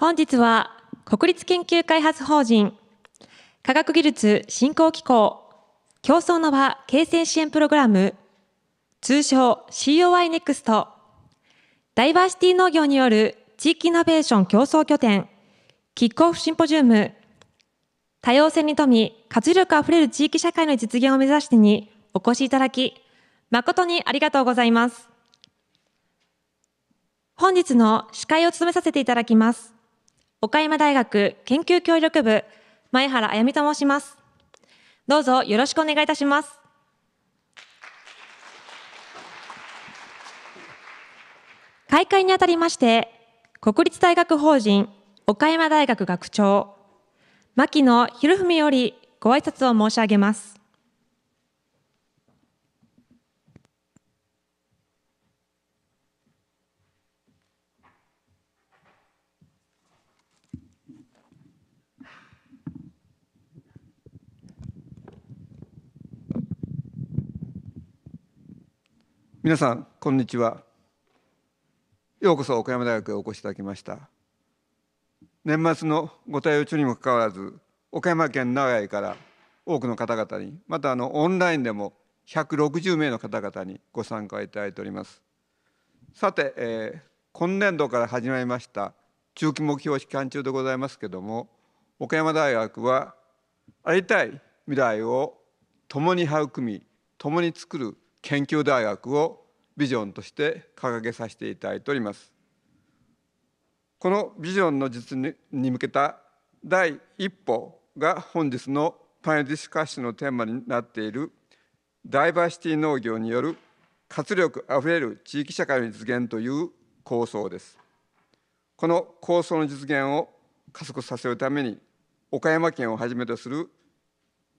本日は国立研究開発法人科学技術振興機構競争の場形成支援プログラム通称 COI ネクストダイバーシティ農業による地域イノベーション競争拠点キックオフシンポジウム多様性に富み活力あふれる地域社会の実現を目指してにお越しいただき誠にありがとうございます本日の司会を務めさせていただきます岡山大学研究協力部前原あやみと申しますどうぞよろしくお願いいたします開会にあたりまして国立大学法人岡山大学学長牧野博文よりご挨拶を申し上げます皆さんこんにちはようこそ岡山大学へお越しいただきました年末のご対応中にもかかわらず岡山県長井から多くの方々にまたあのオンラインでも160名の方々にご参加いただいておりますさて、えー、今年度から始まりました中期目標期間中でございますけども岡山大学はありたい未来を共に育み共に作る研究大学をビジョンとして掲げさせていただいておりますこのビジョンの実現に向けた第一歩が本日のパネルディスカッションのテーマになっているダイバーシティ農業による活力あふれる地域社会の実現という構想ですこの構想の実現を加速させるために岡山県をはじめとする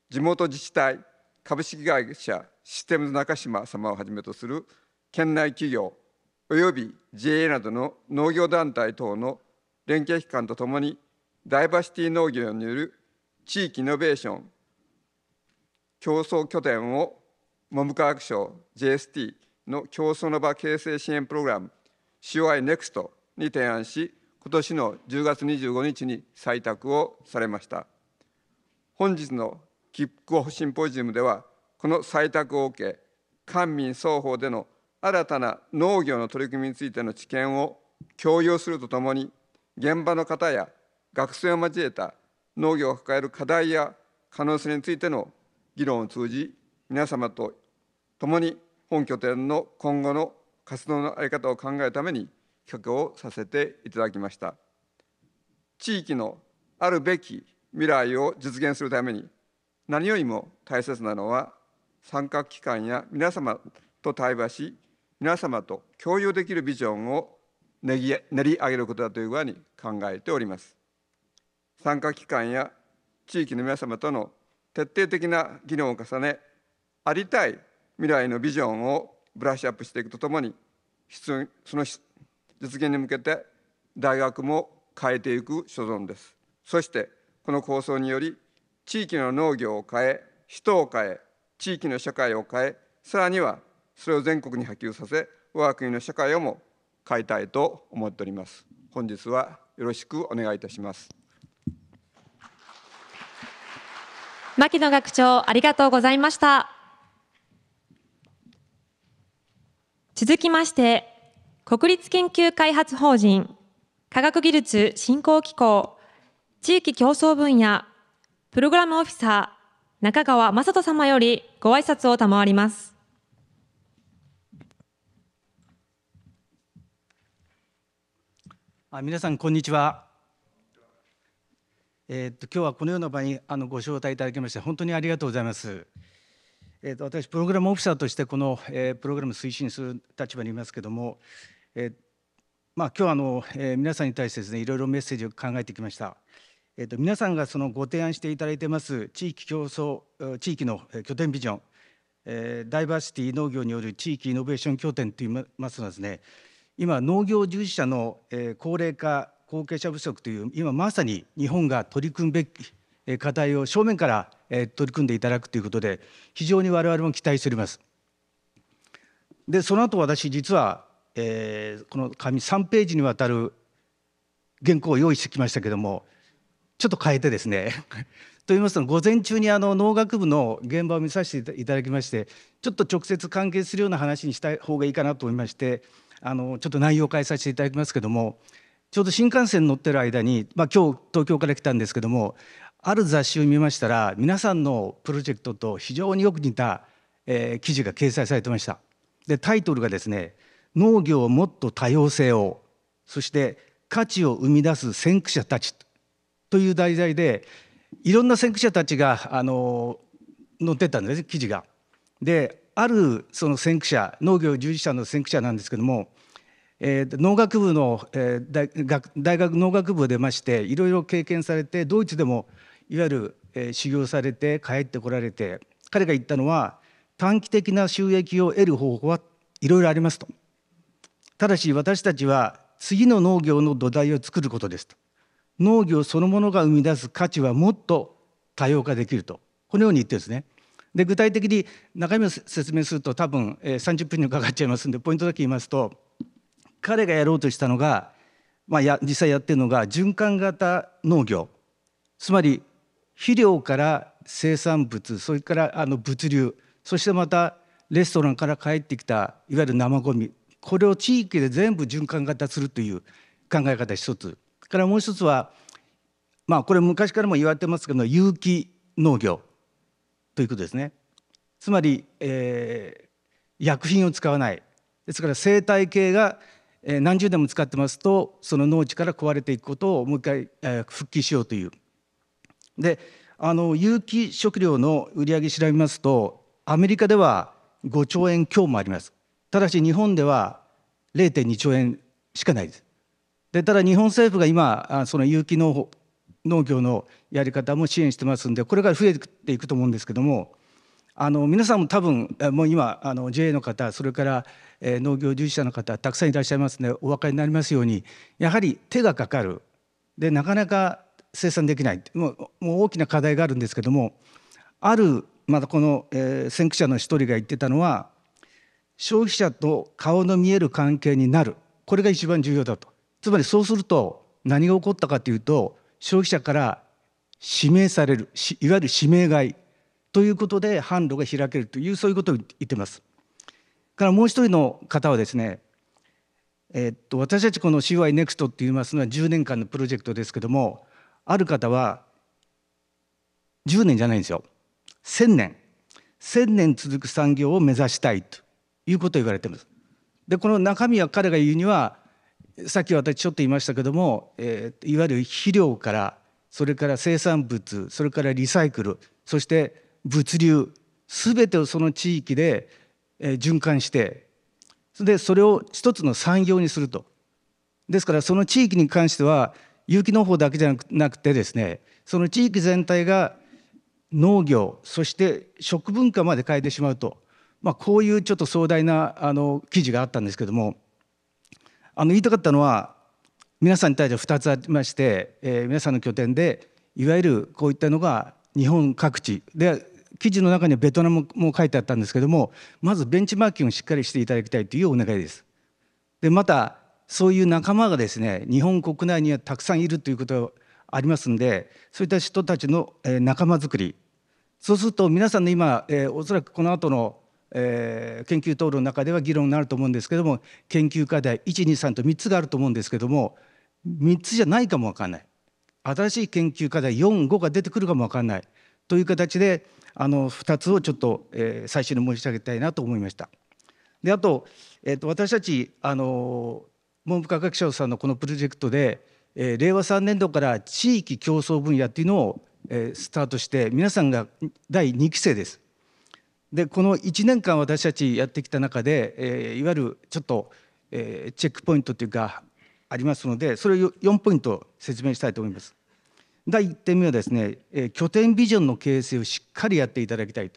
地元自治体株式会社システムズ中島様をはじめとする県内企業および JA などの農業団体等の連携機関とともにダイバーシティ農業による地域イノベーション競争拠点を文部科学省 JST の競争の場形成支援プログラム COI NEXT に提案し今年の10月25日に採択をされました本日のキックオフシンポジウムではこの採択を受け官民双方での新たな農業の取り組みについての知見を共有するとともに現場の方や学生を交えた農業が抱える課題や可能性についての議論を通じ皆様と共に本拠点の今後の活動の在り方を考えるために企画をさせていただきました地域のあるべき未来を実現するために何よりも大切なのは参画機関や皆様と対話し皆様と共有できるビジョンを練り上げることだという具うに考えております。参加機関や地域の皆様との徹底的な議論を重ねありたい未来のビジョンをブラッシュアップしていくとともにその実現に向けて大学も変えていく所存です。そしてこの構想により地域の農業を変え人を変え地域の社会を変えさらにはそれを全国に波及させ我が国の社会をも変えたいと思っております本日はよろしくお願いいたします牧野学長ありがとうございました続きまして国立研究開発法人科学技術振興機構地域競争分野プログラムオフィサー、中川雅人様よりご挨拶を賜ります。あ皆さん、こんにちは。えー、っと今日はこのような場にあのご招待いただきまして本当にありがとうございます。えー、っと私プログラムオフィサーとしてこの、えー、プログラム推進する立場にいますけども、えー、まあ今日あの、えー、皆さんに対してですねいろいろメッセージを考えてきました。えっと皆さんがそのご提案していただいてます地域競争地域の拠点ビジョン、えー、ダイバーシティ農業による地域イノベーション拠点といいますのはですね今農業従事者の、え高齢化後継者不足という今まさに日本が取り組むべき課題を正面から取り組んでいただくということで非常に我々も期待しております。でその後私実は、えー、この紙3ページにわたる原稿を用意してきましたけどもちょっと変えてですね と言いますと午前中にあの農学部の現場を見させていただきましてちょっと直接関係するような話にした方がいいかなと思いましてあのちょっと内容を変えさせていただきますけどもちょうど新幹線に乗ってる間に、まあ、今日東京から来たんですけどもある雑誌を見ましたら皆さんのプロジェクトと非常によく似た、え記事が掲載されてました。でタイトルがですね「農業をもっと多様性を」そして価値を生み出す先駆者たちという題材でいろんな先駆者たちがあの載ってたんですね記事が。であるその先駆者農業従事者の先駆者なんですけども、えー、農学部の、えー、大学大学農学部を出ましていろいろ経験されてドイツでもいわゆる、えー、修行されて帰ってこられて彼が言ったのは短期的な収益を得る方法はいろいろありますと。ただし私たちは次の農業の土台を作ることですと。農業そのものが生み出す価値はもっと多様化できるとこのように言ってるんですね。で具体的に中身を説明すると多分、え30分にかかっちゃいますんでポイントだけ言いますと彼がやろうとしたのが、まあ、や実際やってるのが循環型農業つまり肥料から生産物それからあの物流そしてまたレストランから帰ってきたいわゆる生ごみこれを地域で全部循環型するという考え方一つからもう一つはまあこれ昔からも言われてますけど有機農業ということですね。つまり、えー、薬品を使わないですから生態系が何十年も使ってますとその農地から壊れていくことをもう一回、えー、復帰しようという。であの有機食料の売り上げ調べますとアメリカでは5兆円強もありますただし日本では0.2兆円しかないですでただ日本政府が今その有機農農業のやり方も支援してますんでこれから増えていくと思うんですけどもあの皆さんも多分もう今あの JA の方それから、え農業従事者の方たくさんいらっしゃいますのでお分かりになりますようにやはり手がかかるでなかなか生産できないもうもう大きな課題があるんですけどもあるまたこの、え先駆者の一人が言ってたのは消費者と顔の見える関係になるこれが一番重要だと。つまりそうすると何が起こったかというと消費者から指名されるいわゆる指名買いということで販路が開けるというそういうことを言ってます。からもう一人の方はですね、えー、っと私たちこの CYNEXT って言いますのは10年間のプロジェクトですけどもある方は10年じゃないんですよ1,000年1,000年続く産業を目指したいということを言われてます。でこの中身は彼が言うにはさっき私ちょっと言いましたけども、えー、いわゆる肥料からそれから生産物それからリサイクルそして物流全てをその地域で、えー、循環してでそれを一つの産業にすると。ですからその地域に関しては有機農法だけじゃなくてですねその地域全体が農業そして食文化まで変えてしまうと、まあ、こういうちょっと壮大なあの記事があったんですけども。あの言いたかったのは皆さんに対して2つありまして、えー、皆さんの拠点でいわゆるこういったのが日本各地で記事の中にはベトナムも書いてあったんですけどもまずベンチマーキングをしっかりしていただきたいというお願いです。でまたそういう仲間がですね日本国内にはたくさんいるということがありますんでそういった人たちの仲間づくりそうすると皆さんの今、えー、おそらくこの後のえー、研究討論の中では議論になると思うんですけども研究課題123と3つがあると思うんですけども3つじゃないかも分かんない新しい研究課題45が出てくるかも分かんないという形であの2つをちょっと、えー、最初に申し上げたいなと思いました。であと,、えーと、私たちあの文部科学省さんのこのプロジェクトで、えー、令和3年度から地域競争分野っていうのを、えー、スタートして皆さんが第2期生です。でこの1年間私たちやってきた中で、えー、いわゆるちょっと、えー、チェックポイントというかありますのでそれを4ポイント説明したいと思います。第1点目はですね、えー、拠点ビジョンの形成をしっかりやっていただきたい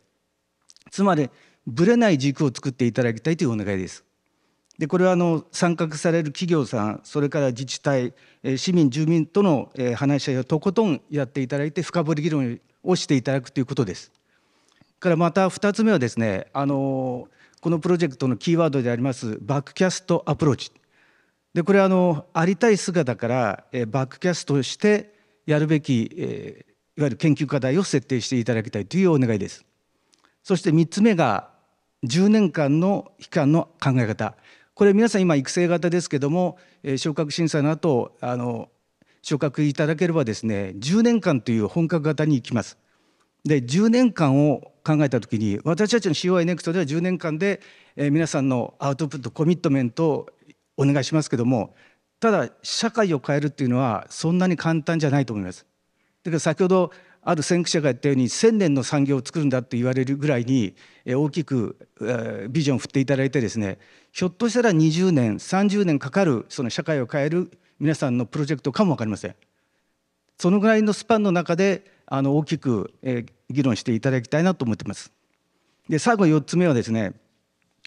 つまりぶれない軸を作っていただきたいというお願いです。でこれはあの参画される企業さんそれから自治体市民住民との話し合いをとことんやっていただいて深掘り議論をしていただくということです。からまた2つ目はですねあのこのプロジェクトのキーワードでありますバックキャストアプローチでこれあのありたい姿からバックキャストしてやるべき、えいわゆる研究課題を設定していただきたいというお願いです。そして3つ目が10年間の期間の考え方これ皆さん今育成型ですけども、え昇格審査の後あの昇格いただければですね10年間という本格型に行きます。で10年間を考えた時に私たちの COI ネクストでは10年間で、えー、皆さんのアウトプットコミットメントをお願いしますけどもただ社会を変えるっていうのはそんなに簡単じゃないと思います。だから先ほどある先駆者が言ったように1,000年の産業を作るんだって言われるぐらいに大きくビジョンを振っていただいてですねひょっとしたら20年30年かかるその社会を変える皆さんのプロジェクトかも分かりません。そのぐらいのスパンの中であの大きく、え議論していただきたいなと思ってます。で最後4つ目はですね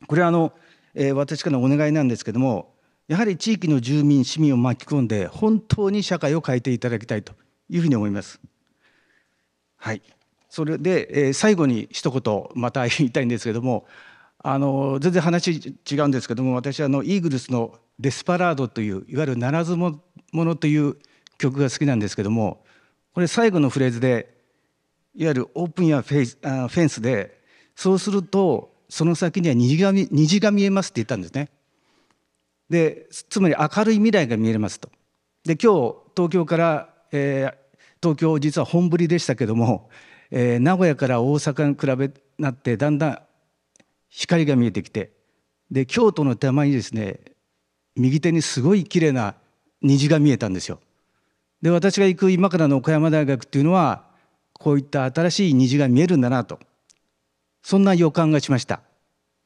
これはあの、え私からのお願いなんですけどもやはり地域の住民市民を巻き込んで本当に社会を変えていただきたいというふうに思います。はいそれで、え最後に一言また言いたいんですけどもあの全然話違うんですけども私あのイーグルスの「デスパラード」といういわゆる「ならず者」という曲が好きなんですけどもこれ最後のフレーズでいわゆるオープンやフェイスあフェンスでそうするとその先には虹が虹が見えますって言ったんですね。でつまり明るい未来が見えますと。で今日東京から、えー、東京実は本降りでしたけども、えー、名古屋から大阪に比べなってだんだん光が見えてきてで京都の手前にですね右手にすごい綺麗な虹が見えたんですよ。で私が行く今からの岡山大学っていうのはこういった新しい虹が見えるんだなとそんな予感がしました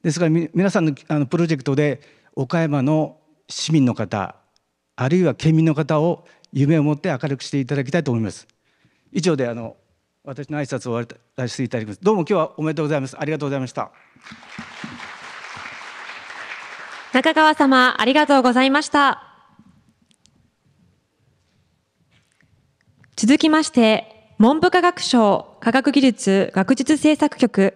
ですから皆さんのあのプロジェクトで岡山の市民の方あるいは県民の方を夢を持って明るくしていただきたいと思います以上であの私の挨拶を終わらせていただきますどうも今日はおめでとうございますありがとうございました中川様ありがとうございました続きまして、文部科学省科学技術学術政策局、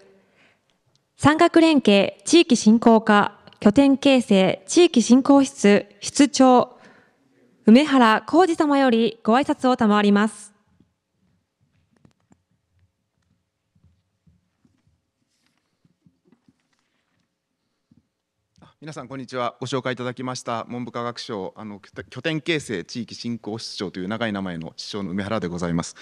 産学連携地域振興課拠点形成地域振興室室長、梅原浩二様よりご挨拶を賜ります。皆さんこんにちはご紹介いただきました文部科学省あの拠点形成地域振興室長という長い名前の市長の梅原でございます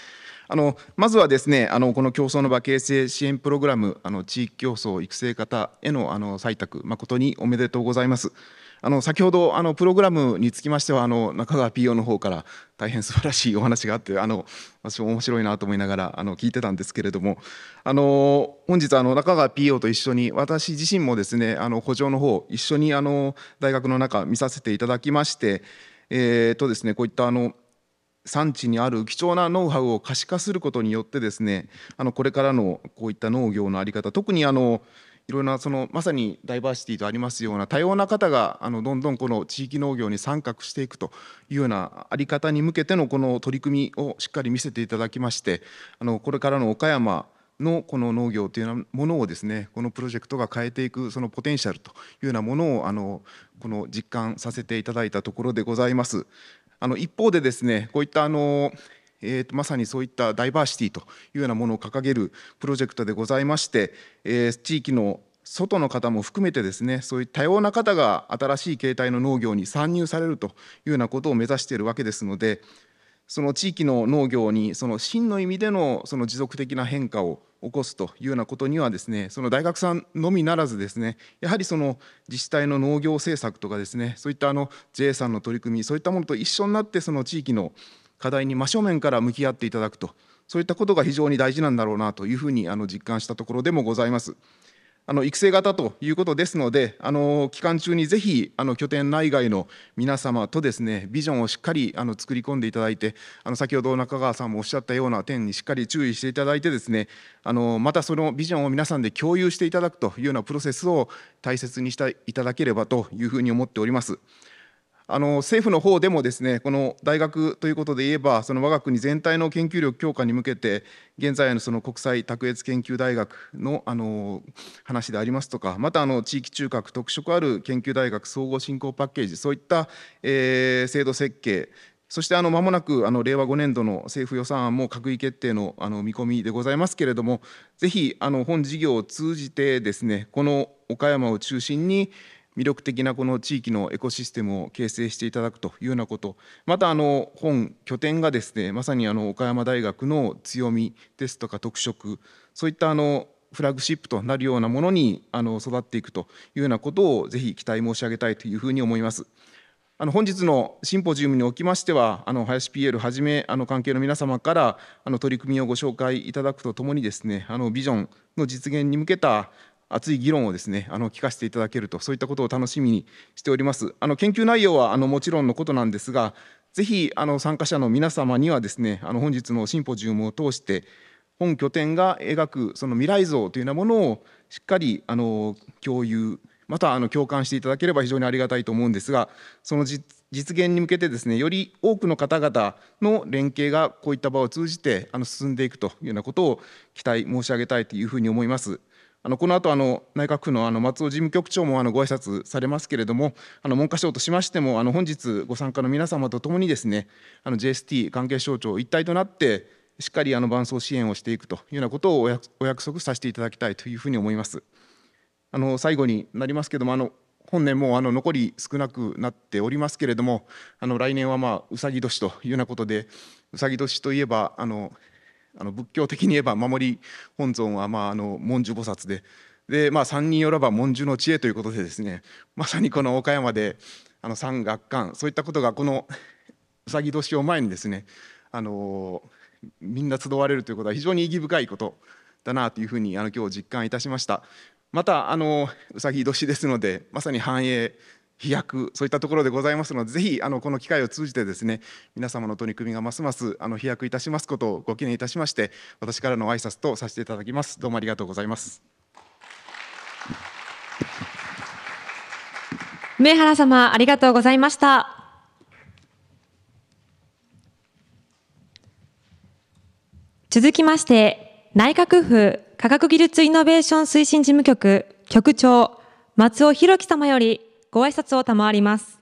あのまずはですねあのこの競争の場形成支援プログラムあの地域競争育成型へのあの採択誠におめでとうございます。あの先ほどあのプログラムにつきましてはあの中川 PO の方から大変素晴らしいお話があってあの私も面白いなと思いながらあの聞いてたんですけれどもあの本日あの中川 PO と一緒に私自身もですねあの補助の方一緒にあの大学の中見させていただきましてえとですねこういったあの産地にある貴重なノウハウを可視化することによってですねあのこれからのこういった農業の在り方特にあのいろいろなそのまさにダイバーシティとありますような多様な方があのどんどんこの地域農業に参画していくというような在り方に向けてのこの取り組みをしっかり見せていただきましてあのこれからの岡山のこの農業というものをですねこのプロジェクトが変えていくそのポテンシャルというようなものをあのこの実感させていただいたところでございます。あの一方でですねこういったあのえーと、まさにそういったダイバーシティというようなものを掲げるプロジェクトでございまして、えー、地域の外の方も含めてですねそういう多様な方が新しい形態の農業に参入されるというようなことを目指しているわけですのでその地域の農業にその真の意味でのその持続的な変化を起こすというようなことにはですねその大学さんのみならずですねやはりその自治体の農業政策とかですねそういったあの j さんの取り組みそういったものと一緒になってその地域の課題に真正面から向き合っていただくと、そういったことが非常に大事なんだろうなというふうにあの実感したところでもございます。あの育成型ということですので、あの期間中にぜひあの拠点内外の皆様とですねビジョンをしっかりあの作り込んでいただいて、あの先ほど中川さんもおっしゃったような点にしっかり注意していただいて、ですねあのまたそのビジョンを皆さんで共有していただくというようなプロセスを大切にしていただければというふうに思っております。あの政府の方でもですねこの大学ということで言えばその我が国全体の研究力強化に向けて現在のその国際卓越研究大学のあの話でありますとかまたあの地域中核特色ある研究大学総合振興パッケージそういった、えー、制度設計そしてあの間もなくあの令和5年度の政府予算案も閣議決定のあの見込みでございますけれども、ぜひあの本事業を通じてですね、この岡山を中心に、魅力的なこの地域のエコシステムを形成していただくというようなこと、またあの本、拠点がですねまさにあの岡山大学の強みですとか特色、そういったあのフラッグシップとなるようなものにあの育っていくというようなことをぜひ期待申し上げたいというふうに思います。あの本日のシンポジウムにおきましては、あの林 PL はじめあの関係の皆様からあの取り組みをご紹介いただくとともにですね、あのビジョンの実現に向けた熱い議論をですね、あの聞かせていただけると、そういったことを楽しみにしております。あの研究内容はあのもちろんのことなんですが、ぜひあの参加者の皆様にはですね、あの本日のシンポジウムを通して、本拠点が描くその未来像というようなものをしっかりあの共有、またあの共感していただければ非常にありがたいと思うんですが、その実現に向けてですね、より多くの方々の連携がこういった場を通じてあの進んでいくというようなことを期待申し上げたいというふうに思います。あのこの後あの内閣府のあの松尾事務局長もあのご挨拶されますけれども、あの文科省としましても、あの本日、ご参加の皆様とともにです、ね、JST 関係省庁一体となって、しっかりあの伴走支援をしていくというようなことをお約束させていただきたいというふうに思います。あの最後になりますけれどもあの本年もあの残り少なくなっておりますけれどもあの来年はまあうさぎ年というようなことでうさぎ年といえばあのあの仏教的に言えば守り本尊はまああの文殊菩薩でで、まあ、三人よらば文殊の知恵ということでですねまさにこの岡山であの三学館そういったことがこの うさぎ年を前にですねあのみんな集われるということは非常に意義深いことだなというふうにあの今日実感いたしました。またあのうさぎ年ですのでまさに繁栄飛躍そういったところでございますのでぜひあのこの機会を通じてですね皆様の取り組みがますますあの飛躍いたしますことをご記念いたしまして私からの挨拶とさせていただきますどうもありがとうございます梅原様ありがとうございました続きまして内閣府科学技術イノベーション推進事務局局長松尾弘樹様よりご挨拶を賜ります。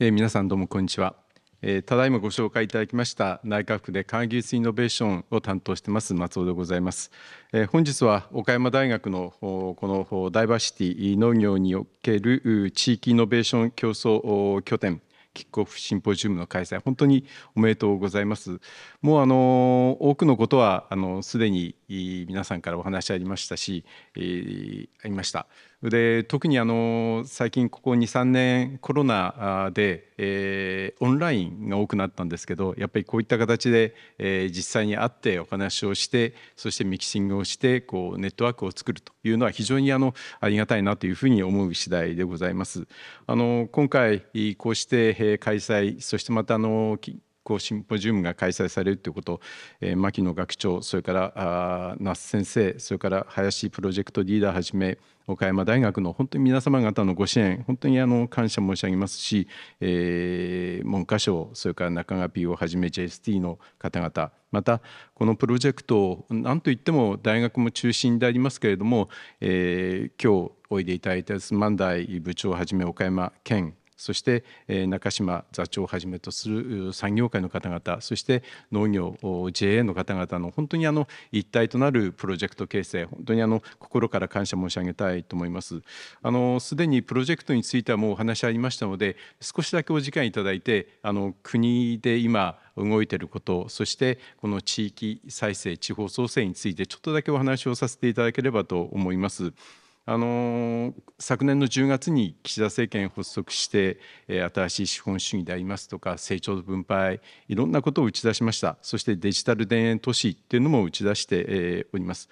えー、皆さんどうもこんにちは。えただいまご紹介いただきました内閣府で科学技術イノベーションを担当してます松尾でございます、え本日は岡山大学のこのダイバーシティ農業における地域イノベーション競争拠点キックオフシンポジウムの開催本当におめでとうございますもうあの多くのことはあのすでに皆さんからお話ありましたし、えありましたで特にあの最近ここ23年コロナで、えー、オンラインが多くなったんですけどやっぱりこういった形で、えー、実際に会ってお話をしてそしてミキシングをしてこうネットワークを作るというのは非常にあのありがたいなというふうに思う次第でございます。あの今回こうして開催そしてまたあのこうシンポジウムが開催されるということえー、牧野学長それから那須先生それから林プロジェクトリーダーはじめ岡山大学の本当に皆様方のご支援本当にあの感謝申し上げますし、えー、文科省それから中川 P をはじめ JST の方々またこのプロジェクトを何といっても大学も中心でありますけれども、えー、今日おいでいただいた万代部長をはじめ岡山県そして中島座長をはじめとする産業界の方々そして農業 JA の方々の本当にあの一体となるプロジェクト形成本当にあの心から感謝申し上げたいと思いますあのすでにプロジェクトについてはもうお話ありましたので少しだけお時間いただいてあの国で今動いていることそしてこの地域再生地方創生についてちょっとだけお話をさせていただければと思います。あの昨年の10月に岸田政権発足して、え新しい資本主義でありますとか成長と分配いろんなことを打ち出しましたそしてデジタル田園都市っていうのも打ち出して、えおります。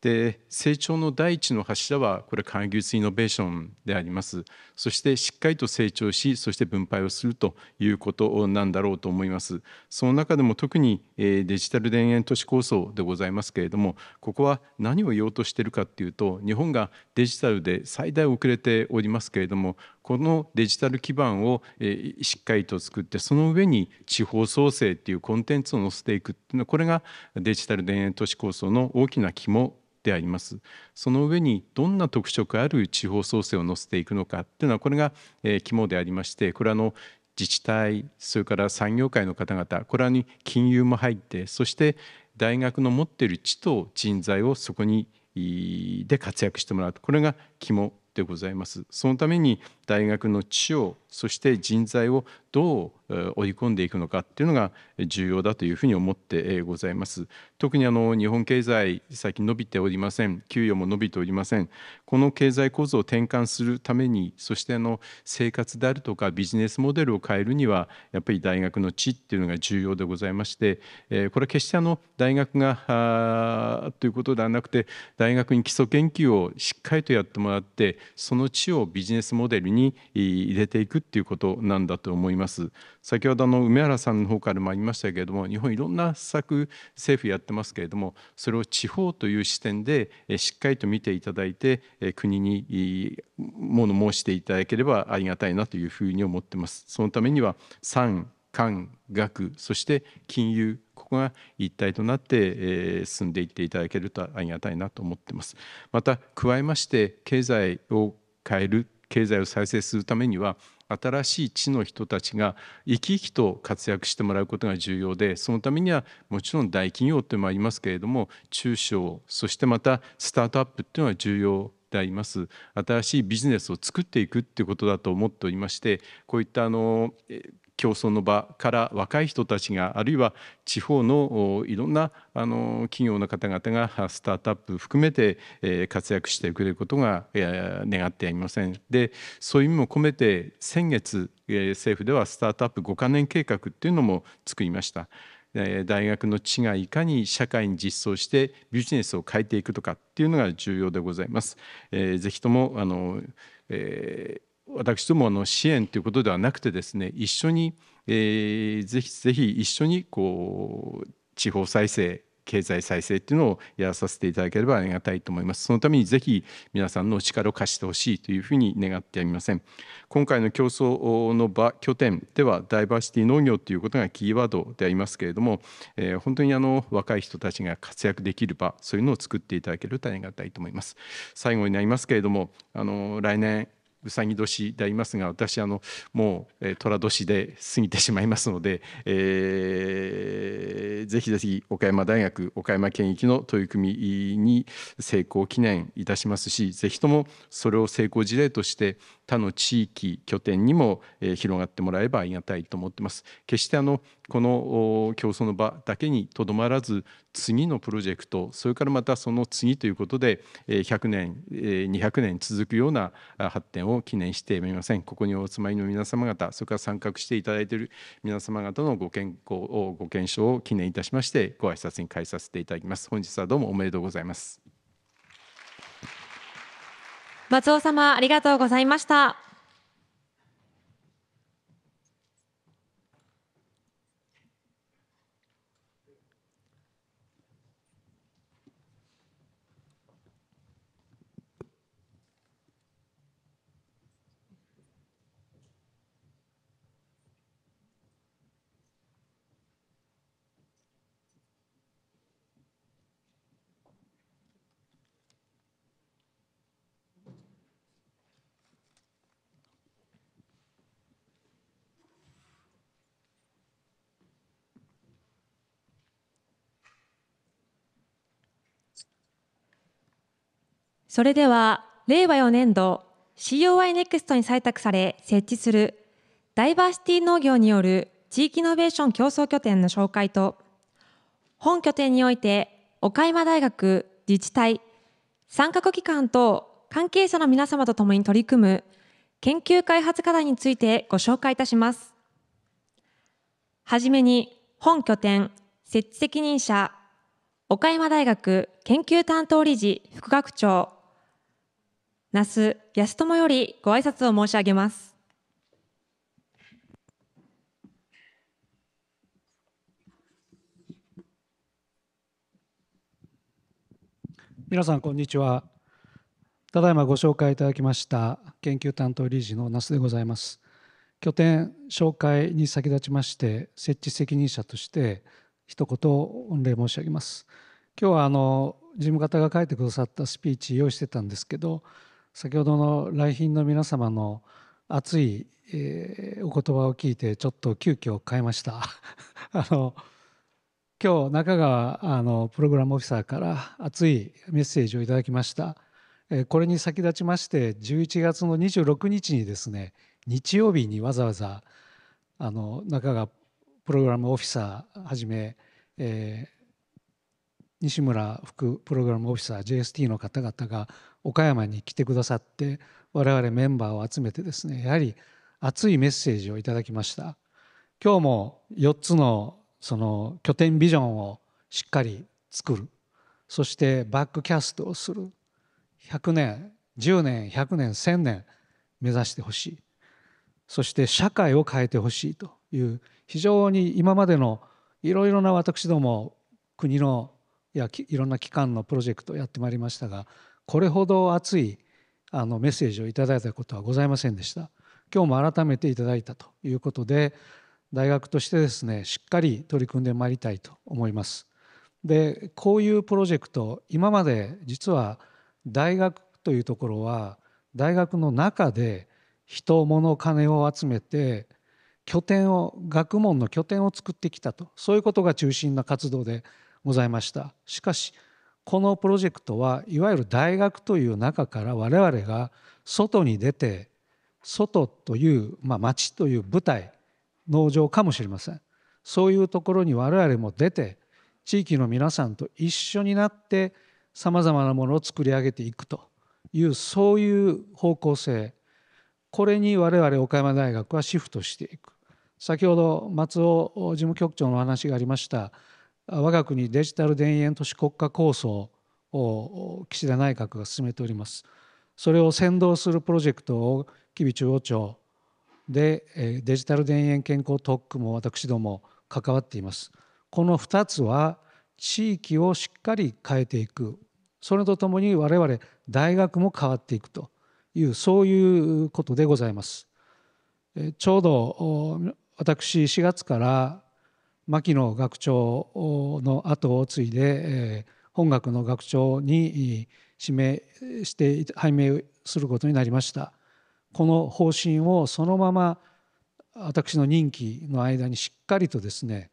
で成長の第一の柱はこれ科学技術イノベーションでありますそしてしっかりと成長しそして分配をするということなんだろうと思いますその中でも特にデジタル田園都市構想でございますけれどもここは何を言おうとしているかっていうと日本がデジタルで最大遅れておりますけれどもこのデジタル基盤をしっかりと作ってその上に地方創生っていうコンテンツを載せていくっていうのはこれがデジタル田園都市構想の大きな肝でありますその上にどんな特色ある地方創生を載せていくのかっていうのはこれが、えー、肝でありましてこれはあの自治体それから産業界の方々これに金融も入ってそして大学の持っている地と人材をそこにで活躍してもらうこれが肝でございます。そのために大学の地をそして人材をどう追い込んでいくのかっていうのが重要だというふうに思ってございます。特にあの日本経済最近伸びておりません給与も伸びておりませんこの経済構造を転換するためにそしてあの生活であるとかビジネスモデルを変えるにはやっぱり大学の地っていうのが重要でございましてこれは決してあの大学がということではなくて大学に基礎研究をしっかりとやってもらってその地をビジネスモデルにに入れていくっていうことなんだと思います先ほどの梅原さんの方からもありましたけれども日本いろんな施策政府やってますけれどもそれを地方という視点でしっかりと見ていただいて国に物申していただければありがたいなというふうに思ってますそのためには産官学そして金融ここが一体となって、え進んでいっていただけるとありがたいなと思ってますまた加えまして経済を変える経済を再生するためには新しい地の人たちが生き生きと活躍してもらうことが重要でそのためにはもちろん大企業というのもありますけれども中小そしてまたスタートアップというのは重要であります新しいビジネスを作っていくっていうことだと思っておりましてこういったあの競争の場から若い人たちがあるいは地方のいろんなあの企業の方々がスタートアップ含めて活躍してくれることが願ってやりません。でそういう意味も込めて先月政府ではスタートアップ5か年計画っていうのも作りました。大学の地がいかに社会に実装してビジネスを変えていくとかっていうのが重要でございます。えー、ぜひともあの、えー私どもの支援ということではなくてですね一緒に、えー、ぜひぜひ一緒にこう地方再生経済再生っていうのをやらさせていただければありがたいと思いますそのためにぜひ皆さんの力を貸してほしいというふうに願ってやりません今回の競争の場拠点ではダイバーシティ農業ということがキーワードでありますけれども、えー、本当にあの若い人たちが活躍できる場そういうのを作っていただけるとありがたいと思います最後になりますけれどもあの来年うさぎ年でありますが私あのもう虎年で過ぎてしまいますので、えー、ぜひぜひ岡山大学岡山県域の取り組みに成功記念いたしますしぜひともそれを成功事例として他の地域拠点にも広がってもらえばありがたいと思ってます決してあのこの競争の場だけにとどまらず次のプロジェクトそれからまたその次ということで100年200年続くような発展を記念してみませんここにお住まいの皆様方それから参画していただいている皆様方のご健康をご健勝を記念いたしましてご挨拶に変えさせていただきます本日はどうもおめでとうございます松尾様ありがとうございました。それでは、令和4年度 COI n e x t に採択され設置するダイバーシティ農業による地域イノベーション競争拠点の紹介と、本拠点において岡山大学、自治体、参画機関等関係者の皆様と共に取り組む研究開発課題についてご紹介いたします。はじめに本拠点設置責任者岡山大学研究担当理事副学長那須康友よりご挨拶を申し上げます。皆さんこんにちは。ただいまご紹介いただきました研究担当理事の那須でございます。拠点紹介に先立ちまして設置責任者として一言御礼申し上げます。今日はあの事務方が書いてくださったスピーチ用意してたんですけど先ほどの来賓の皆様の熱い、えー、お言葉を聞いてちょっと急遽変えました あの今日中川あのプログラムオフィサーから熱いメッセージをいただきました、えー、これに先立ちまして11月の26日にですね日曜日にわざわざあの中川プログラムオフィサーはじめ、えー、西村副プログラムオフィサー JST の方々が岡山に来てくださって我々メンバーを集めてですねやはり熱いメッセージをいただきました今日も4つのその拠点ビジョンをしっかり作るそしてバックキャストをする100年10年100年1000年目指してほしいそして社会を変えてほしいという非常に今までのいろいろな私ども国のいやいろんな機関のプロジェクトをやってまいりましたがこれほど熱いあのメッセージをいただいたことはございませんでした今日も改めていただいたということで大学としてですねしっかり取り組んでまいりたいと思いますでこういうプロジェクト今まで実は大学というところは大学の中で人物金を集めて拠点を学問の拠点を作ってきたとそういうことが中心な活動でございましたしかしこのプロジェクトはいわゆる大学という中から我々が外に出て外という、まあ、町という舞台農場かもしれませんそういうところに我々も出て地域の皆さんと一緒になってさまざまなものを作り上げていくというそういう方向性これに我々岡山大学はシフトしていく先ほど松尾事務局長の話がありました我が国デジタル田園都市国家構想を岸田内閣が進めておりますそれを先導するプロジェクトを吉備中央庁でデジタル田園健康特区も私ども関わっていますこの2つは地域をしっかり変えていくそれとともに我々大学も変わっていくというそういうことでございますちょうど私4月から牧野学長の後を継いで、え本学の学長に指名して拝命することになりましたこの方針をそのまま私の任期の間にしっかりとですね、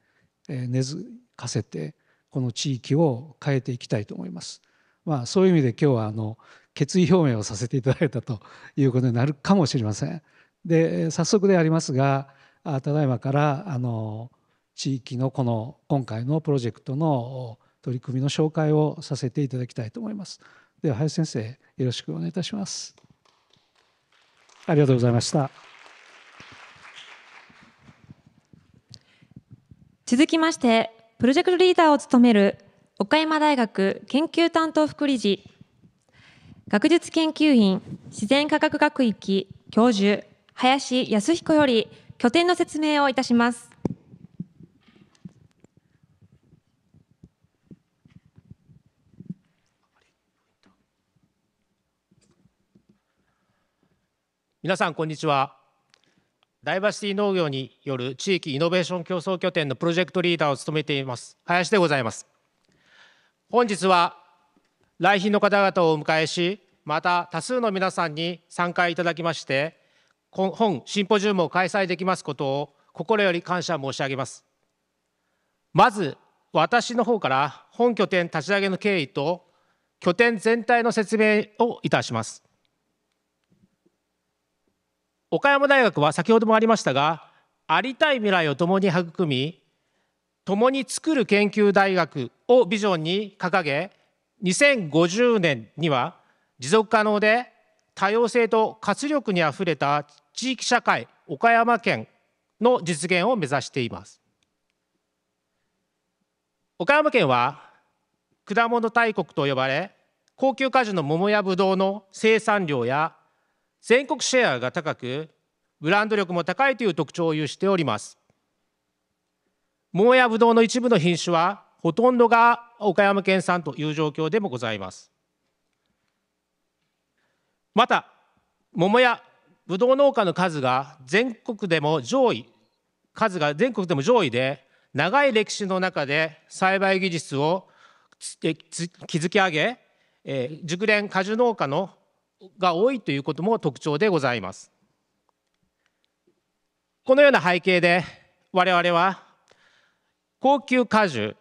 え根付かせてこの地域を変えていきたいと思います。まあ、そういう意味で今日はあの決意表明をさせていただいたと いうことになるかもしれません。で早速でありますがただいまからあの地域のこの今回のプロジェクトの取り組みの紹介をさせていただきたいと思います。では林先生よろしくお願いいたします。ありがとうございました。続きましてプロジェクトリーダーを務める岡山大学研究担当副理事学術研究院自然科学学域教授林康彦より拠点の説明をいたします。皆さんこんにちはダイバーシティ農業による地域イノベーション競争拠点のプロジェクトリーダーを務めています林でございます本日は来賓の方々をお迎えしまた多数の皆さんに参加いただきまして本シンポジウムを開催できますことを心より感謝申し上げますまず私の方から本拠点立ち上げの経緯と拠点全体の説明をいたします岡山大学は先ほどもありましたがありたい未来を共に育み共に作る研究大学をビジョンに掲げ2050年には持続可能で多様性と活力にあふれた地域社会岡山県の実現を目指しています岡山県は果物大国と呼ばれ高級果樹の桃やぶどうの生産量や全国シェアが高くブランド力も高いという特徴を有しております桃やぶどうの一部の品種はほとんどが岡山県産という状況でもございますまた桃やぶどう農家の数が全国でも上位数が全国でも上位で長い歴史の中で栽培技術を築き上げ熟練果樹農家のが多いということも特徴でございますこのような背景で我々は高級果樹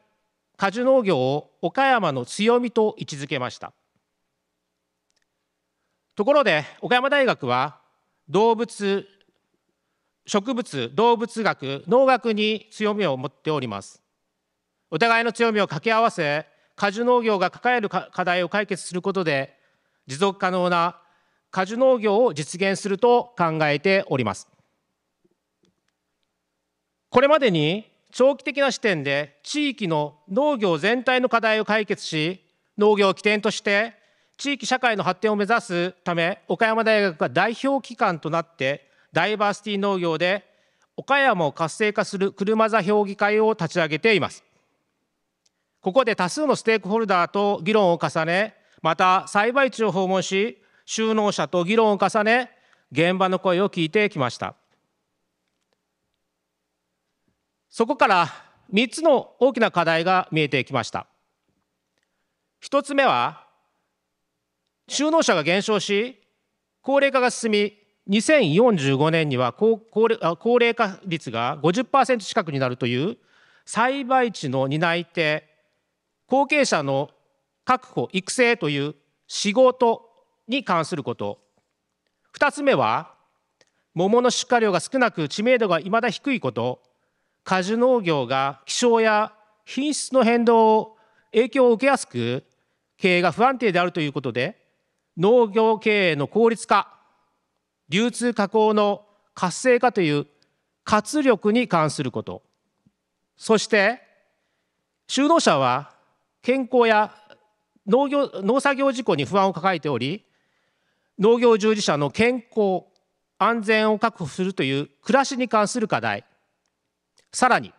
果樹農業を岡山の強みと位置づけましたところで岡山大学は動物植物動物学農学に強みを持っておりますお互いの強みを掛け合わせ果樹農業が抱える課題を解決することで持続可能な果樹農業を実現すると考えております。これまでに長期的な視点で地域の農業全体の課題を解決し農業を起点として地域社会の発展を目指すため岡山大学が代表機関となってダイバーシティ農業で岡山を活性化する車座評議会を立ち上げていますここで多数のステークホルダーと議論を重ねまた栽培地を訪問し就農者と議論を重ね現場の声を聞いてきましたそこから3つの大きな課題が見えてきました1つ目は就農者が減少し高齢化が進み2045年には高齢化率が50%近くになるという栽培地の担い手後継者の確保育成という仕事に関すること2つ目は桃の出荷量が少なく知名度がいまだ低いこと果樹農業が気象や品質の変動を影響を受けやすく経営が不安定であるということで農業経営の効率化流通加工の活性化という活力に関することそして就農者は健康や農業農作業事故に不安を抱えており農業従事者の健康安全を確保するという暮らしに関する課題さらに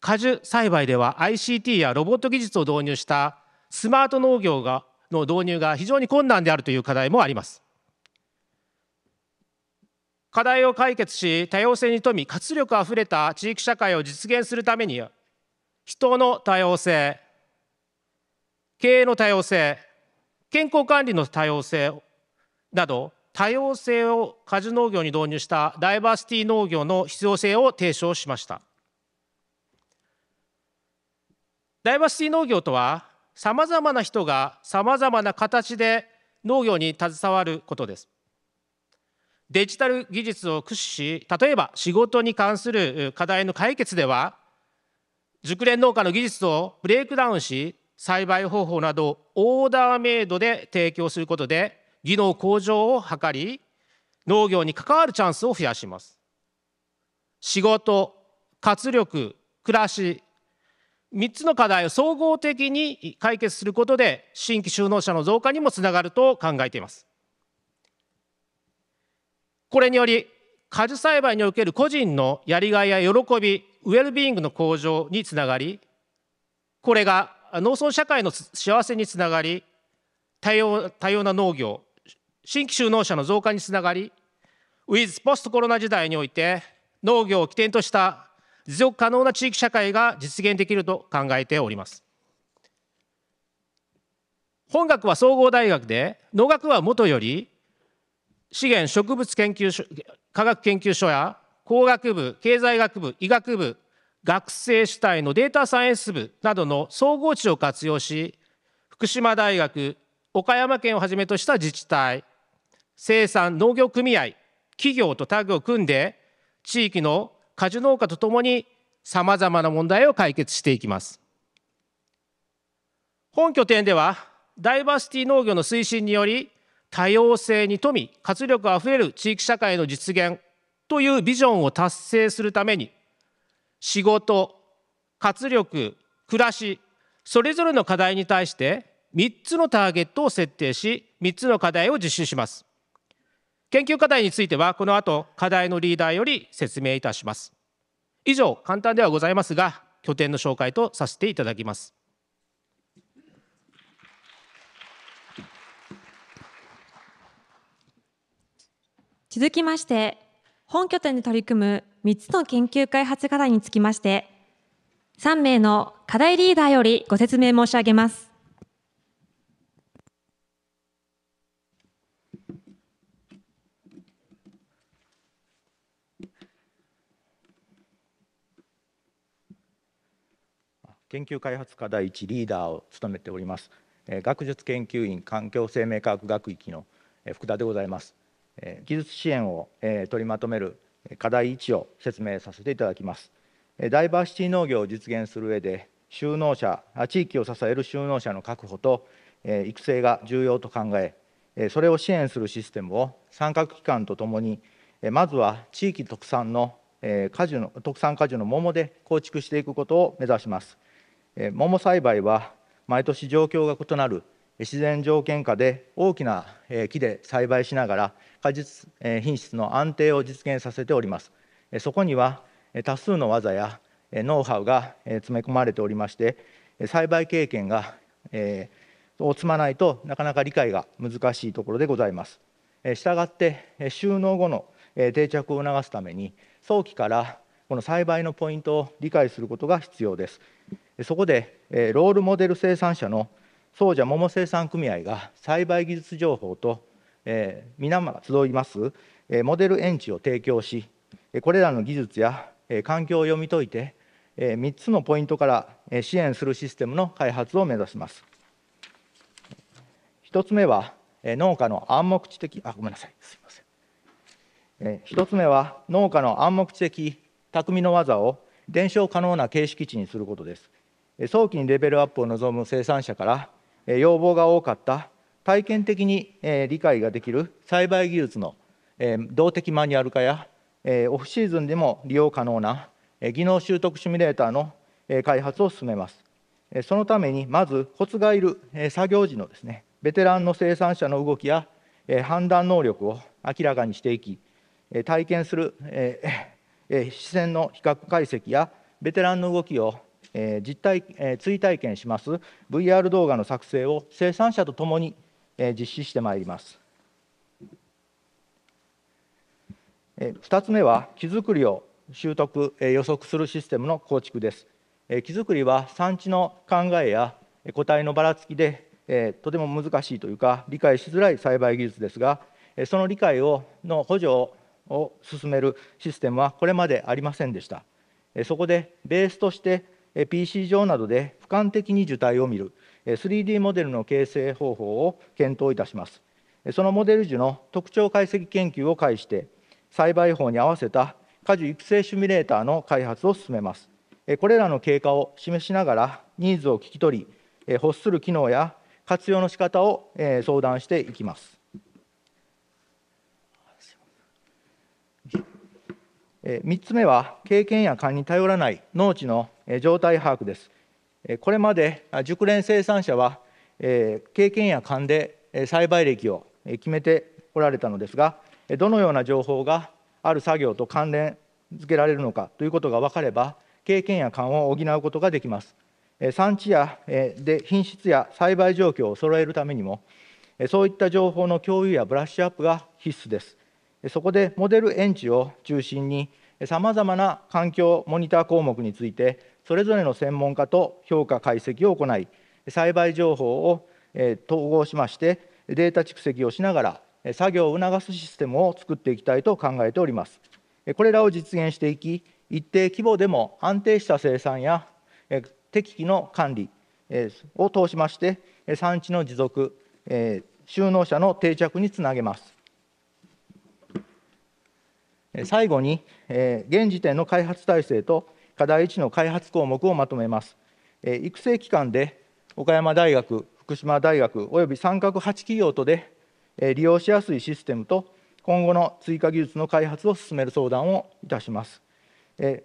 果樹栽培では ICT やロボット技術を導入したスマート農業がの導入が非常に困難であるという課題もあります課題を解決し多様性に富み活力あふれた地域社会を実現するために人の多様性経営の多様性健康管理の多様性など多様性を果樹農業に導入したダイバーシティ農業の必要性を提唱しましたダイバーシティ農業とはさまざまな人がさまざまな形で農業に携わることですデジタル技術を駆使し例えば仕事に関する課題の解決では熟練農家の技術をブレイクダウンし栽培方法などオーダーメイドで提供することで技能向上を図り農業に関わるチャンスを増やします仕事活力暮らし3つの課題を総合的に解決することで新規就農者の増加にもつながると考えていますこれにより果樹栽培における個人のやりがいや喜びウェルビーイングの向上につながりこれが農村社会の幸せにつながり多様多様な農業新規就農者の増加につながりウィズ・ポストコロナ時代において農業を起点とした持続可能な地域社会が実現できると考えております本学は総合大学で農学はもとより資源植物研究所科学研究所や工学部経済学部医学部学生主体のデータサイエンス部などの総合値を活用し福島大学岡山県をはじめとした自治体生産農業組合企業とタグを組んで地域の果樹農家とともにさまざまな問題を解決していきます本拠点ではダイバーシティ農業の推進により多様性に富み活力あふれる地域社会の実現というビジョンを達成するために仕事活力暮らしそれぞれの課題に対して3つのターゲットを設定し3つの課題を実施します研究課題についてはこの後課題のリーダーより説明いたします以上簡単ではございますが拠点の紹介とさせていただきます続きまして本拠点で取り組む3つの研究開発課題につきまして、3名の課題リーダーよりご説明申し上げます。研究開発課題1リーダーを務めております学術研究員環境生命科学学域の福田でございます技術支援を取りまとめる課題1を説明させていただきます。ダイバーシティ農業を実現する上で、収納者、地域を支える収納者の確保と育成が重要と考え、それを支援するシステムを参画機関とともに、まずは地域特産の果樹の特産果樹の桃で構築していくことを目指します。桃栽培は毎年状況が異なる自然条件下で大きな木で栽培しながら果実品質の安定を実現させておりますそこには多数の技やノウハウが詰め込まれておりまして栽培経験が、えを積まないとなかなか理解が難しいところでございますしたがって収納後の定着を促すために早期からこの栽培のポイントを理解することが必要ですそこでロールモデル生産者の総社桃生産組合が栽培技術情報と、えー、皆が集います、えー、モデル園地を提供し、これらの技術や、えー、環境を読み解いて、えー、3つのポイントから、えー、支援するシステムの開発を目指します。1つ目は、えー、農家の暗黙知的、あ、ごめんなさい、すいません。えー、1つ目は、農家の暗黙知的匠の技を伝承可能な形式地にすることです。早期にレベルアップを望む生産者から要望が多かった体験的に理解ができる栽培技術の動的マニュアル化やオフシーズンでも利用可能な技能習得シミュレーターの開発を進めます。そのために、まずコツがいる作業時のですね、ベテランの生産者の動きや判断能力を明らかにしていき、体験する視線の比較解析やベテランの動きをえ実体え追体験します VR 動画の作成を生産者とともに、え実施してまいります。え2つ目は木造りを習得、え予測するシステムの構築です。え木造りは産地の考えや個体のばらつきでえとても難しいというか理解しづらい栽培技術ですが、えその理解をの補助を進めるシステムはこれまでありませんでした、えそこでベースとして PC 上などで俯瞰的に受体を見る 3D モデルの形成方法を検討いたします。そのモデル時の特徴解析研究を介して、栽培法に合わせた果樹育成シミュレーターの開発を進めます。これらの経過を示しながら、ニーズを聞き取り、欲する機能や活用の仕方を相談していきます。3つ目は、経験や勘に頼らない農地の状態把握です。これまで熟練生産者は、経験や勘で栽培歴を決めておられたのですが、どのような情報がある作業と関連付けられるのかということが分かれば、経験や勘を補うことができます。産地やで品質や栽培状況を揃えるためにも、そういった情報の共有やブラッシュアップが必須です。そこでモデル園地を中心に、さまざまな環境モニター項目について、それぞれの専門家と評価解析を行い、栽培情報を統合しまして、データ蓄積をしながら、作業を促すシステムを作っていきたいと考えております。これらを実現していき、一定規模でも安定した生産や適期の管理を通しまして、産地の持続、収納者の定着につなげます。最後に、現時点の開発体制と課題1の開発項目をまとめます。育成機関で岡山大学、福島大学および三角8企業とで利用しやすいシステムと今後の追加技術の開発を進める相談をいたします。2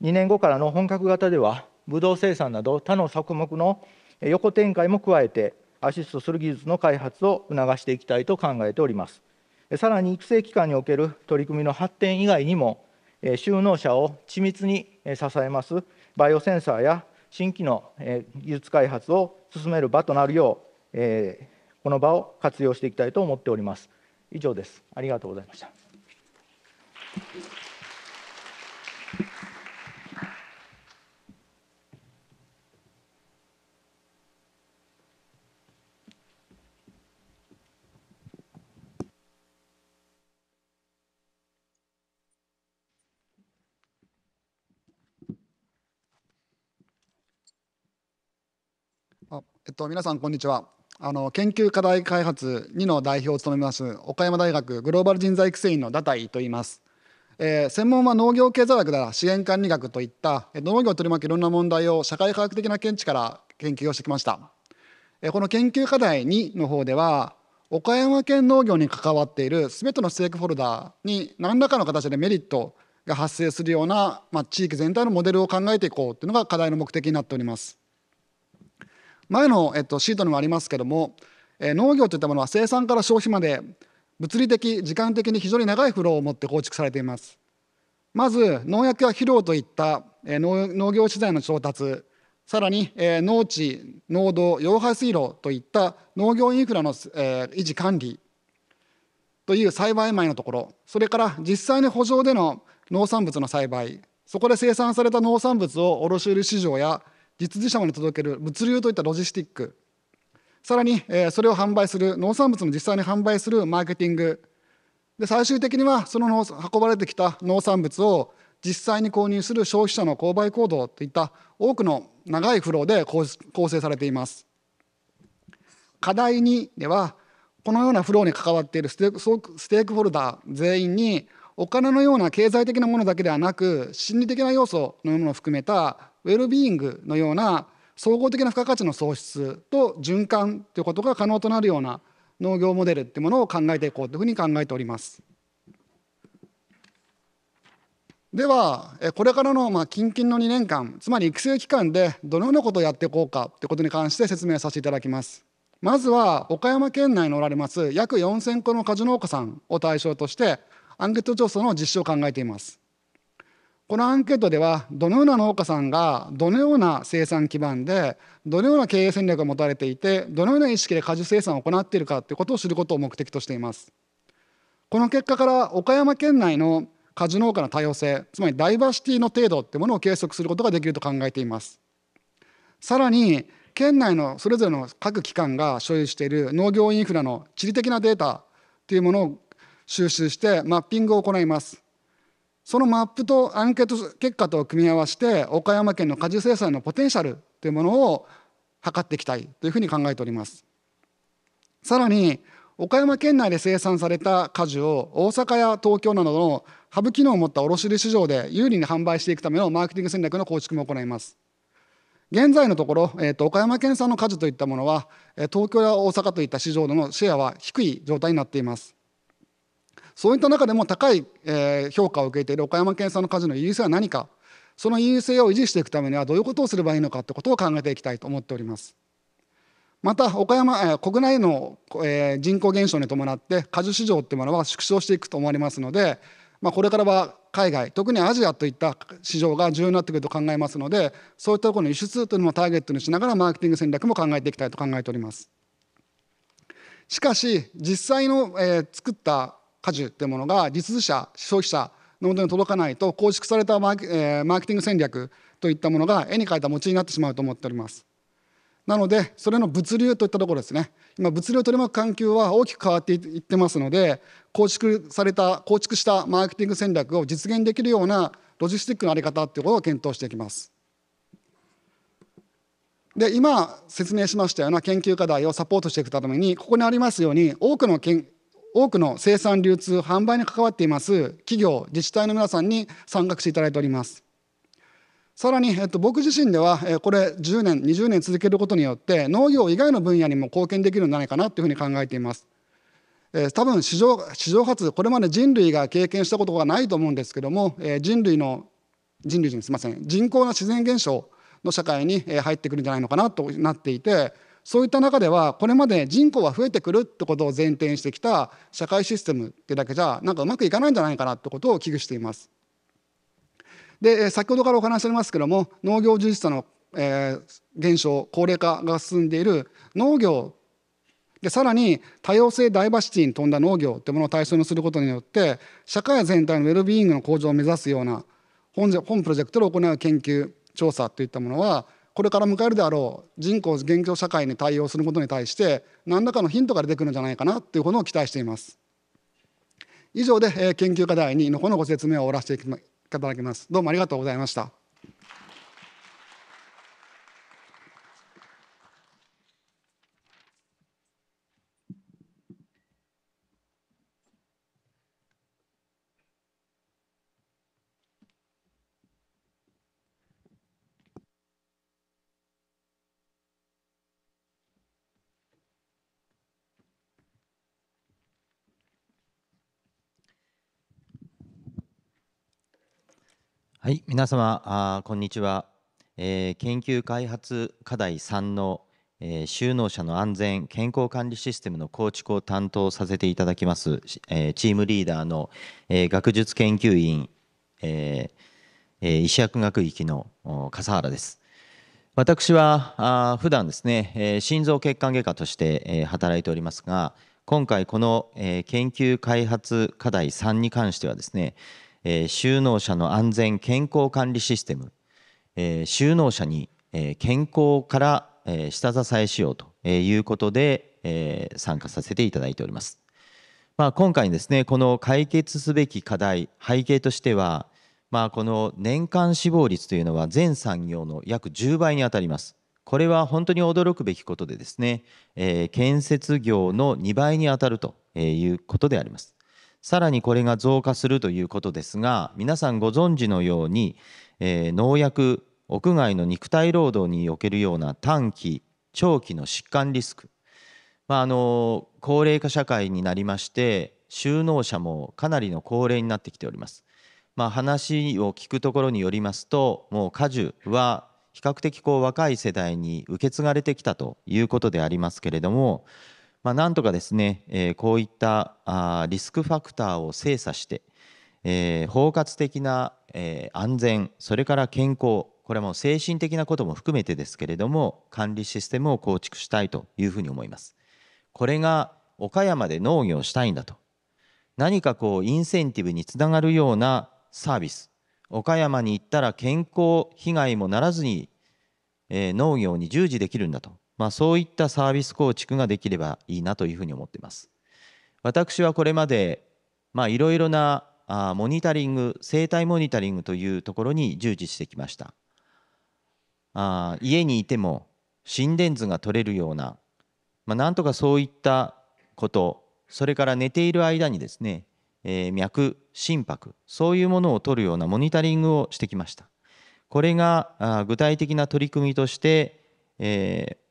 年後からの本格型では、ブドウ生産など他の作目の横展開も加えて、アシストする技術の開発を促していきたいと考えております。さらに育成機関における取り組みの発展以外にも、収納者を緻密に支えますバイオセンサーや新規の技術開発を進める場となるよう、この場を活用していきたいと思っております。以上です。ありがとうございました。っと、皆さんこんにちはあの研究課題開発2の代表を務めます岡山大学グローバル人材育成員のダタイと言います、えー、専門は農業経済学だ支援管理学といった農業を取り巻くいろんな問題を社会科学的な見地から研究をしてきました、えー、この研究課題2の方では岡山県農業に関わっている全てのステークホルダーに何らかの形でメリットが発生するような、まあ、地域全体のモデルを考えていこうというのが課題の目的になっております。前の、えっと、シートにもありますけども、えー、農業といったものは生産から消費まで物理的時間的に非常に長いフローを持って構築されていますまず農薬や肥料といった、えー、農業資材の調達さらに、えー、農地農道溶排水路といった農業インフラの、えー、維持管理という栽培前のところそれから実際に補助での農産物の栽培そこで生産された農産物を卸売市場や実需者まで届ける物流といったロジスティックさらに、えそれを販売する農産物の実際に販売するマーケティングで最終的にはその運ばれてきた農産物を実際に購入する消費者の購買行動といった多くの長いフローで構成されています課題2ではこのようなフローに関わっているステークホルダー全員にお金のような経済的なものだけではなく心理的な要素のようなものを含めたウェルビーイングのような総合的な付加価値の創出と循環ということが可能となるような農業モデルってものを考えていこうというふうに考えております。ではこれからのまあ近々の2年間つまり育成期間でどのようなことをやっていこうかということに関して説明させていただきます。まずは岡山県内におられます約4000個の果樹農家さんを対象としてアンケート調査の実施を考えています。このアンケートではどのような農家さんがどのような生産基盤でどのような経営戦略を持たれていてどのような意識で果樹生産を行っているかということを知ることを目的としていますこの結果から岡山県内の果樹農家の多様性つまりダイバーシティの程度っいうものを計測することができると考えていますさらに県内のそれぞれの各機関が所有している農業インフラの地理的なデータというものを収集してマッピングを行いますそのマップとアンケート結果と組み合わせて岡山県の果樹生産のポテンシャルというものを測っていきたいというふうに考えておりますさらに岡山県内で生産された果樹を大阪や東京などのハブ機能を持った卸売市場で有利に販売していくためのマーケティング戦略の構築も行います現在のところ、えーと、岡山県産の果樹といったものは東京や大阪といった市場でのシェアは低い状態になっていますそういった中でも高い、え評価を受けている岡山県産の果樹の優勢は何かその優勢を維持していくためにはどういうことをすればいいのかということを考えていきたいと思っております。また岡山国内の人口減少に伴って果樹市場っていうものは縮小していくと思われますので、まあ、これからは海外特にアジアといった市場が重要になってくると考えますのでそういったところの輸出というのもターゲットにしながらマーケティング戦略も考えていきたいと考えております。しかし実際の、え作った果樹ってものが実需者消費者のもとに届かないと構築されたマー,、えー、マーケティング戦略といったものが絵に描いた餅になってしまうと思っております。なのでそれの物流といったところですね今物流を取り巻く環境は大きく変わっていってますので構築された構築したマーケティング戦略を実現できるようなロジスティックの在り方ということを検討していきます。で今説明しましたような研究課題をサポートしていくためにここにありますように多くの多くの生産流通販売に関わっています企業自治体の皆さんに参画していただいておりますさらに、えっと、僕自身では、えこれ10年20年続けることによって農業以外の分野にも貢献できるんじゃないかなというふうに考えています、え多分史上史上初これまで人類が経験したことがないと思うんですけども、え人類の人類すみません人口の自然現象の社会に入ってくるんじゃないのかなとなっていてそういった中ではこれまで人口は増えてくるってことを前提にしてきた社会システムってだけじゃなんかうまくいかないんじゃないかなってことを危惧しています。で先ほどからお話しおりますけども農業従事者の、えー、減少高齢化が進んでいる農業でさらに多様性ダイバーシティに富んだ農業ってものを対象にすることによって社会全体のウェルビーイングの向上を目指すような本プロジェクトで行う研究調査といったものはこれから迎えるであろう人口現状社会に対応することに対して何らかのヒントが出てくるんじゃないかなということを期待しています。以上で研究課題2の方のご説明を終わらせていただきます。どうもありがとうございました。はい、皆様あこんにちは、えー、研究開発課題3の、えー、収納者の安全健康管理システムの構築を担当させていただきます、えー、チームリーダーの、え学術研究員、ええ医師薬学域の笠原です。私はあ普段ですね、え心臓血管外科として、え働いておりますが今回この、え研究開発課題3に関してはですねえー、収納者の安全健康管理システム、えー、収納者に、えー、健康から、えー、下支えしようということで、えー、参加させていただいております。まあ、今回ですね、この解決すべき課題、背景としては、まあ、この年間死亡率というのは全産業の約10倍に当たります。これは本当に驚くべきことでですね、えー、建設業の2倍に当たるということであります。さらにこれが増加するということですが皆さんご存知のように、えー、農薬屋外の肉体労働におけるような短期長期の疾患リスク、まあ、あの高齢化社会になりまして就農者もかなりの高齢になってきております。まあ、話を聞くところによりますともう果樹は比較的こう若い世代に受け継がれてきたということでありますけれどもまあ、なんとかですね、えー、こういったあリスクファクターを精査して、えー、包括的な、えー、安全それから健康これも精神的なことも含めてですけれども管理システムを構築したいというふうに思います。これが岡山で農業したいんだと何かこうインセンティブにつながるようなサービス岡山に行ったら健康被害もならずに、えー、農業に従事できるんだとまあ、そういったサービス構築ができればいいなというふうに思っています。私はこれまでいろいろなあモニタリング生体モニタリングというところに従事してきましたあ家にいても心電図が取れるような、まあ、なんとかそういったことそれから寝ている間にですね、えー、脈心拍そういうものを取るようなモニタリングをしてきましたこれがあ具体的な取り組みとして、えー、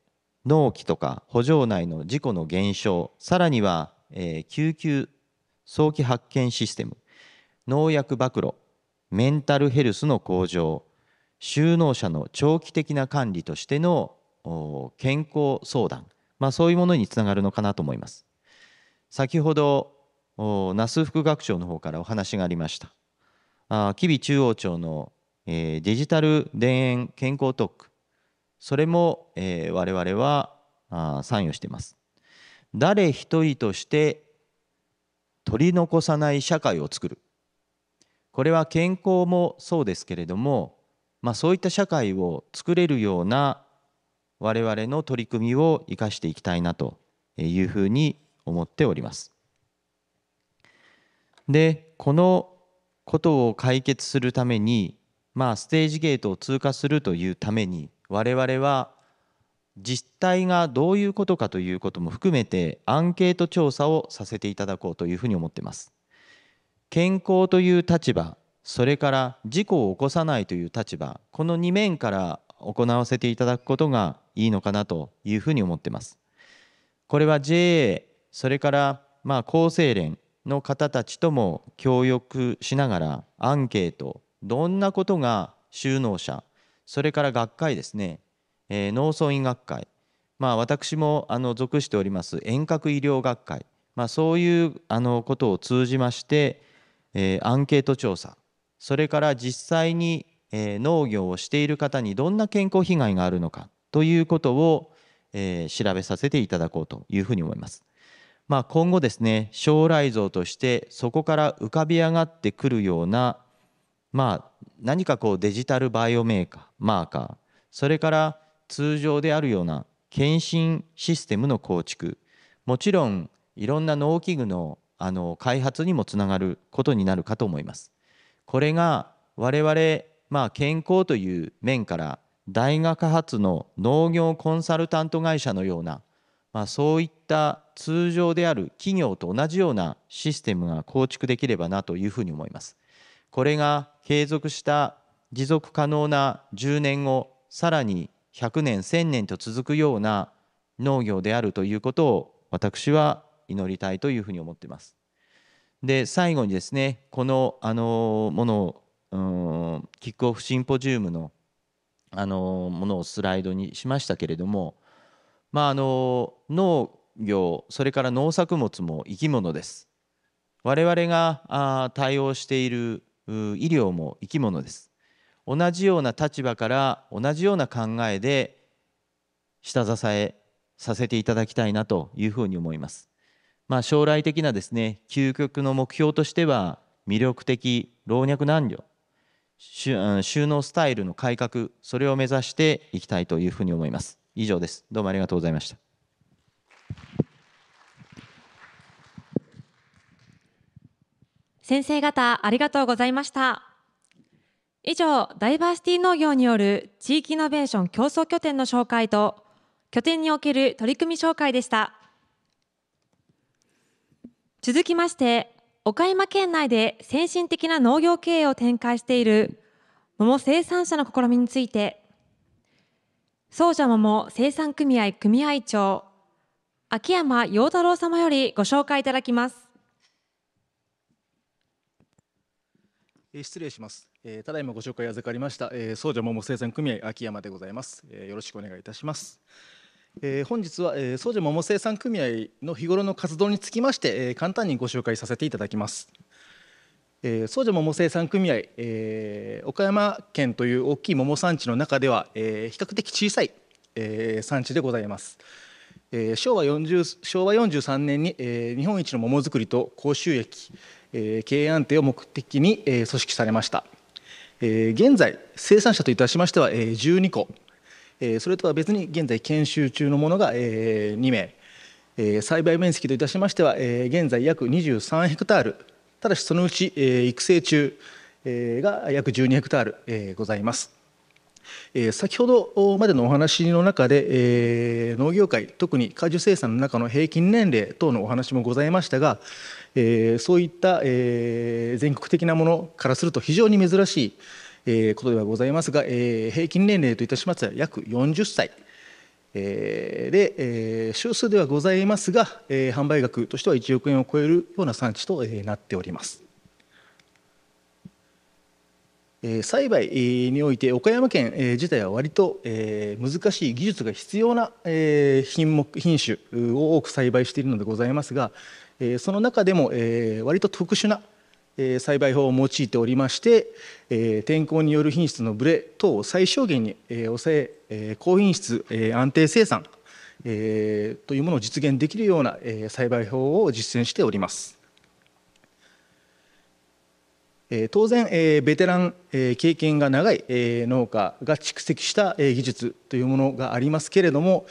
納期とか補助内の事故の減少さらには、えー、救急早期発見システム農薬暴露メンタルヘルスの向上就農者の長期的な管理としての健康相談、まあ、そういうものにつながるのかなと思います先ほど那須副学長の方からお話がありましたあ吉備中央町の、えー、デジタル田園健康特区それも、えー、我々はあ参与しています。誰一人として取り残さない社会を作る。これは健康もそうですけれども、まあ、そういった社会を作れるような我々の取り組みを生かしていきたいなというふうに思っております。でこのことを解決するために、まあ、ステージゲートを通過するというために我々は実態がどういうことかということも含めてアンケート調査をさせていただこうというふうに思っています。健康という立場それから事故を起こさないという立場この2面から行わせていただくことがいいのかなというふうに思っています。これは JA それからまあ厚生連の方たちとも協力しながらアンケートどんなことが収納者それから学会ですね、えー、農村医学会、まあ、私もあの属しております遠隔医療学会、まあ、そういうあのことを通じまして、えー、アンケート調査それから実際に、えー、農業をしている方にどんな健康被害があるのかということを、えー、調べさせていただこうというふうに思います。まあ、今後ですね将来像としてそこから浮かび上がってくるようなまあ、何かこうデジタルバイオメーカーマーカーそれから通常であるような検診システムの構築もちろんいろんな農機具のあの開発にもつながることになるかと思います。これが我々、まあ、健康という面から大学発の農業コンサルタント会社のような、まあ、そういった通常である企業と同じようなシステムが構築できればなというふうに思います。これが継続した持続可能な10年後さらに100年1000年と続くような農業であるということを私は祈りたいというふうに思っています。で最後にですねこのあのものをキックオフシンポジウムのあのものをスライドにしましたけれども、まあ、あの農業それから農作物も生き物です。我々があ対応している医療も生き物です同じような立場から同じような考えで下支えさせていただきたいなというふうに思います。まあ、将来的なですね究極の目標としては魅力的老若男女収納スタイルの改革それを目指していきたいというふうに思います。以上です。どうもありがとうございました。先生方ありがとうございました。以上、ダイバーシティ農業による地域イノベーション競争拠点の紹介と、拠点における取り組み紹介でした。続きまして、岡山県内で先進的な農業経営を展開している桃生産者の試みについて、総社桃生産組合組合長、秋山陽太郎様よりご紹介いただきます。失礼します、えー、ただいまご紹介預かりました、えー、総桃生産組合秋山でございます、えー、よろしくお願いいたします、えー、本日は、えー、総桃生産組合の日頃の活動につきまして、えー、簡単にご紹介させていただきます、えー、総桃生産組合、えー、岡山県という大きい桃産地の中では、えー、比較的小さい、えー、産地でございます、えー、昭和 ,40 昭和43年に、えー、日本一の桃作りと高収益、経営安定を目的に、組織されました、現在生産者といたしましては、12個、それとは別に現在研修中のものが、2名、栽培面積といたしましては、現在約23ヘクタールただしそのうち、育成中、が約12ヘクタール、ございます先ほどまでのお話の中で、農業界特に果樹生産の中の平均年齢等のお話もございましたが、えー、そういった、えー、全国的なものからすると非常に珍しい、えー、ことではございますが、えー、平均年齢といたしますは約40歳。えー、で、えー、週数ではございますが、えー、販売額としては1億円を超えるような産地と、えー、なっております。栽培において岡山県自体は割と難しい技術が必要な品目品種を多く栽培しているのでございますがその中でも割と特殊な栽培法を用いておりまして天候による品質のブレ等を最小限に抑え高品質安定生産というものを実現できるような栽培法を実践しております。当然ベテラン経験が長い農家が蓄積した技術というものがありますけれども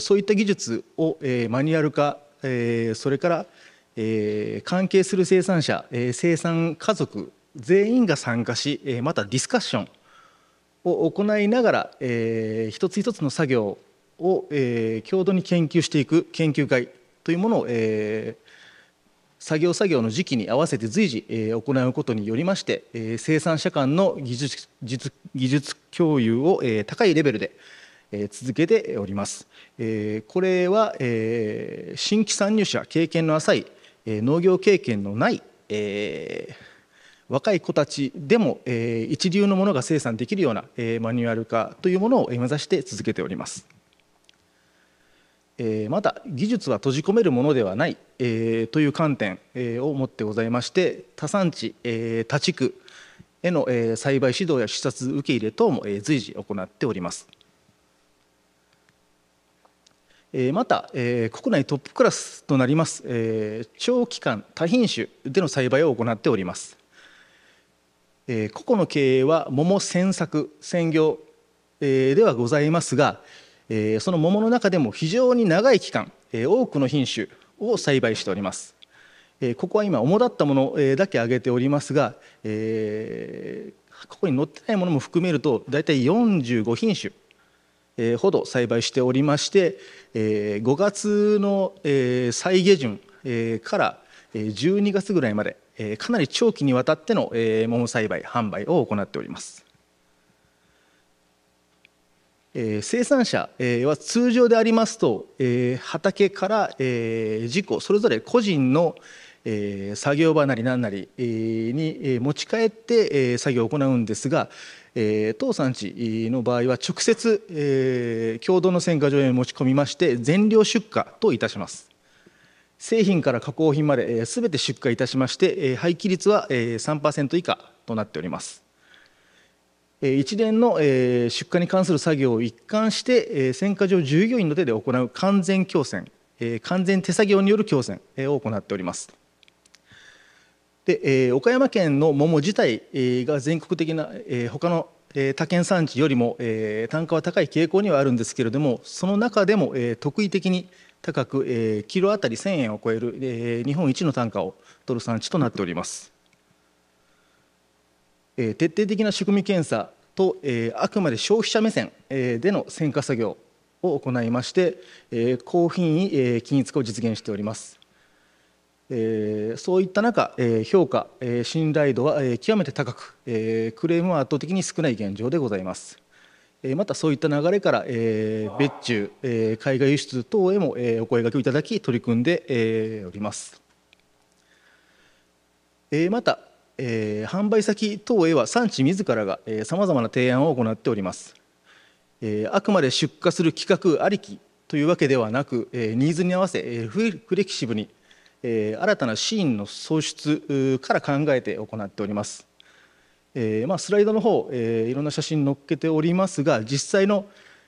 そういった技術をマニュアル化えー、それから、えー、関係する生産者、えー、生産家族全員が参加し、えー、またディスカッションを行いながら、えー、一つ一つの作業を、えー、共同に研究していく研究会というものを、えー、作業作業の時期に合わせて随時、えー、行うことによりまして、えー、生産者間の技術技術共有を、えー、高いレベルで、続けております。これは新規参入者経験の浅い農業経験のない若い子たちでも一流のものが生産できるようなマニュアル化というものを目指して続けております。また技術は閉じ込めるものではないという観点を持ってございまして他産地他地区への栽培指導や視察受け入れ等も随時行っております。また国内トップクラスとなります長期間多品種での栽培を行っております個々の経営は桃専作専業ではございますがその桃の中でも非常に長い期間多くの品種を栽培しておりますここは今主だったものだけ挙げておりますがここに載ってないものも含めると大体45品種ほど栽培しておりまして5月の最下旬から12月ぐらいまでかなり長期にわたっての桃栽培販売を行っております生産者は通常でありますと畑から事故、それぞれ個人の作業場なり何なりに持ち帰って作業を行うんですがえー、当産地の場合は直接、えー、共同の選果場へ持ち込みまして全量出荷といたします製品から加工品まで、えー、全て出荷いたしまして、えー、廃棄率は、えー、3%以下となっておりますえ一連のえ出荷に関する作業を一貫してえ選果場従業員の手で行う完全共選完全手作業による共選を行っております。で、えー、岡山県の桃自体、えー、が全国的な、えー、他の他県産地よりも、えー、単価は高い傾向にはあるんですけれどもその中でも、えー、特異的に高く、えー、キロ当たり1000円を超える、えー、日本一の単価を取る産地となっております、えー、徹底的な仕組み検査と、えー、あくまで消費者目線、えー、での選果作業を行いまして、えー、高品位、えー、均一化を実現しておりますえー、そういった中、えー、評価、えー、信頼度は、えー、極めて高く、えー、クレームは圧倒的に少ない現状でございます。えー、またそういった流れから、えー、別注、えー、海外輸出等へも、えー、お声がけをいただき取り組んで、えー、おります。えー、また、えー、販売先等へは産地自らがさまざまな提案を行っております。えー、あくまで出荷する企画ありきというわけではなく、えー、ニーズに合わせ、えー、フレキシブに、えー、新たなシーンの創出から考えて行っております、えーまあ、スライドの方、えー、いろんな写真載っけておりますが実際の、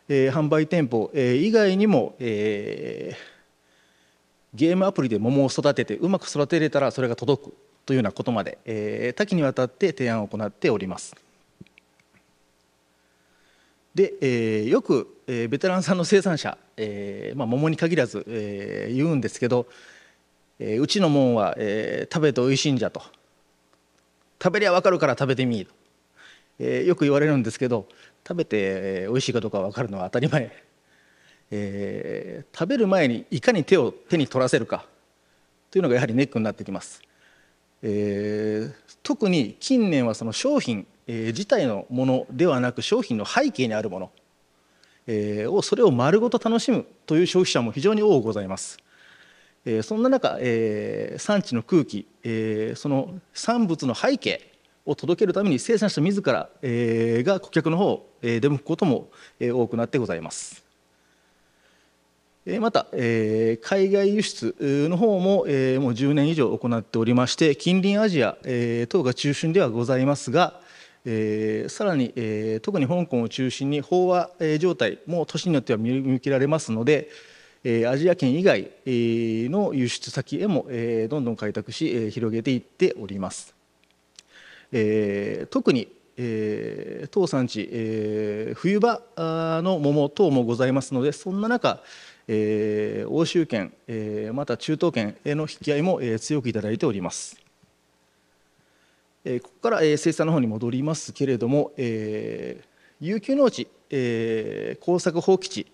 えー、販売店舗、えー、以外にも、えー、ゲームアプリで桃を育ててうまく育てれたらそれが届くというようなことまで、えー、多岐にわたって提案を行っておりますで、えー、よく、えー、ベテランさんの生産者、えーまあ、桃に限らず、えー、言うんですけどえー、うちのもんは、えー、食べておいしいんじゃと食べりゃ分かるから食べてみと、えー、よく言われるんですけど食べて、えー、おいしいかどうか分かるのは当たり前、えー、食べる前にいかに手を手に取らせるかというのがやはりネックになってきます、えー、特に近年はその商品、えー、自体のものではなく商品の背景にあるもの、えー、をそれを丸ごと楽しむという消費者も非常に多くございますえそんな中、え産地の空気、えその産物の背景を届けるために生産者自ら、えが顧客の方、え出向くことも、え多くなってございます。また、え海外輸出の方も、えもう10年以上行っておりまして近隣アジア、え等が中心ではございますが、えさらに、え特に香港を中心に飽和状態も年によっては見受けられますので、アジア圏以外の輸出先へもどんどん開拓し広げていっております。特に当産地冬場の桃等もございますのでそんな中欧州圏また中東圏への引き合いも強く頂いております。ここから生産の方に戻りますけれども、えー、有給農地、え耕作放棄地、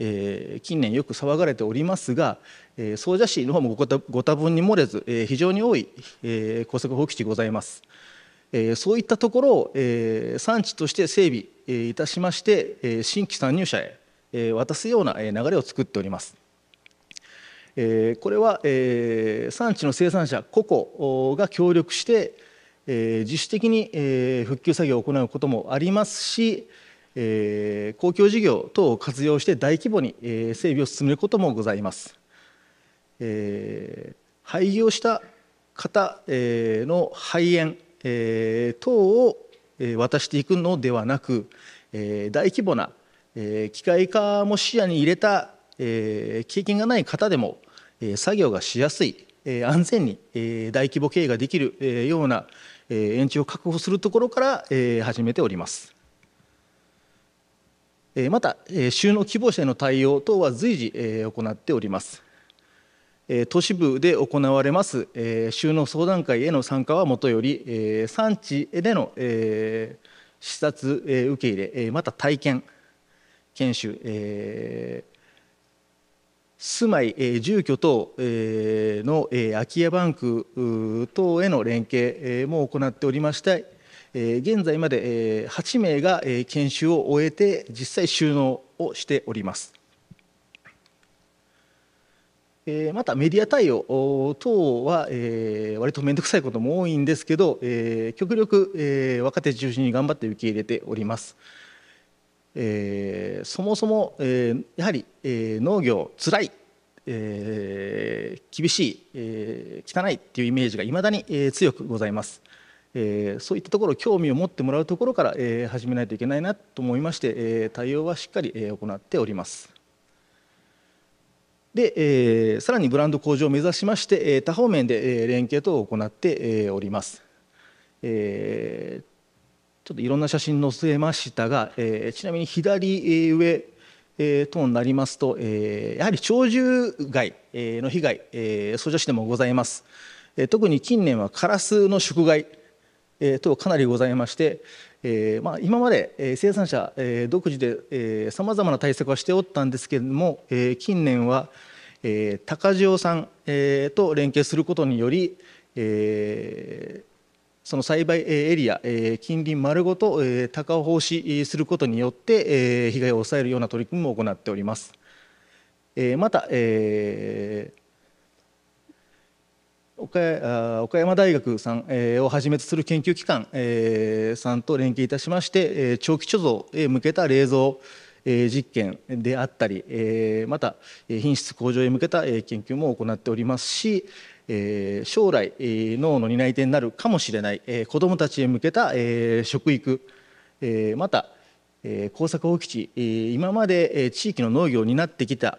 えー、近年よく騒がれておりますが、えー、総社市の方もご多分に漏れず、えー、非常に多い、えー、高速放棄地ございます。えー、そういったところを、えー、産地として整備、えー、いたしまして、えー、新規参入者へ、えー、渡すような流れを作っております。えー、これは、えー、産地の生産者個々が協力して、えー、自主的に、えー、復旧作業を行うこともありますし、えー、公共事業等を活用して大規模に、えー、整備を進めることもございます。えー、廃業した方、えー、の肺炎、えー、等をえ渡していくのではなく、えー、大規模な、えー、機械化も視野に入れた、えー、経験がない方でも、えー、作業がしやすい、えー、安全に、えー、大規模経営ができる、えー、ような、えー、延長を確保するところから、えー、始めております。また収納希望者への対応等は随時行っております都市部で行われます収納相談会への参加はもとより産地での視察受け入れまた体験研修住まい住居等の空き家バンク等への連携も行っておりまして現在まで8名が研修を終えて実際収納をしておりますまたメディア対応等は割と面倒くさいことも多いんですけど極力若手中心に頑張って受け入れております。えー、そもそも、えー、やはり、えー、農業つらい、え厳しい、え汚いっていうイメージがいまだに、え強くございます、そういったところ興味を持ってもらうところから始めないといけないなと思いまして対応はしっかり行っております。でさらにブランド向上を目指しまして多方面で連携等を行っております。えちょっといろんな写真載せましたが、えちなみに左上、えとなりますと、えやはり鳥獣害の被害、えー、総社市でもございます、え特に近年はカラスの食害、等かなりございまして、えーまあ、今まで、え生産者、えー、独自でさまざまな対策はしておったんですけれども、えー、近年は、えー、高塩さん、えー、と連携することにより、えー、その栽培エリア、えー、近隣丸ごと、えー、高放しすることによって、えー、被害を抑えるような取り組みも行っております。えー、また、えー岡山大学さんをはじめとする研究機関さんと連携いたしまして長期貯蔵へ向けた冷蔵実験であったりまた品質向上へ向けた研究も行っておりますし将来脳の担い手になるかもしれない子どもたちへ向けた食育また耕作放棄地今まで地域の農業を担ってきた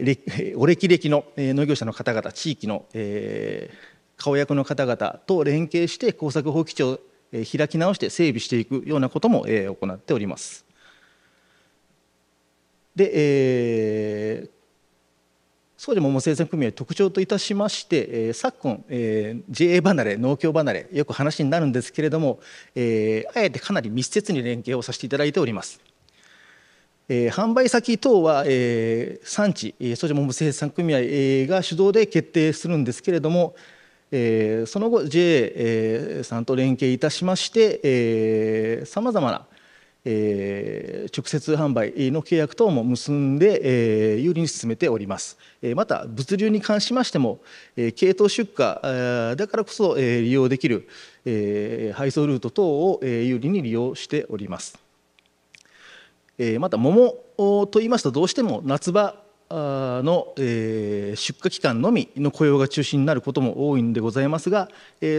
お歴々の農業者の方々地域の、え顔役の方々と連携して耕作放棄地を開き直して整備していくようなことも、え行っております。で、えー、総理桃生産組合特徴といたしまして、え昨今、え JA 離れ農協離れよく話になるんですけれども、えー、あえてかなり密接に連携をさせていただいております。販売先等は産地そして文部生産組合が主導で決定するんですけれどもその後 JA さんと連携いたしましてさまざまなえー、直接販売の契約等も結んで、えー、有利に進めております、えー、また物流に関しましても、えー、系統出荷だからこそ、えー、利用できる、えー、配送ルート等を、えー、有利に利用しておりますえまた桃といいますとどうしても夏場の出荷期間のみの雇用が中心になることも多いんでございますが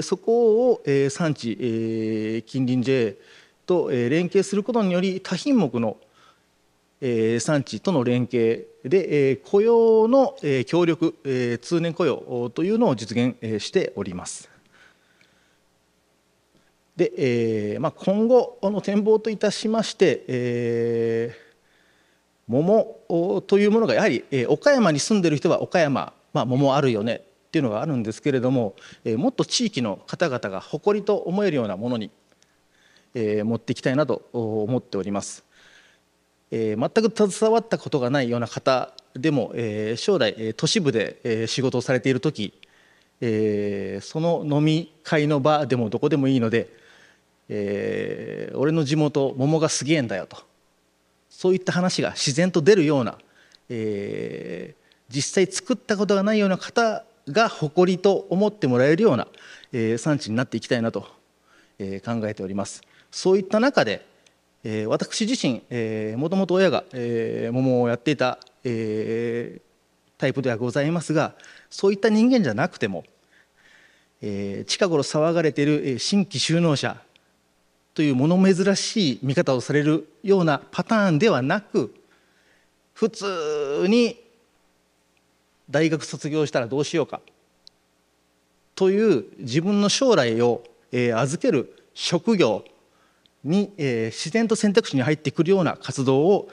そこを産地近隣 j と連携することにより多品目の産地との連携で雇用の協力通年雇用というのを実現しております。で、えーまあ、今後の展望といたしまして、えー、桃というものがやはり、えー、岡山に住んでる人は岡山、まあ、桃あるよねっていうのがあるんですけれども、えー、もっと地域の方々が誇りと思えるようなものに、えー、持っていきたいなと思っております。えー、全く携わったことがないような方でも、えー、将来、えー、都市部で、えー、仕事をされている時、えー、その飲み会の場でもどこでもいいので、えー、俺の地元桃がすげえんだよとそういった話が自然と出るような、えー、実際作ったことがないような方が誇りと思ってもらえるような、えー、産地になっていきたいなと、えー、考えております。そういった中で、えー、私自身、えー、もともと親が、えー、桃をやっていた、えー、タイプではございますがそういった人間じゃなくても、えー、近頃騒がれている新規就農者というの珍しい見方をされるようなパターンではなく普通に大学卒業したらどうしようかという自分の将来を預ける職業に自然と選択肢に入ってくるような活動を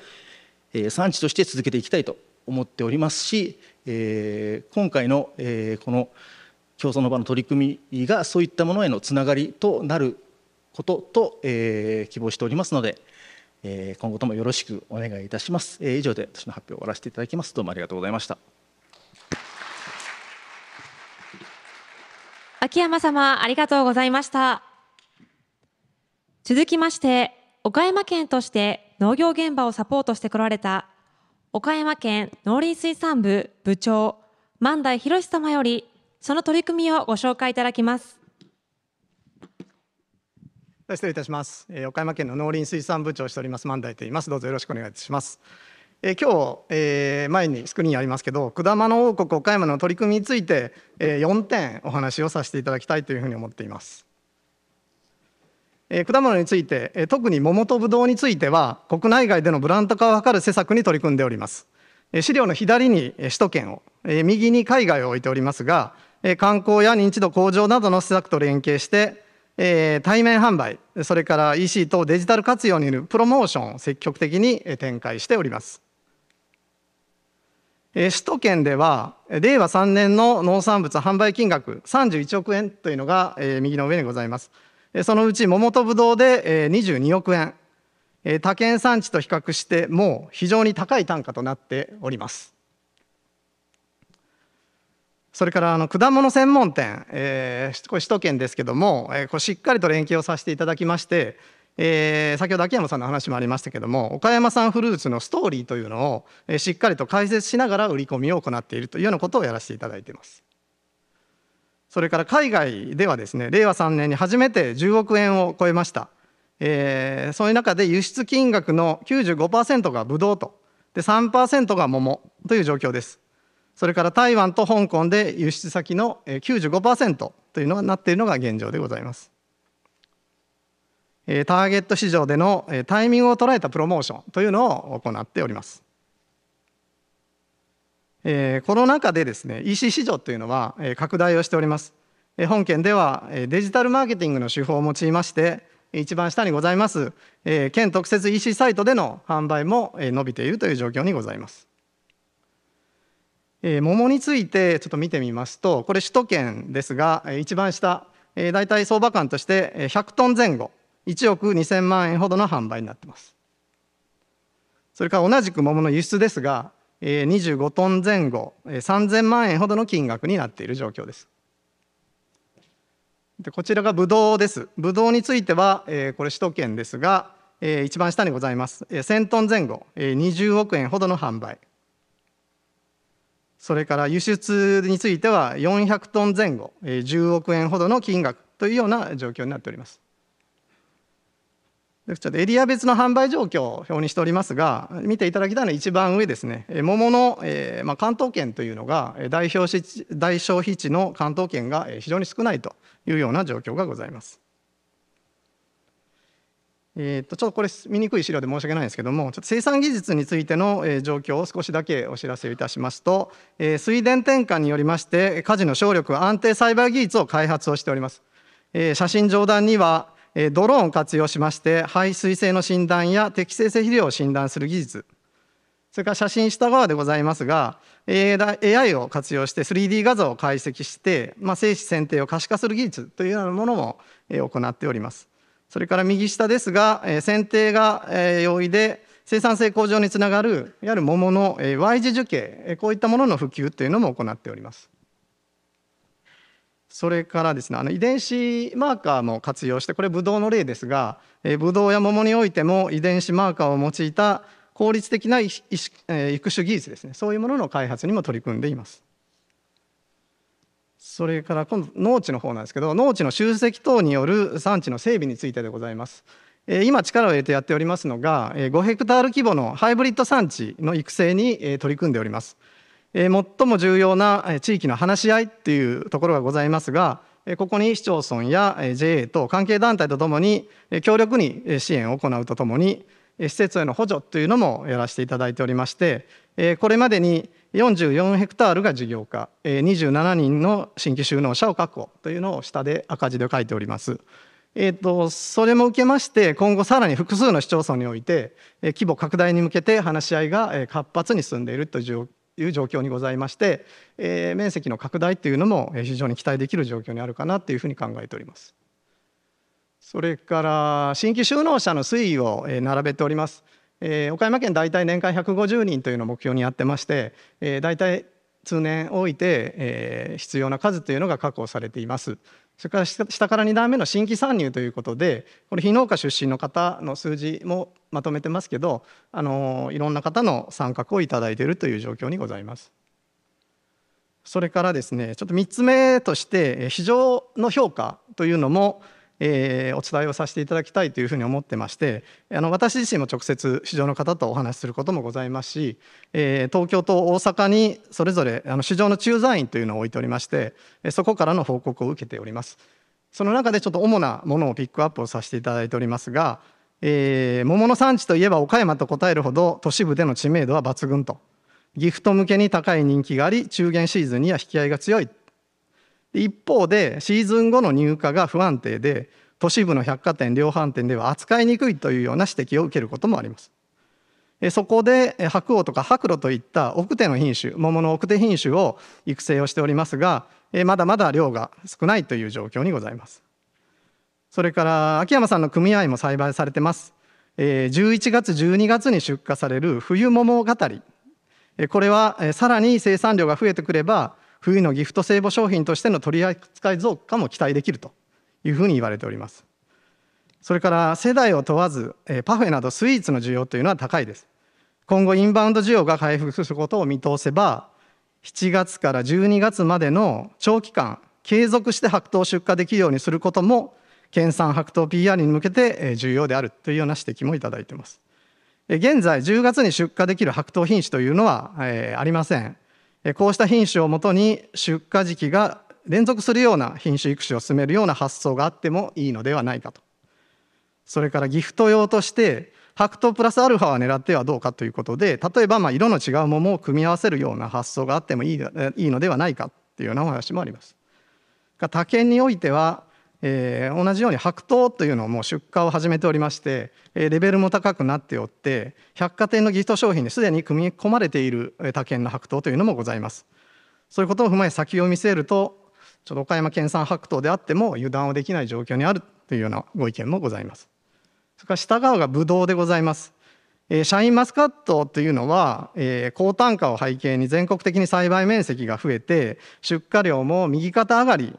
産地として続けていきたいと思っておりますし今回のこの競争の場の取り組みがそういったものへのつながりとなることと、えー、希望しておりますので、えー、今後ともよろしくお願いいたします、えー、以上で私の発表を終わらせていただきますどうもありがとうございました秋山様ありがとうございました続きまして岡山県として農業現場をサポートしてこられた岡山県農林水産部部長万代博様よりその取り組みをご紹介いただきます失礼いたします、え岡山県の農林水産部長をしております万代と言いますどうぞよろしくお願いいたします、え今日、え前にスクリーンありますけど「果物王国岡山」の取り組みについて、え4点お話をさせていただきたいというふうに思っていますえ果物について、え特に桃とぶどうについては国内外でのブランド化を図る施策に取り組んでおります、え資料の左に、え首都圏を、え右に海外を置いておりますが、え観光や認知度向上などの施策と連携して、え対面販売それから EC とデジタル活用によるプロモーションを積極的に展開しております、え首都圏では令和3年の農産物販売金額31億円というのが、え右の上にございますそのうち桃とぶどうで、え22億円他県産地と比較してもう非常に高い単価となっておりますそれからあの果物専門店、えー、これ首都圏ですけども、えー、こうしっかりと連携をさせていただきまして、えー、先ほど秋山さんの話もありましたけども岡山産フルーツのストーリーというのを、えー、しっかりと解説しながら売り込みを行っているというようなことをやらせていただいています。それから海外ではですね令和3年に初めて10億円を超えました、えー、そういう中で輸出金額の95%がブドウとで3%が桃という状況ですそれから台湾と香港で輸出先の95%というのがなっているのが現状でございます。ターゲット市場でのタイミングを捉えたプロモーションというのを行っております。この中でですね EC 市場というのは拡大をしております。本県ではデジタルマーケティングの手法を用いまして一番下にございます県特設 EC サイトでの販売も伸びているという状況にございます。えー、桃についてちょっと見てみますとこれ首都圏ですが一番下、えー、大体相場感として100トン前後1億2000万円ほどの販売になってますそれから同じく桃の輸出ですが25トン前後3000万円ほどの金額になっている状況ですでこちらがブドウですブドウについては、えー、これ首都圏ですが、えー、一番下にございます1000トン前後20億円ほどの販売それから輸出については400トン前後、え10億円ほどの金額というような状況になっております。ちょっとエリア別の販売状況を表にしておりますが見ていただきたいのは一番上ですね桃の、えまあ、関東圏というのが代表し大消費地の関東圏が非常に少ないというような状況がございます。えー、っとちょっとこれ見にくい資料で申し訳ないんですけどもちょっと生産技術についての、え状況を少しだけお知らせいたしますと、え水田転換によりまして火事の省力安定栽培技術を開発をしております、え写真上段には、えドローンを活用しまして排水性の診断や適正性肥料を診断する技術それから写真下側でございますが AI を活用して 3D 画像を解析して、まあ、精子選定を可視化する技術というようなものも行っておりますそれから右下ですが、えー、選定が、えー、容易で生産性向上につながるいわゆる桃の、えー、Y 字樹形、えー、こういったものの普及というのも行っております。それからですねあの遺伝子マーカーも活用してこれブドウの例ですが、えー、ブドウや桃においても遺伝子マーカーを用いた効率的な育種技術ですねそういうものの開発にも取り組んでいます。それから今度農地の方なんですけど農地の集積等による産地の整備についてでございます。今力を入れてやっておりますのが5ヘクタール規模のハイブリッド産地の育成に取り組んでおります。最も重要な地域の話し合いっていうところがございますがここに市町村や JA と関係団体とともに強力に支援を行うとともに施設への補助というのもやらせていただいておりましてこれまでに44ヘクタールが事業化27人の新規就農者を確保というのを下で赤字で書いております。えーと、それも受けまして今後さらに複数の市町村において規模拡大に向けて話し合いが活発に進んでいるという状況にございまして、え面積の拡大というのも非常に期待できる状況にあるかなというふうに考えております。それから新規就農者の推移を並べております。えー、岡山県大体年間150人というのを目標にやってまして、えー、大体通年おいて、えー、必要な数というのが確保されています。それから下から2段目の新規参入ということでこれ非農家出身の方の数字もまとめてますけど、あのいろんな方の参画をいただいているという状況にございます。それからですねちょっと3つ目として市場の評価というのも、えー、お伝えをさせていただきたいというふうに思ってましてあの私自身も直接市場の方とお話しすることもございますし、えー、東京と大阪にそれぞれあの市場の駐在員というのを置いておりましてそこからの報告を受けております。その中でちょっと主なものをピックアップをさせていただいておりますが、えー、桃の産地といえば岡山と答えるほど都市部での知名度は抜群とギフト向けに高い人気があり中元シーズンには引き合いが強い一方でシーズン後の入荷が不安定で都市部の百貨店量販店では扱いにくいというような指摘を受けることもありますそこで白鸚とか白露といった奥手の品種桃の奥手品種を育成をしておりますがまだまだ量が少ないという状況にございますそれから秋山さんの組合も栽培されてます11月12月に出荷される冬桃語りこれはさらに生産量が増えてくれば冬のギフト聖母商品としての取り扱い増加も期待できるというふうに言われておりますそれから世代を問わずパフェなどスイーツの需要というのは高いです今後インバウンド需要が回復することを見通せば7月から12月までの長期間継続して白桃出荷できるようにすることも県産白桃 PR に向けて重要であるというような指摘もいただいています現在10月に出荷できる白桃品種というのは、えありませんこうした品種をもとに出荷時期が連続するような品種育種を進めるような発想があってもいいのではないかとそれからギフト用として白桃プラスアルファを狙ってはどうかということで例えばまあ色の違う桃を組み合わせるような発想があってもいいいいのではないかっていうようなお話もあります。他県においてはえー、同じように白桃というのも出荷を始めておりまして、えー、レベルも高くなっておって百貨店のギフト商品にすでに組み込まれている他県の白桃というのもございますそういうことを踏まえ先を見据えるとちょっと岡山県産白桃であっても油断をできない状況にあるというようなご意見もございますそれから下側がブドウでございますえー、シャインマスカットというのは、えー、高単価を背景に全国的に栽培面積が増えて出荷量も右肩上がり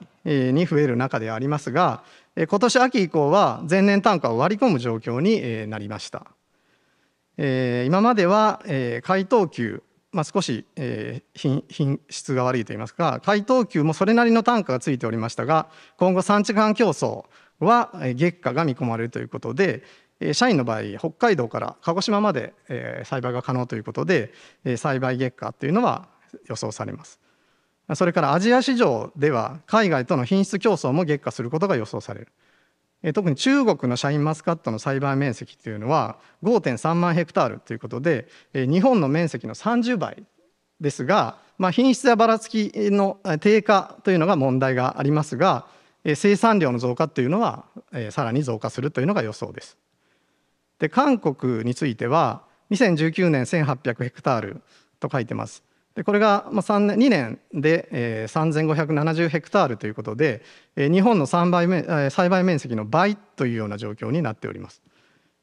に増える中でありますが今年秋以降は前年単価を割り込む状況になりました今までは回答給まあ、少し、え品質が悪いといいますか回答給もそれなりの単価がついておりましたが今後産地間競争は月下が見込まれるということで社員の場合北海道から鹿児島まで栽培が可能ということで栽培月下というのは予想されます。それからアジア市場では海外との品質競争も激化することが予想される。特に中国のシャインマスカットの栽培面積というのは5.3万ヘクタールということで日本の面積の30倍ですが、まあ、品質やばらつきの低下というのが問題がありますが生産量の増加というのはさらに増加するというのが予想です。で韓国については2019年1800ヘクタールと書いてます。でこれが3年2年で、えー、3570ヘクタールということで、えー、日本の3倍面栽培面積の倍というような状況になっております、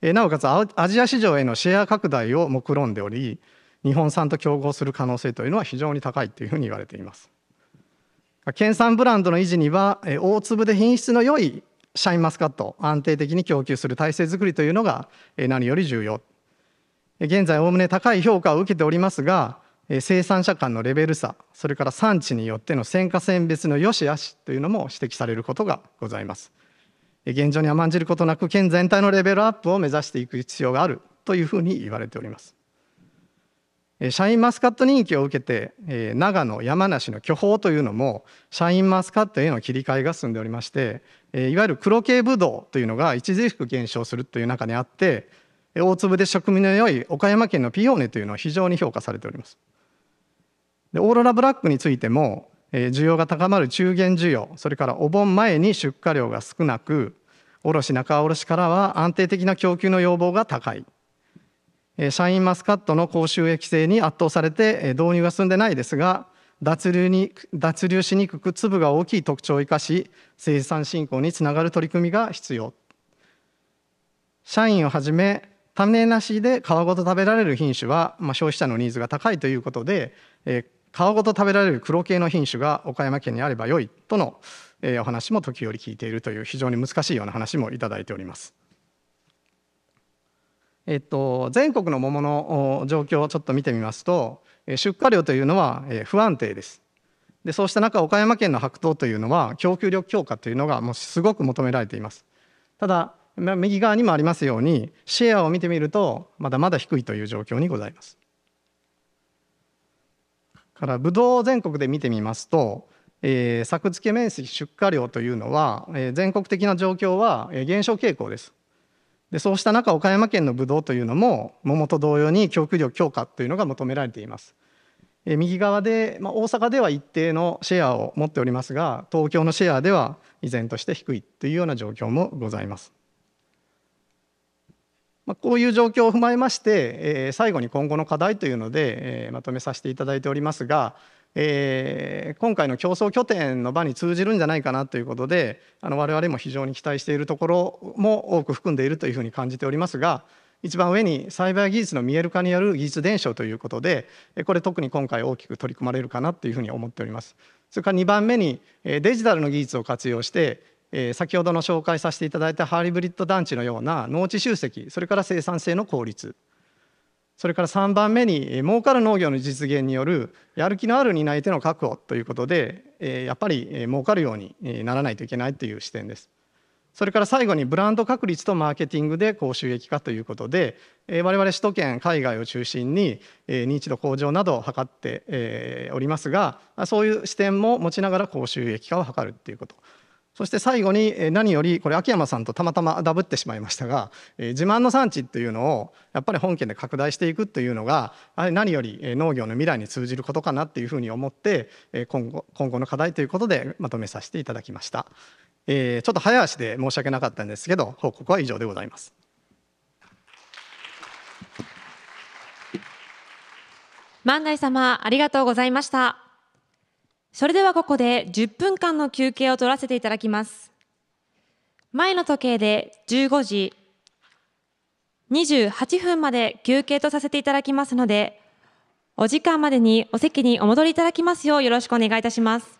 えー、なおかつアジア市場へのシェア拡大を目論んでおり日本産と競合する可能性というのは非常に高いというふうに言われています県産ブランドの維持には、えー、大粒で品質の良いシャインマスカット安定的に供給する体制づくりというのが何より重要現在おおむね高い評価を受けておりますが生産者間のレベル差それから産地によっての選果選別の良し悪しというのも指摘されることがございます現状に甘んじることなく県全体のレベルアップを目指していく必要があるというふうに言われておりますシャインマスカット人気を受けて長野山梨の巨峰というのもシャインマスカットへの切り替えが進んでおりましていわゆる黒系ブドウというのが著しく減少するという中にあって大粒で食味の良い岡山県のピオーネというのは非常に評価されておりますでオーロラブラックについても需要が高まる中元需要それからお盆前に出荷量が少なく卸仲卸からは安定的な供給の要望が高いシャインマスカットの高収益性に圧倒されて導入が進んでないですが脱流に脱流しにくく粒が大きい特徴を生かし生産振興につながる取り組みが必要社員をはじめ種なしで皮ごと食べられる品種は、まあ、消費者のニーズが高いということで、えー、皮ごと食べられる黒系の品種が岡山県にあればよいとの、えお話も時折聞いているという非常に難しいような話もいただいております。えっと、全国の桃の状況をちょっと見てみますと出荷量というのは不安定です。でそうした中岡山県の白桃というのは供給力強化というのがもうすごく求められています。ただ右側にもありますようにシェアを見てみるとまだまだ低いという状況にございます。からブドウを全国で見てみますと、えー、作付け面積出荷量というのは、えー、全国的な状況は、え減少傾向ですでそうした中岡山県のブドウというのも桃と同様に供給量強化というのが求められています、え右側で、まあ、大阪では一定のシェアを持っておりますが東京のシェアでは依然として低いというような状況もございますまあ、こういう状況を踏まえまして、えー、最後に今後の課題というので、えー、まとめさせていただいておりますが、えー、今回の競争拠点の場に通じるんじゃないかなということであの我々も非常に期待しているところも多く含んでいるというふうに感じておりますが一番上にサイバー技術の見える化による技術伝承ということでこれ特に今回大きく取り組まれるかなというふうに思っております。それから2番目にデジタルの技術を活用してえー、先ほどの紹介させていただいたハーリブリッド団地のような農地集積それから生産性の効率それから3番目に儲かる農業の実現によるやる気のある担い手の確保ということでやっぱり儲かるようにならないといけないという視点です。それから最後にブランド確立とマーケティングで高収益化ということで我々首都圏海外を中心に認知度向上などを図っておりますがそういう視点も持ちながら高収益化を図るということそして最後に何よりこれ秋山さんとたまたまダブってしまいましたが自慢の産地っていうのをやっぱり本県で拡大していくというのが何より農業の未来に通じることかなっていうふうに思って今後今後の課題ということでまとめさせていただきました。えちょっと早足で申し訳なかったんですけど報告は以上でございます。万代様ありがとうございました。それではここで10分間の休憩を取らせていただきます。前の時計で15時28分まで休憩とさせていただきますので、お時間までにお席にお戻りいただきますようよろしくお願いいたします。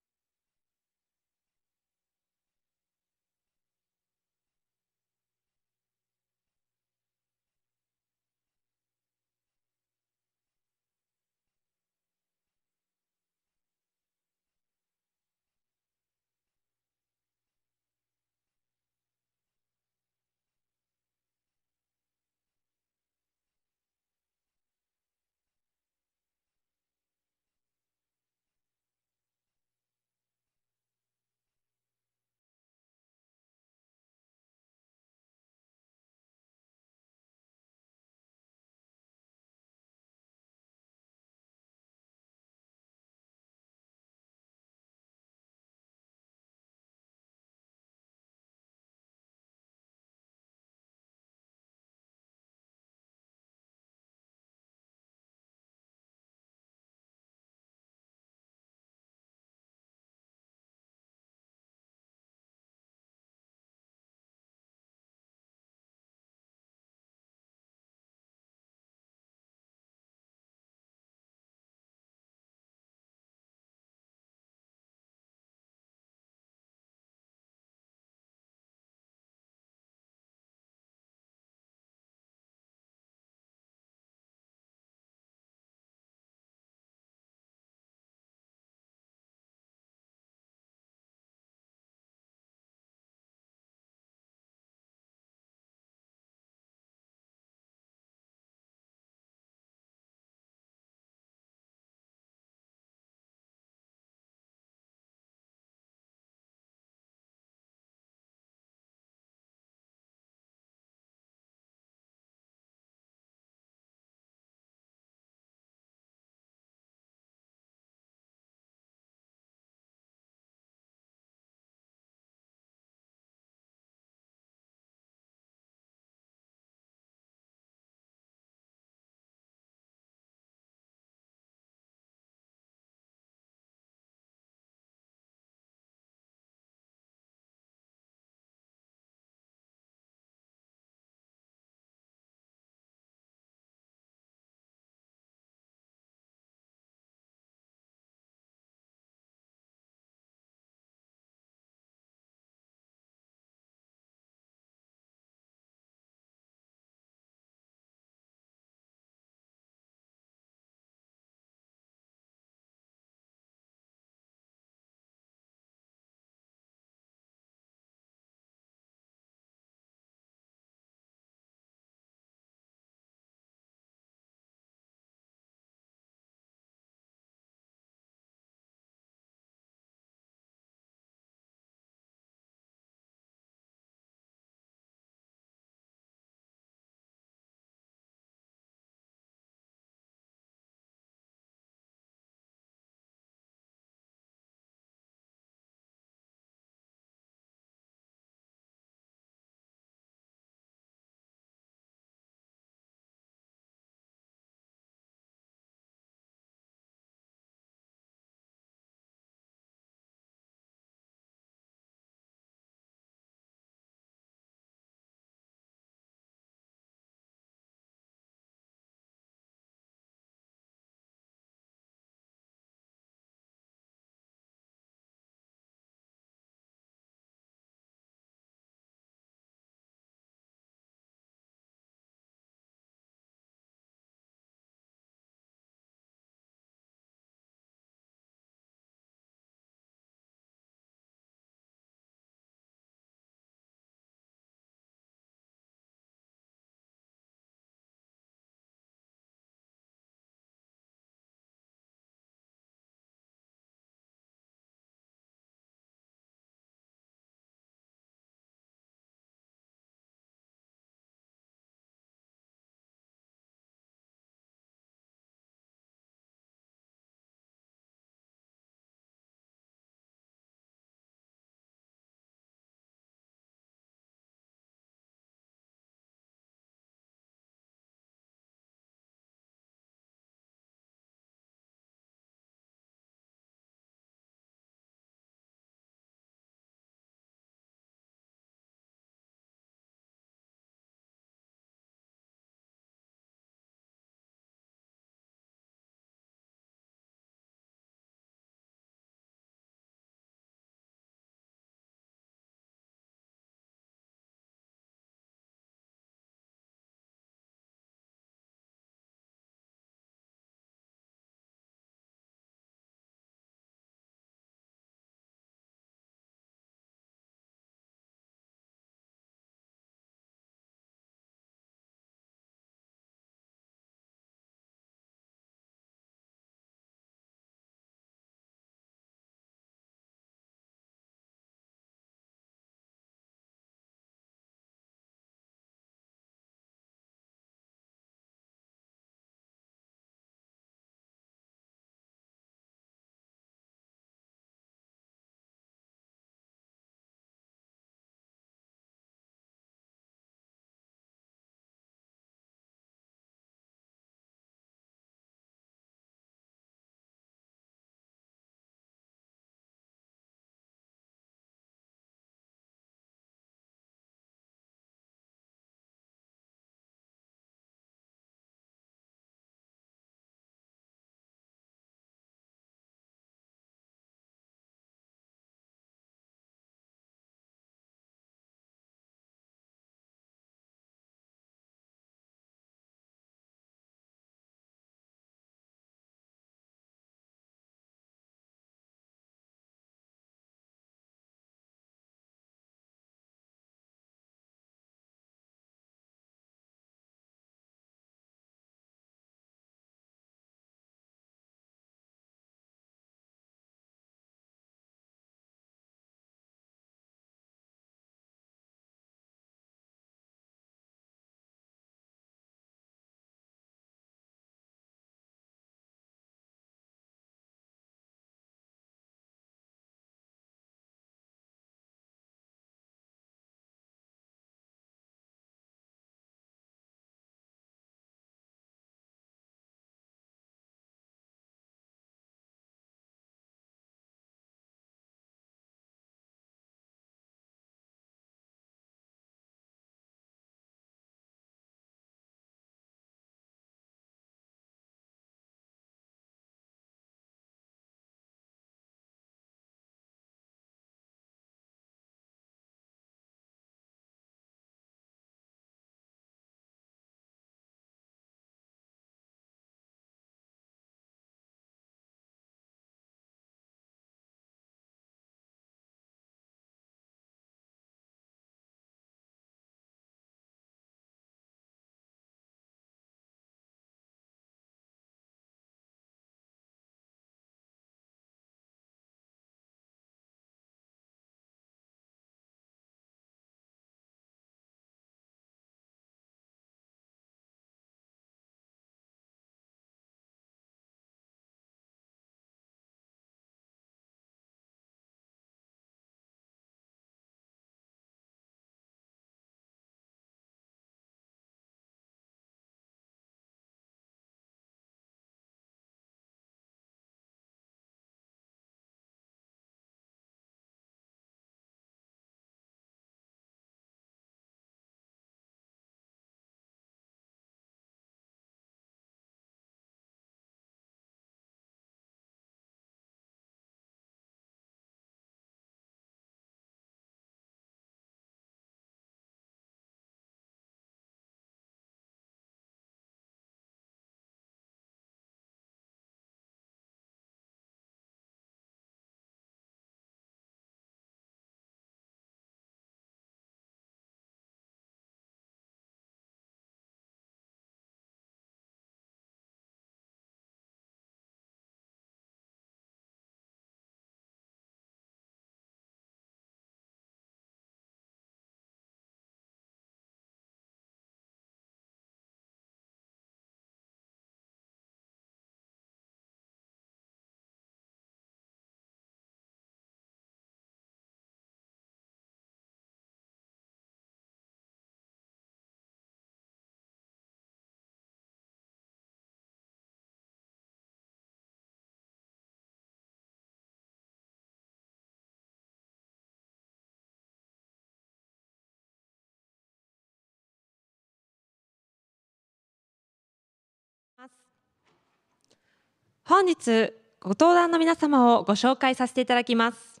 本日ご登壇の皆様をご紹介させていただきます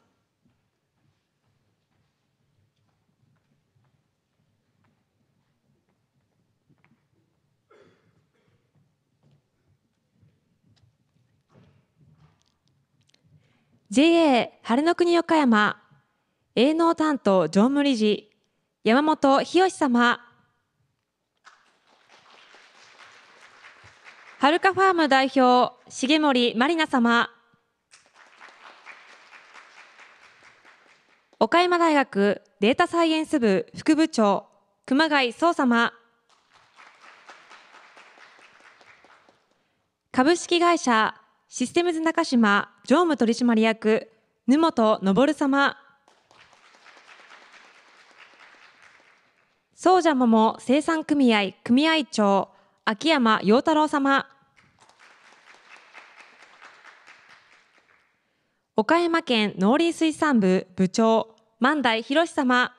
JA 晴れの国岡山営農担当常務理事山本博様はるかファーム代表、重森まりな様。岡山大学データサイエンス部副部長、熊谷壮様。株式会社システムズ中島常務取締役、沼本昇様。総社桃生産組合組合長、秋山陽太郎様。岡山県農林水産部部長万代博様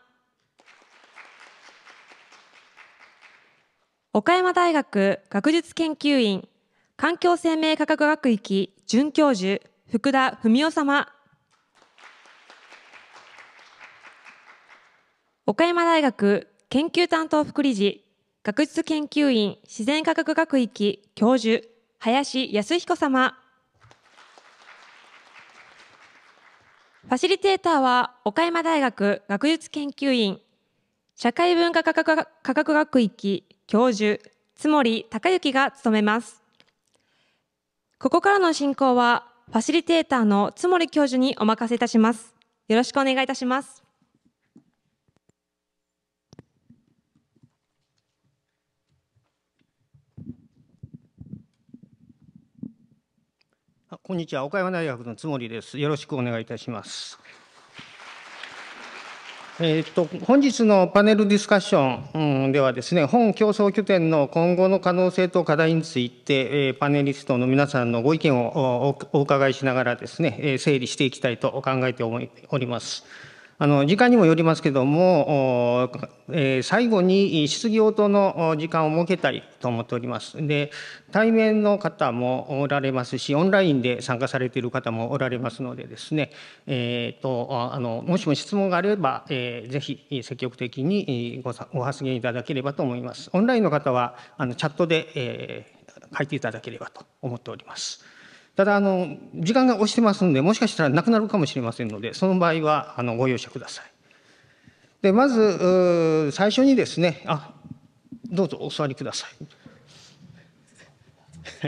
岡山大学学術研究院環境生命科学学域准教授福田文夫様岡山大学研究担当副理事学術研究院自然科学学域教授林康彦様ファシリテーターは岡山大学学術研究院社会文化科学科学学域教授津森隆之が務めますここからの進行はファシリテーターの津り教授にお任せいたしますよろしくお願いいたしますあこんにちは岡山大学のつもりですよろしくお願いいたしますえっと、本日のパネルディスカッションではですね、本競争拠点の今後の可能性と課題について、えパネリストの皆さんのご意見をお伺いしながらですね、整理していきたいと考えております。あの時間にもよりますけども、えー、最後に質疑応答の時間を設けたいと思っております。で、対面の方もおられますし、オンラインで参加されている方もおられますのでですね、えーと、とあのもしも質問があれば、えー、ぜひ積極的にごご発言いただければと思います。オンラインの方はあのチャットで、えー、書いていただければと思っております。ただ、あの、時間が押してますので、もしかしたらなくなるかもしれませんので、その場合は、あの、ご容赦ください。で、まず、最初にですね、あ、どうぞお座りくださ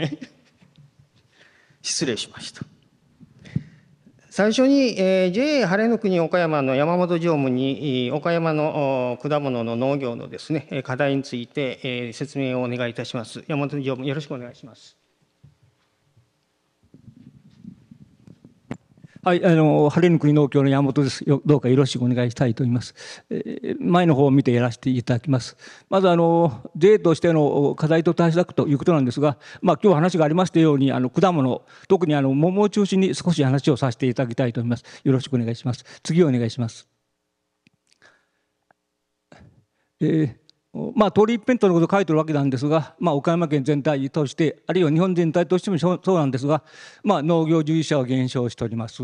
い。失礼しました。最初に、え JA 晴れの国岡山の山本常務に、岡山の果物の農業のですね、課題について、え説明をお願いいたします。山本常務、よろしくお願いします。はい、あの晴れの国農協の山本です。よ。どうかよろしくお願いしたいと思います。えー、前の方を見てやらせていただきます。まずあの税としての課題と対策ということなんですが、まあ今日話がありましたようにあの果物、特にあの桃を中心に少し話をさせていただきたいと思います。よろしくお願いします。次お願いします。えーまあ、通り一辺倒のことを書いてるわけなんですが、まあ、岡山県全体として、あるいは日本全体としてもそうなんですが、まあ、農業従事者は減少しております、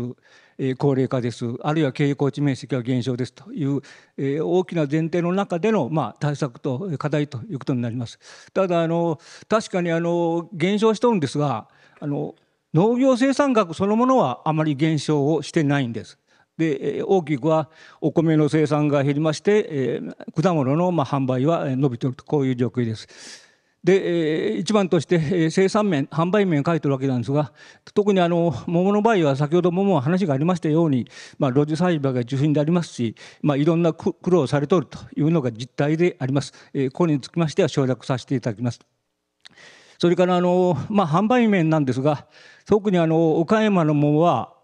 えー、高齢化です、あるいは経営工地面積は減少ですという、えー、大きな前提の中での、まあ、対策と課題ということになります。ただあの確かにあの減少しておるんですがあの農業生産額そのものはあまり減少をしてないんです。で大きくはお米の生産が減りまして、え果物のまあ販売は伸びているとこういう状況です。で、え一番として生産面販売面書いてるわけなんですが特にあの桃の場合は先ほどもも話がありましたように、まあ、露地栽培が受心でありますし、まあ、いろんな苦労をされておるというのが実態であります。えこれにつきましては省略させていただきます。それからあの、まあ、販売面なんですが特にあの岡山の桃は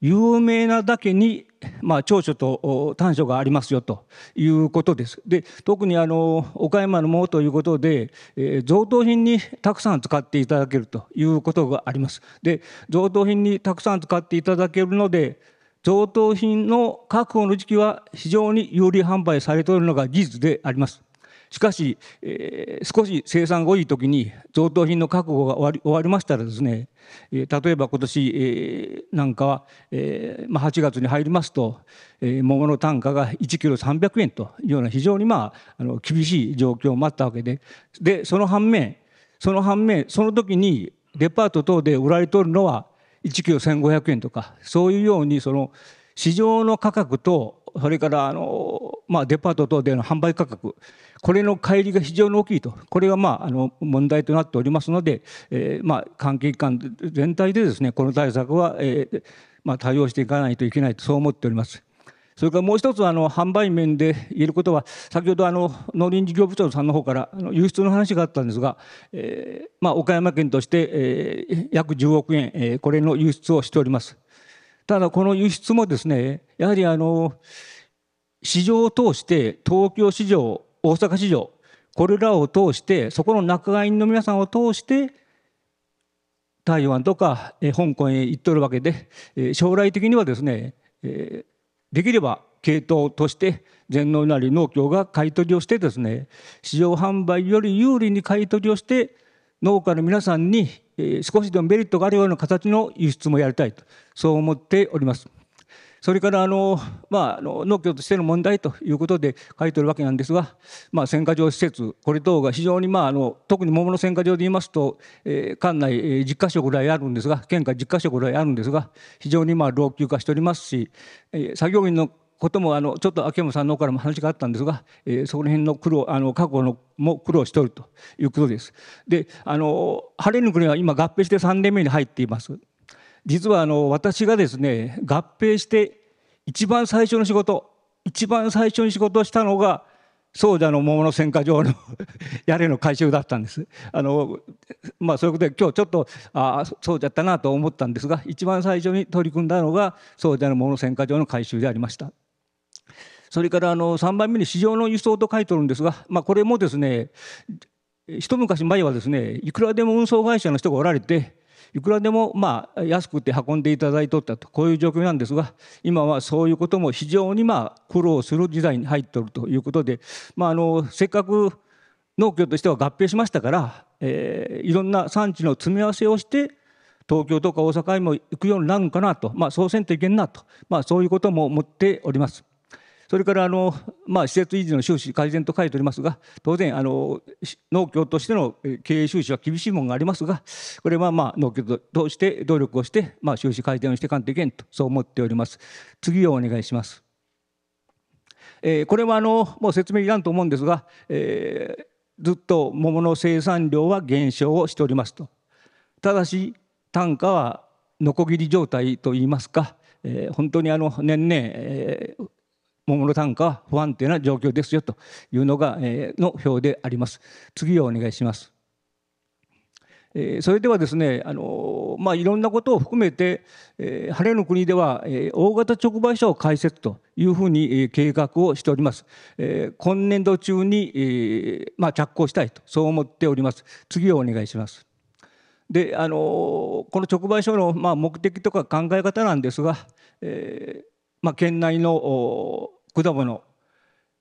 有名なだけに、まあ、長所と短所がありますよということです。で特にあの岡山のものということで、えー、贈答品にたくさん使っていただけるということがあります。で贈答品にたくさん使っていただけるので贈答品の確保の時期は非常に有利販売されているのが事実であります。しかし、えー、少し生産が多い時に贈答品の確保が終わり終わりましたらですね、えー、例えば今年、えー、なんかは、えーまあ、8月に入りますと、えー、桃の単価が1キロ300円というような非常にまああの厳しい状況を待ったわけででその反面その反面その時にデパート等で売られておるのは1キロ1500円とかそういうようにその市場の価格とそれからあの、まあ、デパート等での販売価格これの乖離が非常に大きいと、これがまああの問題となっておりますので、えー、まあ関係機関全体でですねこの対策は、えー、まあ対応していかないといけないとそう思っております。それからもう一つあの販売面で言えることは先ほどあの農林事業部長さんの方からあの輸出の話があったんですが、えまあ岡山県として、え約10億円、えこれの輸出をしております。ただこの輸出もですねやはりあの市場を通して東京市場大阪市場これらを通してそこの仲買人の皆さんを通して台湾とか香港へ行っとるわけで将来的にはですねできれば系統として全農なり農協が買い取りをしてですね市場販売より有利に買い取りをして農家の皆さんに少しでもメリットがあるような形の輸出もやりたいとそう思っております。それからあの、まあ、農協としての問題ということで書いてるわけなんですが、まあ、選果場施設これ等が非常に、まあ、あの特に桃の選果場で言いますと、えー、管内、え10か所ぐらいあるんですが県下10か所ぐらいあるんですが非常に、まあ、老朽化しておりますし、えー、作業員のこともあのちょっと秋山さんの方からも話があったんですが、えー、そこら辺の苦労あの過去のも苦労しておるということです。であの晴れぬ国は今合併して3年目に入っています。実はあの私がですね合併して一番最初の仕事一番最初に仕事をしたのが総社の桃の選果場の屋 根の改修だったんです。あのまあ、そういうことで今日ちょっとああそうじゃったなと思ったんですが一番最初に取り組んだのが総社の桃の選果場の改修でありました。それからあの3番目に市場の輸送と書いてるんですが、まあ、これもですね一昔前はですねいくらでも運送会社の人がおられていくらでもまあ安くて運んでいただいとったとこういう状況なんですが今はそういうことも非常にまあ苦労する時代に入っておるということで、まあ、あのせっかく農協としては合併しましたから、えいろんな産地の詰め合わせをして東京とか大阪にも行くようになるかなと、まあ、そうせんといけんなと、まあ、そういうことも思っております。それからあの、まあ、施設維持の収支改善と書いておりますが当然あの農協としての経営収支は厳しいものがありますがこれはまあ農協として努力をして、まあ、収支改善をしていかんといけんとそう思っております次をお願いします、えこれはあのもう説明いらんと思うんですが、えー、ずっと桃の生産量は減少をしておりますとただし単価はのこぎり状態といいますか、えー、本当にあの年々、えー、桃の単価は不安定な状況ですよというのが、えー、の表であります。次をお願いします。えー、それではですね、あのまあ、いろんなことを含めて、えー、晴れの国では、えー、大型直売所を開設というふうに、えー、計画をしております。えー、今年度中に、えーまあ、着工したいとそう思っております。次をお願いします。であのこの直売所の、まあ、目的とか考え方なんですが、えーまあ、県内の果物、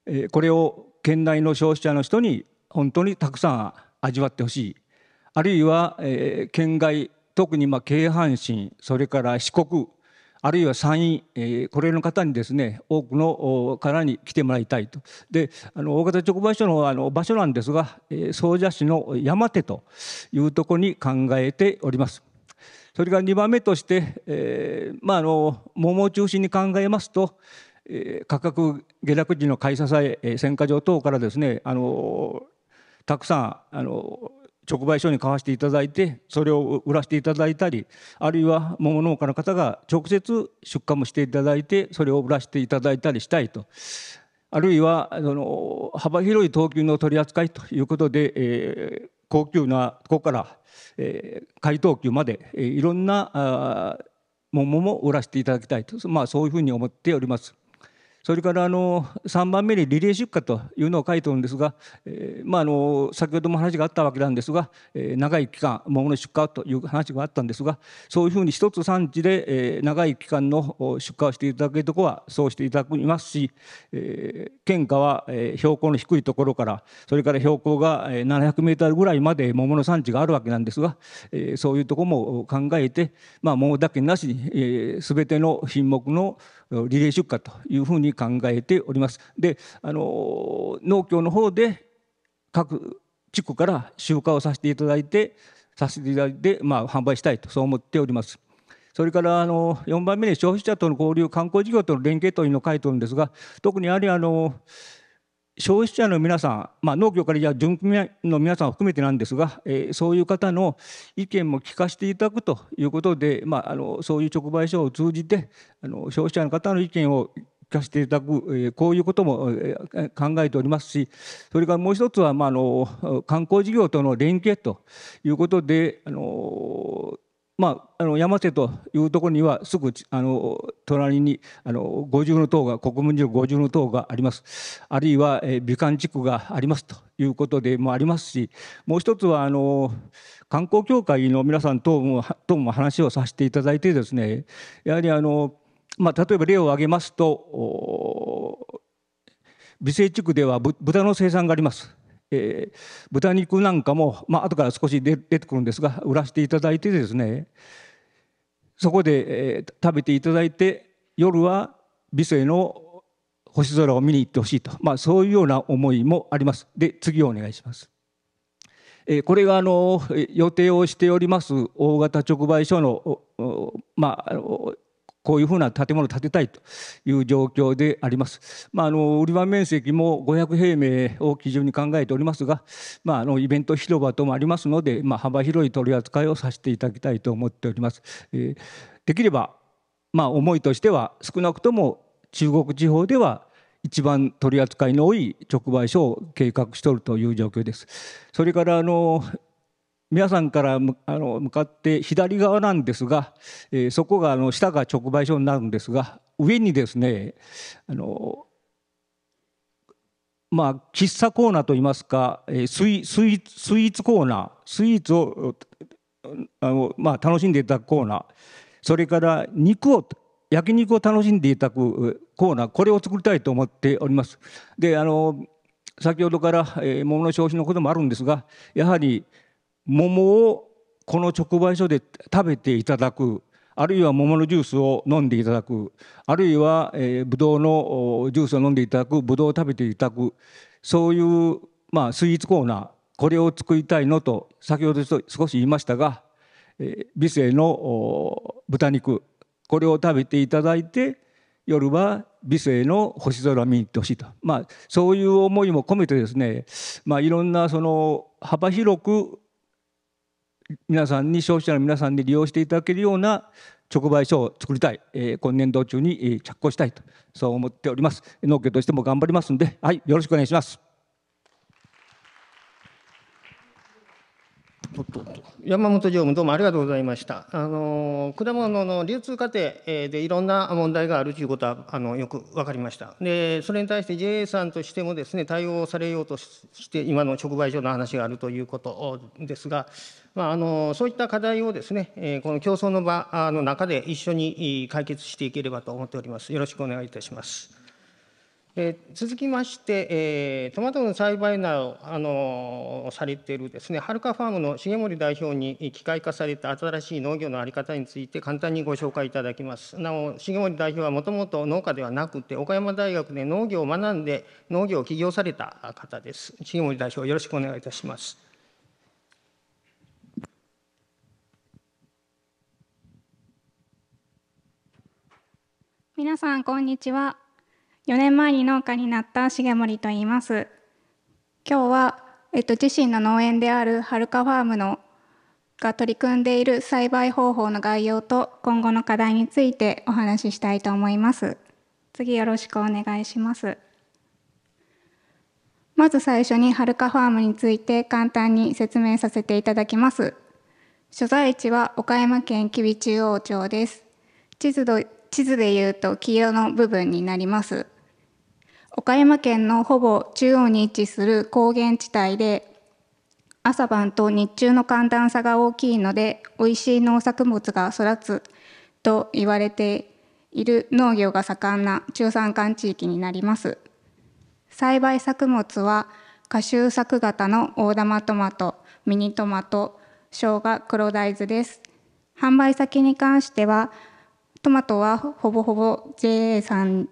えこれを県内の消費者の人に本当にたくさん味わってほしいあるいは、え県外特にま京阪神それから四国あるいは山陰、えー、これの方にですね多くのからに来てもらいたいとであの大型直売所のあの場所なんですが、えー、総社市の山手というとこに考えております。それから2番目として、えーまあ、あの桃を中心に考えますとえ価格下落時の買い支え、選果場等からですねあのたくさんあの直売所に買わせていただいてそれを売らせていただいたりあるいは桃農家の方が直接出荷もしていただいてそれを売らせていただいたりしたいとあるいはその幅広い等級の取り扱いということで、えー、高級なとこから、えー、下等級まで、えー、いろんなあ桃も売らせていただきたいと、まあ、そういうふうに思っております。それからあの3番目にリレー出荷というのを書いておるんですが、えー、まあ、あの先ほども話があったわけなんですが、えー、長い期間桃の出荷という話があったんですがそういうふうに一つ産地で、えー、長い期間の出荷をしていただけるところはそうしていただきますし、え県下は、標高の低いところからそれから標高が700メートルぐらいまで桃の産地があるわけなんですが、えそういうところも考えて、まあ、桃だけなしに、えー、全ての品目のリレー出荷というふうに考えております。であの農協の方で各地区から集荷をさせていただいてさせていただいて、まあ、販売したいとそう思っております。それからあの4番目に消費者との交流観光事業との連携というのを書いておるんですが特にやはりあの消費者の皆さん、まあ、農業からいや準の皆さんを含めてなんですが、えー、そういう方の意見も聞かせていただくということで、まあ、あのそういう直売所を通じてあの消費者の方の意見を聞かせていただく、えー、こういうことも、えー、考えておりますしそれからもう一つは、まあ、あの観光事業との連携ということであのまあ、あの山瀬というところにはすぐあの隣にあの五重塔が国分寺の五重塔がありますあるいは、えー、美観地区がありますということでもありますしもう一つはあの観光協会の皆さん等もも話をさせていただいてですねやはりあの、まあ、例えば例を挙げますと美声地区では豚の生産があります。えー、豚肉なんかも、まあ後から少し出てくるんですが売らせていただいてですねそこで、えー、食べていただいて夜は美声の星空を見に行ってほしいと、まあ、そういうような思いもあります。で次お願いします。えー、これがあの予定をしております大型直売所の、まあ、こういうふうな建物を建てたいという状況であります。まあ、あの売り場面積も500平米を基準に考えておりますが、まあ、あのイベント広場等もありますので、まあ、幅広い取り扱いをさせていただきたいと思っております。えー、できれば、まあ、思いとしては少なくとも中国地方では一番取り扱いの多い直売所を計画しておるという状況です。それからあの皆さんからあの向かって左側なんですが、えー、そこがあの下が直売所になるんですが上にですねあのまあ喫茶コーナーといいますか、えー、スイスイスイーツコーナースイーツをあの、まあ、楽しんでいただくコーナーそれから肉を焼肉を楽しんでいただくコーナーこれを作りたいと思っております。であの先ほどから、えー、物の消費のこともあるんですがやはり桃をこの直売所で食べていただくあるいは桃のジュースを飲んでいただくあるいは、えブドウのジュースを飲んでいただくブドウを食べていただくそういう、まあ、スイーツコーナーこれを作りたいのと先ほど少し言いましたが、え美声の豚肉これを食べていただいて夜は美声の星空見に行ってほしいと、まあ、そういう思いも込めてですね、まあ、いろんなその幅広く皆さんに消費者の皆さんに利用していただけるような直売所を作りたい、えー、今年度中に、着工したいとそう思っております農家としても頑張りますんではいよろしくお願いします山本常務どうもありがとうございましたあの果物の流通過程でいろんな問題があるということはあのよく分かりましたでそれに対して JA さんとしてもですね対応されようとして今の直売所の話があるということですがまあ、あのそういった課題をですね、えこの競争の場の中で一緒に解決していければと思っております。よろしくお願いいたします。え続きまして、えトマトの栽培などあのされているですね、はるかファームの重森代表に機械化された新しい農業の在り方について簡単にご紹介いただきます。なお、重森代表はもともと農家ではなくて、岡山大学で農業を学んで農業を起業された方です。重森代表、よろしくお願いいたします。皆さんこんにちは4年前に農家になった重森と言います今日は、えっと、自身の農園であるはるかファームのが取り組んでいる栽培方法の概要と今後の課題についてお話ししたいと思います次よろしくお願いしますまず最初にはるかファームについて簡単に説明させていただきます所在地は岡山県吉備中央町です地図地図でいうと黄色の部分になります。岡山県のほぼ中央に位置する高原地帯で朝晩と日中の寒暖差が大きいので美味しい農作物が育つと言われている農業が盛んな中山間地域になります栽培作物は夏秋作型の大玉トマトミニトマト生姜黒大豆です販売先に関してはトマトはほぼほぼ JA さん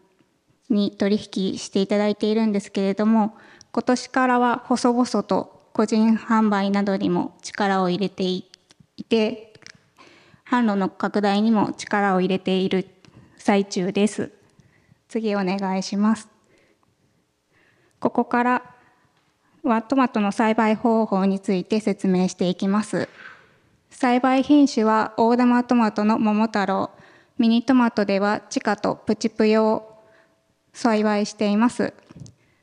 に取引していただいているんですけれども今年からは細々と個人販売などにも力を入れていて販路の拡大にも力を入れている最中です次お願いしますここからはトマトの栽培方法について説明していきます栽培品種は大玉トマトの桃太郎ミニトマトでは地下とプチプ用を栽培しています。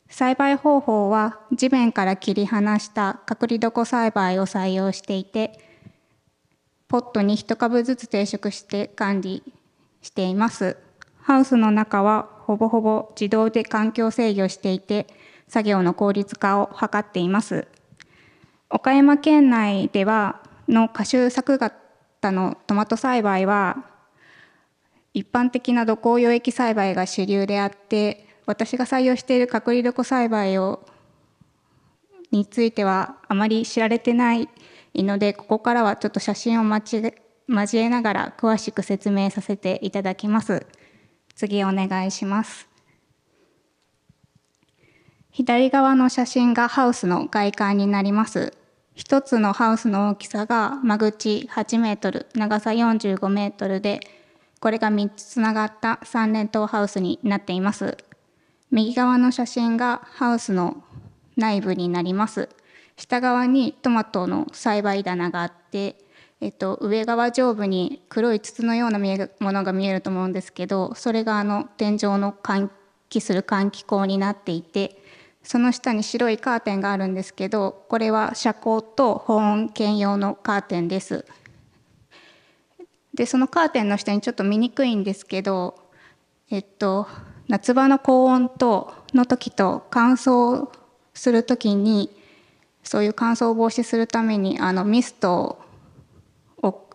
栽培方法は地面から切り離した隔離床栽培を採用していて、ポットに1株ずつ定食して管理しています。ハウスの中はほぼほぼ自動で環境制御していて、作業の効率化を図っています。岡山県内ではの夏秋作型のトマト栽培は一般的な土耕養液栽培が主流であって私が採用している隔離床栽培をについてはあまり知られてないのでここからはちょっと写真を交えながら詳しく説明させていただきます次お願いします左側の写真がハウスの外観になります一つのハウスの大きさが間口8メートル長さ45メートルでこれが3つつながった三連棟ハウスになっています。右側の写真がハウスの内部になります。下側にトマトの栽培棚があって、えっと、上側上部に黒い筒のようなものが見えると思うんですけどそれがあの天井の換気する換気口になっていてその下に白いカーテンがあるんですけどこれは遮光と保温兼用のカーテンです。でそのカーテンの下にちょっと見にくいんですけどえっと夏場の高温との時と乾燥する時にそういう乾燥防止するためにあのミストを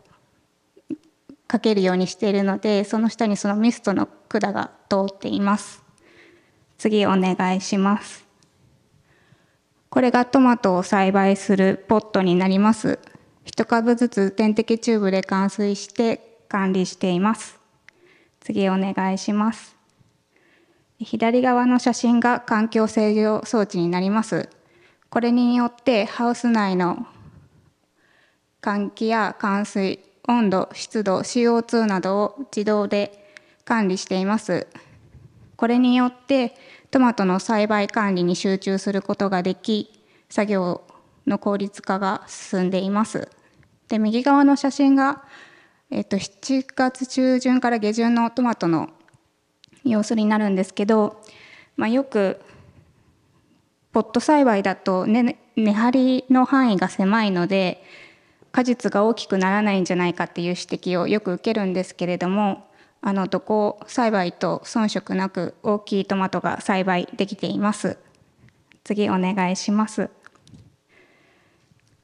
かけるようにしているのでその下にそのミストの管が通っています次お願いしますこれがトマトを栽培するポットになります1株ずつ点滴チューブで灌水して管理しています。次お願いします。左側の写真が環境制御装置になります。これによってハウス内の換気や換水、温度、湿度、CO2 などを自動で管理しています。これによってトマトの栽培管理に集中することができ、作業の効率化が進んでいます。で右側の写真が、えっと、7月中旬から下旬のトマトの様子になるんですけど、まあ、よくポット栽培だと根張りの範囲が狭いので果実が大きくならないんじゃないかっていう指摘をよく受けるんですけれどもあのどこ栽培と遜色なく大きいトマトが栽培できています。次お願いします。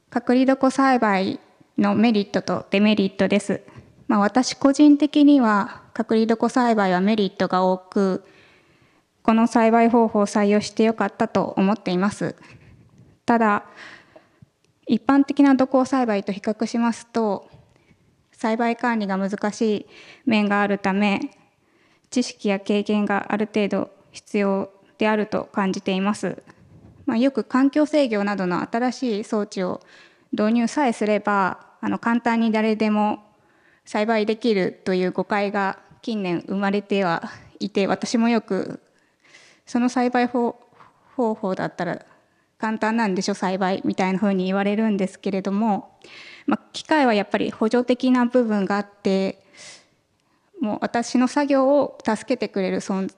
隔離床栽培のメリットとデメリットです。まあ、私個人的には隔離床栽培はメリットが多くこの栽培方法を採用してよかったと思っていますただ一般的な土耕栽培と比較しますと栽培管理が難しい面があるため知識や経験がある程度必要であると感じています、まあ、よく環境制御などの新しい装置を導入さえすればあの簡単に誰でも栽培できるという誤解が近年生まれてはいて私もよくその栽培方法だったら簡単なんでしょ栽培みたいなふうに言われるんですけれども、まあ、機械はやっぱり補助的な部分があってもう私の作業を助けてくれる存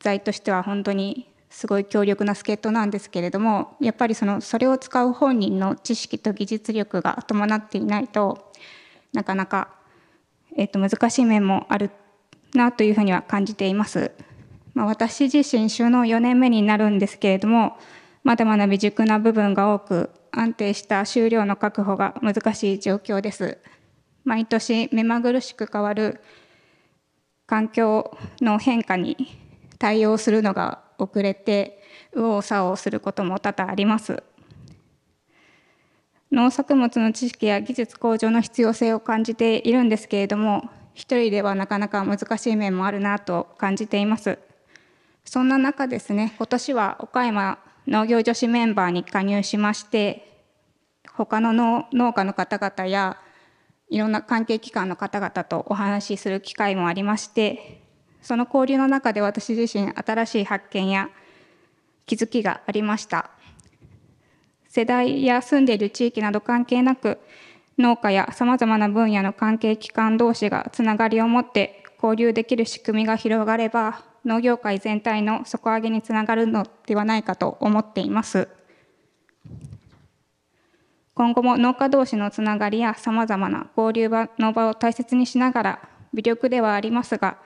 在としては本当にすごい強力な助っ人なんですけれどもやっぱりそのそれを使う本人の知識と技術力が伴っていないとなかなか、えー、と難しい面もあるなというふうには感じています。まあ、私自身収納4年目になるんですけれどもまだまだ未熟な部分が多く安定した収量の確保が難しい状況です。毎年目まぐるしく変わる環境の変化に対応するのが遅れて右往左往することも多々あります。農作物の知識や技術向上の必要性を感じているんですけれども一人ではなかなか難しい面もあるなと感じていますそんな中ですね今年は岡山農業女子メンバーに加入しまして他の農家の方々やいろんな関係機関の方々とお話しする機会もありましてその交流の中で私自身新しい発見や気づきがありました世代や住んでいる地域など関係なく農家やさまざまな分野の関係機関同士がつながりを持って交流できる仕組みが広がれば農業界全体の底上げにつながるのではないかと思っています今後も農家同士のつながりやさまざまな交流の場を大切にしながら微力ではありますが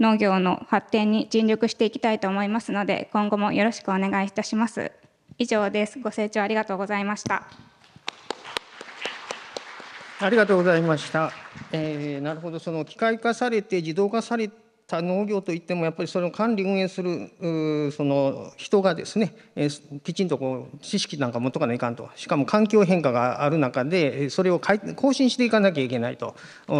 農業の発展に尽力していきたいと思いますので、今後もよろしくお願いいたします。以上です。ご清聴ありがとうございました。ありがとうございました。えー、なるほど、その機械化されて自動化された農業といっても、やっぱりその管理運営するその人がですね、えきちんとこう知識なんか持っとかないかんと、しかも環境変化がある中で、それを更新していかなきゃいけないと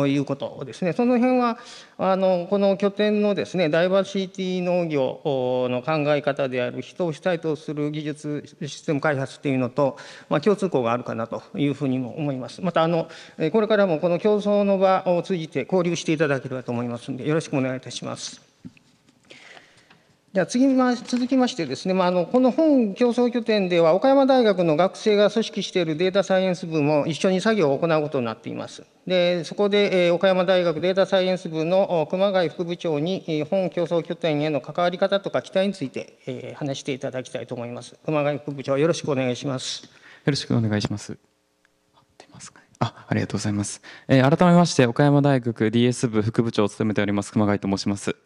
いうことですね。その辺はあのこの拠点のですねダイバーシティ農業の考え方である人を主体とする技術システム開発っていうのと、まあ、共通項があるかなというふうにも思います。またあのこれからもこの競争の場を通じて交流していただければと思いますのでよろしくお願いいたします。じゃあ次ま続きましてですね、まあ、あのこの本競争拠点では岡山大学の学生が組織しているデータサイエンス部も一緒に作業を行うことになっています。でそこで、えー、岡山大学データサイエンス部の熊谷副部長に、えー、本競争拠点への関わり方とか期待について、えー、話していただきたいと思います。熊谷副部長よろしくお願いします。よろしくお願いします。あありがとうございます、えー、改めまして岡山大学 DS 部副部長を務めております熊谷と申します。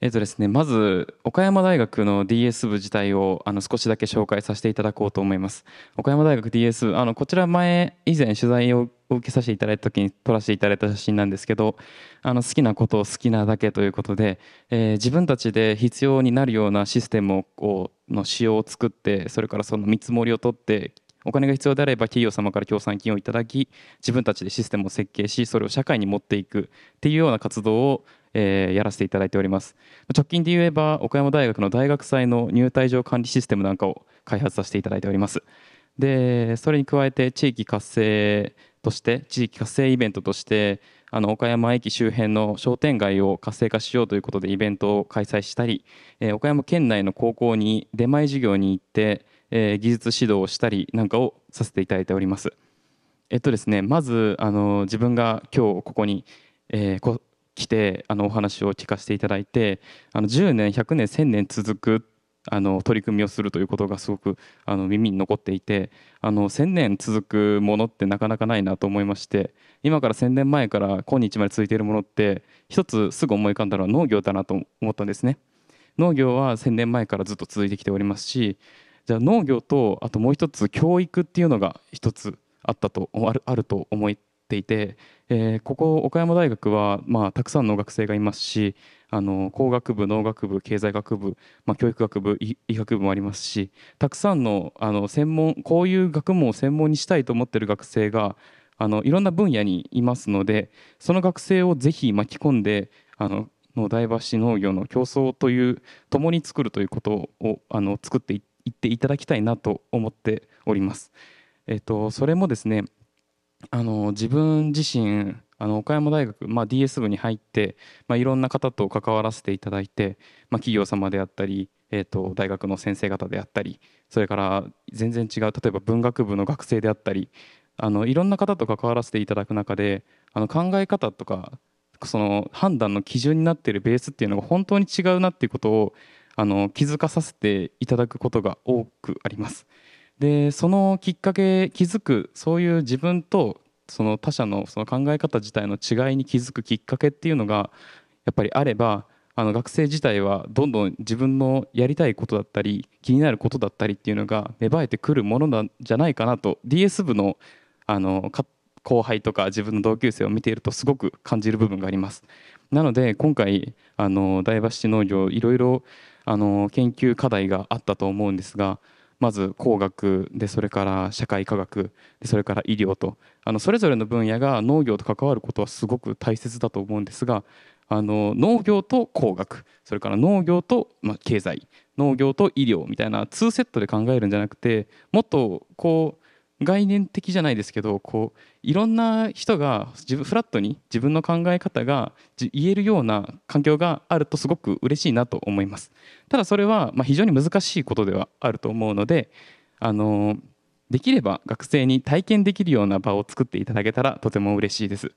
えっとですね、まず岡山大学の DS 部自体をあの少しだけ紹介させていただこうと思います。岡山大学 DS 部あのこちら前以前取材を受けさせていただいた時に撮らせていただいた写真なんですけどあの好きなことを好きなだけということで、えー、自分たちで必要になるようなシステムをの仕様を作ってそれからその見積もりを取ってお金が必要であれば企業様から協賛金をいただき自分たちでシステムを設計しそれを社会に持っていくっていうような活動をえー、やらせていただいております直近で言えば岡山大学の大学祭の入退場管理システムなんかを開発させていただいておりますでそれに加えて地域活性として地域活性イベントとしてあの岡山駅周辺の商店街を活性化しようということでイベントを開催したり、えー、岡山県内の高校に出前授業に行って、えー、技術指導をしたりなんかをさせていただいております。えっとですね、まずあの自分が今日ここに、えー、来てあのお話を聞かせていただいてあの10年100年1000年続くあの取り組みをするということがすごくあの耳に残っていてあの1,000年続くものってなかなかないなと思いまして今から1,000年前から今日まで続いているものって一つすぐ思い浮かんだのは農業だなと思ったんですね。農業は1,000年前からずっと続いてきておりますしじゃあ農業とあともう一つ教育っていうのが一つあったとあるあると思いていて、えー、ここ岡山大学は、まあ、たくさんの学生がいますしあの工学部農学部経済学部、まあ、教育学部医学部もありますしたくさんのあの専門こういう学問を専門にしたいと思ってる学生があのいろんな分野にいますのでその学生をぜひ巻き込んであののダ橋農業の競争という共に作るということをあの作っていっていただきたいなと思っております。えっと、それもですねあの自分自身あの岡山大学、まあ、DS 部に入って、まあ、いろんな方と関わらせていただいて、まあ、企業様であったり、えーと、大学の先生方であったりそれから全然違う例えば文学部の学生であったりあのいろんな方と関わらせていただく中であの考え方とかその判断の基準になっているベースっていうのが本当に違うなっていうことをあの気づかさせていただくことが多くあります。でそのきっかけ気づくそういう自分とその他者のその考え方自体の違いに気づくきっかけっていうのがやっぱりあればあの学生自体はどんどん自分のやりたいことだったり気になることだったりっていうのが芽生えてくるものなんじゃないかなと DS 部のあの後輩とか自分の同級生を見ているとすごく感じる部分があります。なので今回あのダイバーシティ農業いろいろあの研究課題があったと思うんですがまず工学でそれから社会科学でそれから医療とあのそれぞれの分野が農業と関わることはすごく大切だと思うんですがあの農業と工学それから農業と、ま経済農業と医療みたいな2セットで考えるんじゃなくてもっとこう概念的じゃないですけどこういろんな人が自分フラットに自分の考え方が言えるような環境があるとすごく嬉しいなと思いますただそれはま非常に難しいことではあると思うのであのできれば学生に体験できるような場を作っていただけたらとても嬉しいです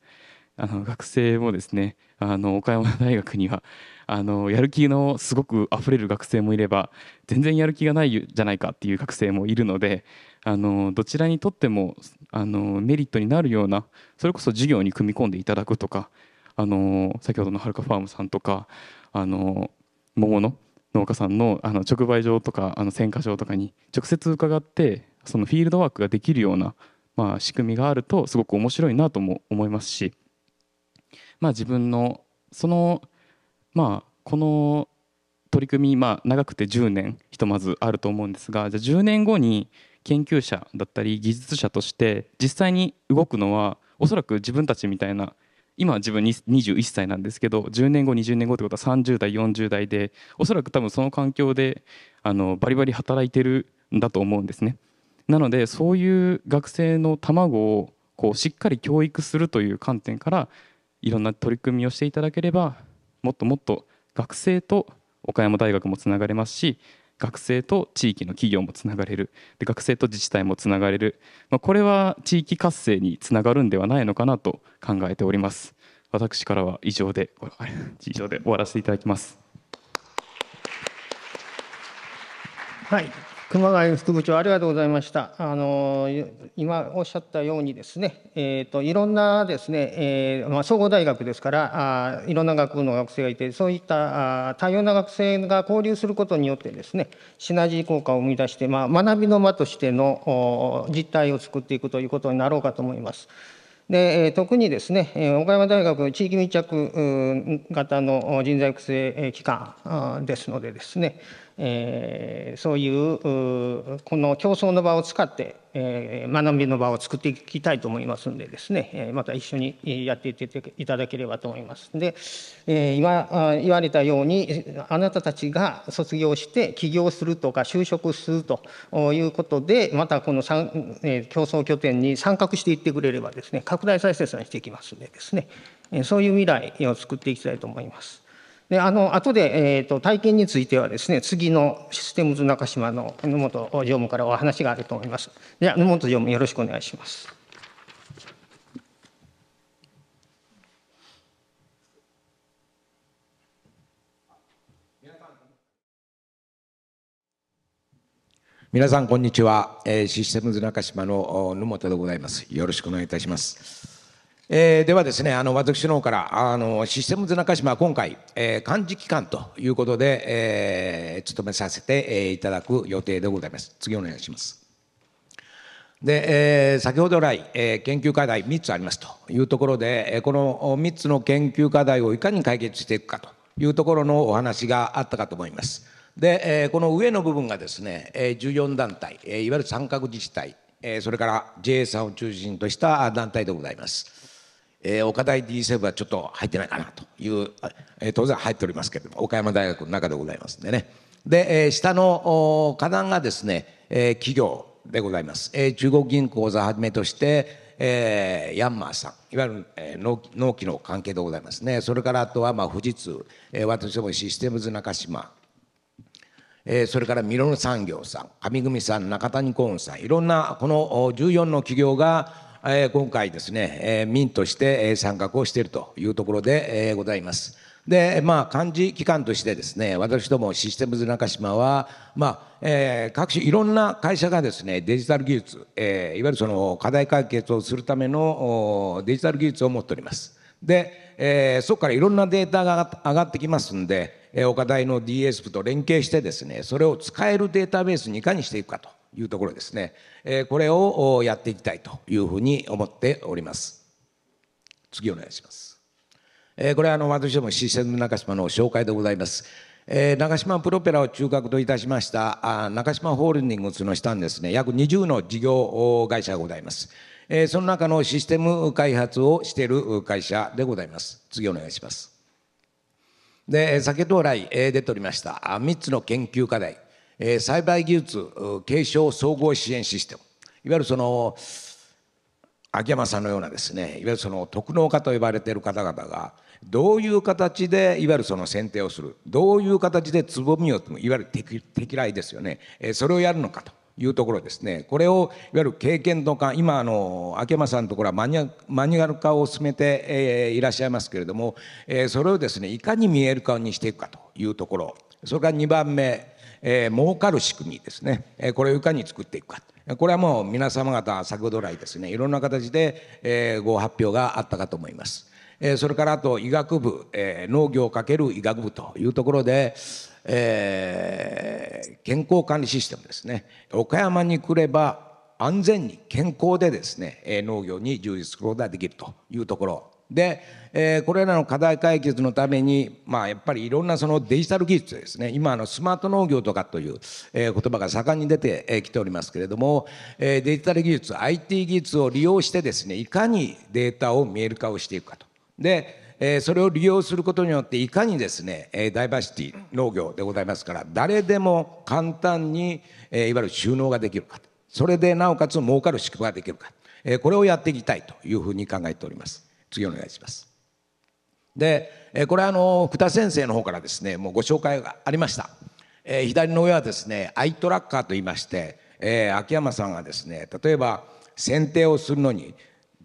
あの学生もですねあの岡山大学にはあのやる気のすごくあふれる学生もいれば全然やる気がないじゃないかっていう学生もいるのであのどちらにとってもあのメリットになるようなそれこそ事業に組み込んでいただくとかあの先ほどのはるかファームさんとかあの桃の農家さんのあの直売所とかあの選果場とかに直接伺ってそのフィールドワークができるような、まあ、仕組みがあるとすごく面白いなとも思いますし、まあ、自分のその、まあ、この取り組み、まあ、長くて10年ひとまずあると思うんですがじゃあ10年後に研究者だったり技術者として実際に動くのはおそらく自分たちみたいな今自分21歳なんですけど10年後20年後ってことは30代40代でおそらく多分その環境であのバリバリ働いてるんだと思うんですね。なのでそういう学生の卵をこうしっかり教育するという観点からいろんな取り組みをしていただければもっともっと学生と岡山大学もつながれますし学生と地域の企業もつながれるで学生と自治体もつながれる、まあ、これは地域活性につながるんではないのかなと考えております私からは以上で以上で終わらせていただきますはい熊谷副部長、ありがとうございました。あの今おっしゃったようにですね、えーと、いろんなですね、えー、まあ、総合大学ですからあ、いろんな学部の学生がいて、そういったあ多様な学生が交流することによってですね、シナジー効果を生み出して、まあ、学びの間としての実態を作っていくということになろうかと思います。で特にですね、岡山大学地域密着型の人材育成機関ですのでですね、えー、そういうこの競争の場を使って、えー、学びの場を作っていきたいと思いますんでですね、えー、また一緒にやっていっていただければと思います。で、えー、今言われたようにあなたたちが卒業して起業するとか就職するということでまたこの、えー、競争拠点に参画していってくれればですね拡大再生産していきますんでですね、えー、そういう未来を作っていきたいと思います。であの後で、えーと、体験についてはですね次のシステムズ中島の野本常務からお話があると思います。では野本常務よろしくお願いします。皆さんこんにちは、えー、システムズ中島の野本でございますよろしくお願いいたしますえー、ではですねあの私の方からあのシステムズ中島今回、えー、幹事機関ということで、えー、務めさせて、えー、いただく予定でございます次お願いしますで、えー、先ほど来、えー、研究課題3つありますというところで、えー、この3つの研究課題をいかに解決していくかというところのお話があったかと思いますで、えー、この上の部分がですね、えー、14団体、えー、いわゆる三角自治体、えー、それから JA さんを中心とした団体でございますえー、岡大 D7 はちょっと入ってないかなという、えー、当然入っておりますけれども岡山大学の中でございますんでねで、えー、下の花壇がですね、えー、企業でございます、えー、中国銀行座はじめとして、えー、ヤンマーさんいわゆる、えー、納納期の関係でございますねそれからあとは、まあ、富士通、えー、私どもシステムズ中島えそれからミロ産業さん上組さん中谷コーンさんいろんなこの14の企業がえ今回ですね、え民として、え参画をしているというところで、えございます。で、まあ、幹事機関としてですね、私どもシステムズ中島は、まあ、えー、各種いろんな会社がですね、デジタル技術、えー、いわゆるその課題解決をするためのデジタル技術を持っております。で、えー、そこからいろんなデータが上がってきますんで、えー、お課題の DSP と連携してですね、それを使えるデータベースにいかにしていくかと。いうところですね、えこれをやっていきたいというふうに思っております。次お願いします。えこれはあの私どもシステム中島の紹介でございます。えー、中島プロペラを中核といたしましたあ中島ホールディングスの下にですね約20の事業会社がございます、えその中のシステム開発をしている会社でございます次お願いしますで先ほど来、え出ておりました3つの研究課題えー、栽培技術継承総合支援システムいわゆるその秋山さんのようなですねいわゆるその特農家と呼ばれている方々がどういう形でいわゆるその選定をするどういう形でつぼみをいわゆる適来ですよね、えー、それをやるのかというところですねこれをいわゆる経験とか今あの秋山さんのところはマニュアル化を進めて、えー、いらっしゃいますけれども、えー、それをですねいかに見える化にしていくかというところそれから2番目えー、儲かる仕組みですね、えー、これをいかに作っていくかこれはもう皆様方先ほど来ですねいろんな形で、えー、ご発表があったかと思います。えー、それからあと医学部、えー、農業×医学部というところで、えー、健康管理システムですね岡山に来れば安全に健康でですね農業に充実することができるというところで、えー、これらの課題解決のために、まあ、やっぱりいろんなそのデジタル技術ですね今あのスマート農業とかという、えー、言葉が盛んに出てきておりますけれども、えー、デジタル技術 IT 技術を利用してですねいかにデータを見える化をしていくかと。でえー、それを利用することによっていかにですね、えー、ダイバーシティ農業でございますから誰でも簡単に、えー、いわゆる収納ができるかそれでなおかつ儲かる仕組みができるか、えー、これをやっていきたいというふうに考えております。次お願いします。で、えこれはあの福田先生の方からですねもうご紹介がありました、えー、左の上はですねアイトラッカーといいまして、えー、秋山さんがですね例えば剪定をするのに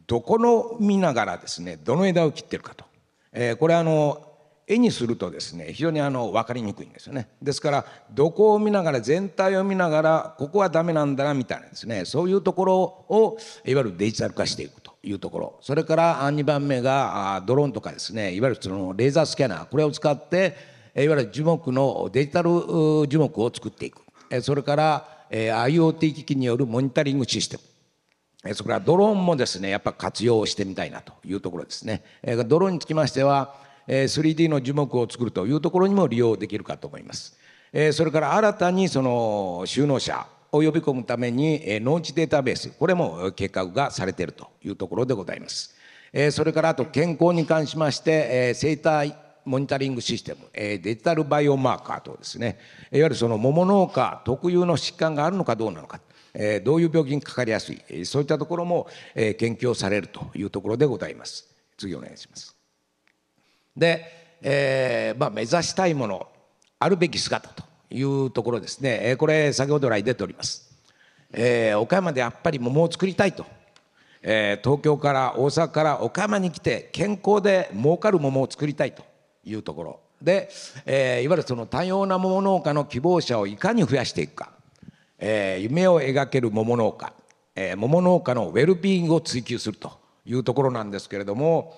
どこの見ながらですねどの枝を切ってるかと、えー、これあの絵にするとですね非常にあの分かりにくいんですよねですからどこを見ながら全体を見ながらここはダメなんだなみたいなですねそういうところをいわゆるデジタル化していくいうところそれから2番目がドローンとかですねいわゆるそのレーザースキャナーこれを使っていわゆる樹木のデジタル樹木を作っていくそれから IoT 機器によるモニタリングシステムそれからドローンもですねやっぱ活用してみたいなというところですねドローンにつきましては 3D の樹木を作るというところにも利用できるかと思いますそれから新たにその収納者を呼び込むために、え農地データベースこれも計画がされているというところでございます、えそれからあと健康に関しまして、え生態モニタリングシステム、えデジタルバイオマーカーとですねいわゆるその桃農家特有の疾患があるのかどうなのかえどういう病気にかかりやすいそういったところも、え研究をされるというところでございます次お願いしますで、えー、まあ、目指したいものあるべき姿というところですね、えこれ先ほど来出ております、えー、岡山でやっぱり桃を作りたいと、えー、東京から大阪から岡山に来て健康で儲かる桃を作りたいというところで、えー、いわゆるその多様な桃農家の希望者をいかに増やしていくか、えー、夢を描ける桃農家、えー、桃農家のウェルビーイングを追求するというところなんですけれども、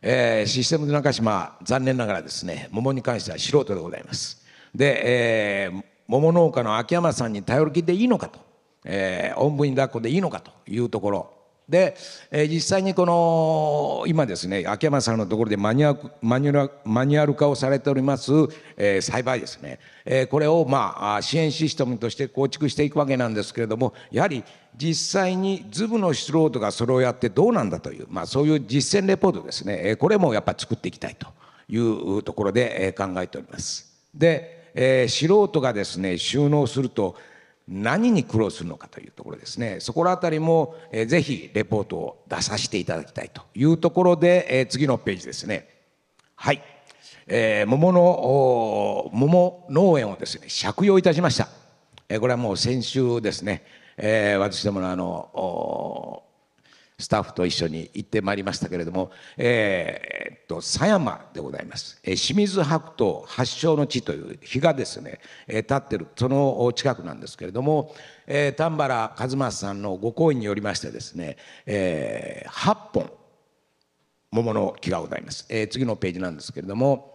えー、システム中島残念ながらですね桃に関しては素人でございます。で、えー、桃農家の秋山さんに頼りきでいいのかと、えー、おんぶに抱っこでいいのかというところで、えー、実際にこの今ですね秋山さんのところでマニュアマニュアル化をされております、えー、栽培ですね、えー、これをまあ支援システムとして構築していくわけなんですけれどもやはり実際にズブの素人がそれをやってどうなんだという、まあ、そういう実践レポートですね、えー、これもやっぱ作っていきたいというところで、えー、考えております。でえー、素人がですね収納すると何に苦労するのかというところですねそこら辺りも、えー、ぜひレポートを出させていただきたいというところで、えー、次のページですねはい、えー、桃の桃農園をですね借用いたしました、えー、これはもう先週ですね、えー、私どものあのスタッフと一緒に行ってまいりましたけれども、えー、と狭山でございます、えー、清水白桃発祥の地という日がですね、えー、立ってるその近くなんですけれども、えー、丹原和正さんのご好演によりましてですね、えー、8本桃の木がございます、えー、次のページなんですけれども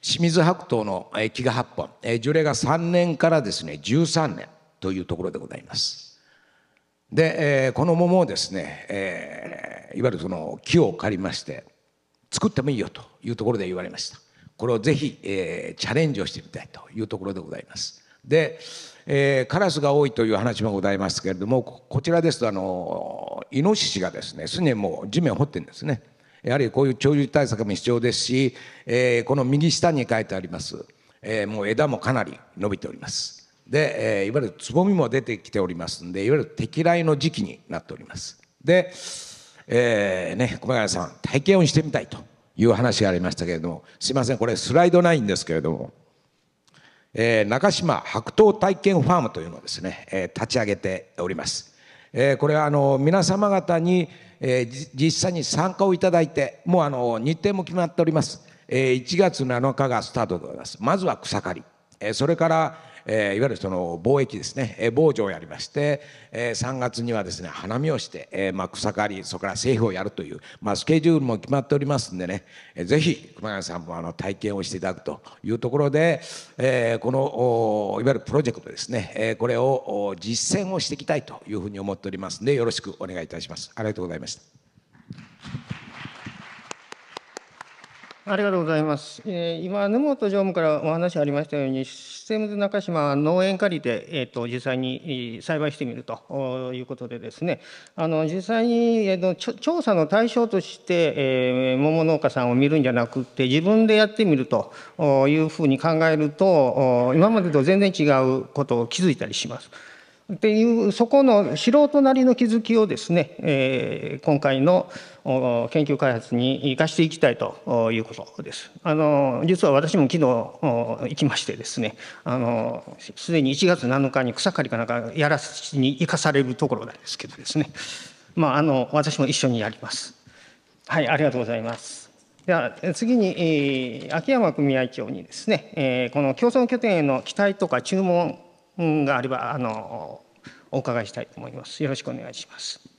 清水白桃の木が8本、えー、樹齢が3年からですね13年というところでございます。で、えー、この桃をですね、えー、いわゆるその木を借りまして作ってもいいよというところで言われましたこれをぜひ、えー、チャレンジをしてみたいというところでございますで、えー、カラスが多いという話もございますけれどもこちらですとあのイノシシがですね常にもう地面を掘ってるんですねやはりこういう鳥獣対策も必要ですし、えー、この右下に書いてあります、えー、もう枝もかなり伸びておりますで、えー、いわゆるつぼみも出てきておりますんでいわゆる敵来の時期になっておりますで、えー、ね、熊谷さん体験をしてみたいという話がありましたけれどもすいませんこれスライドないんですけれども、えー、中島白桃体験ファームというのをですね、え立ち上げております、えこれはあの皆様方に、え実際に参加をいただいてもうあの日程も決まっております、え1月7日がスタートでございますまずは草刈り、えそれからえー、いわゆるその貿易ですね、えー、防除をやりまして、えー、3月にはですね花見をして、えーまあ、草刈りそこから政府をやるという、まあ、スケジュールも決まっておりますんでね、えー、ぜひ熊谷さんもあの体験をしていただくというところで、えー、このおいわゆるプロジェクトですね、えー、これをお実践をしていきたいというふうに思っておりますのでよろしくお願いいたします。ありがとうございました。ありがとうございます。えー、今、根本常務からお話ありましたように、システムズ中島農園借りて、えーと、実際に栽培してみるということでですね、あの実際に、えーと、と調査の対象として、えー、桃農家さんを見るんじゃなくて、自分でやってみるというふうに考えると、今までと全然違うことを気づいたりします。っていう、そこの素人なりの気づきをですね、えー、今回の研究開発に生かしていきたいということです。あの実は私も昨日行きましてですねあのすでに1月7日に草刈りかなんかやらしに生かされるところなんですけどですねまああの私も一緒にやります。はいありがとうございます。では次に、えー、秋山組合長にですね、えー、この共争拠点への期待とか注文があればあのお伺いしたいと思います。よろしくお願いします。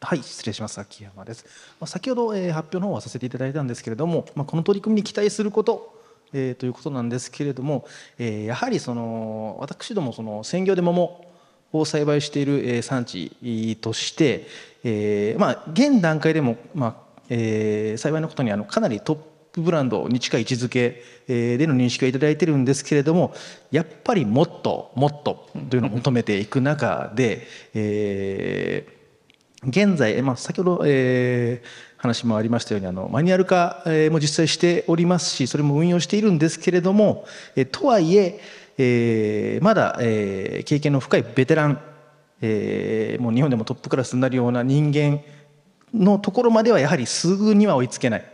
はい、失礼します。秋山です。ま先ほど、え発表の方はさせていただいたんですけれども、まこの取り組みに期待すること。えということなんですけれども、えやはりその私どもその専業で桃を栽培している産地として、えまあ、現段階でも、まあえー、栽培のことにあのかなりトップブランドに近い位置づけ、えー、での認識を頂いてるんですけれどもやっぱりもっともっとというのを求めていく中で、えー現在、まあ、先ほど、えー、話もありましたようにあのマニュアル化も実際しておりますしそれも運用しているんですけれども、えとはいええー、まだ、えー、経験の深いベテラン、えー、もう日本でもトップクラスになるような人間のところまではやはりすぐには追いつけない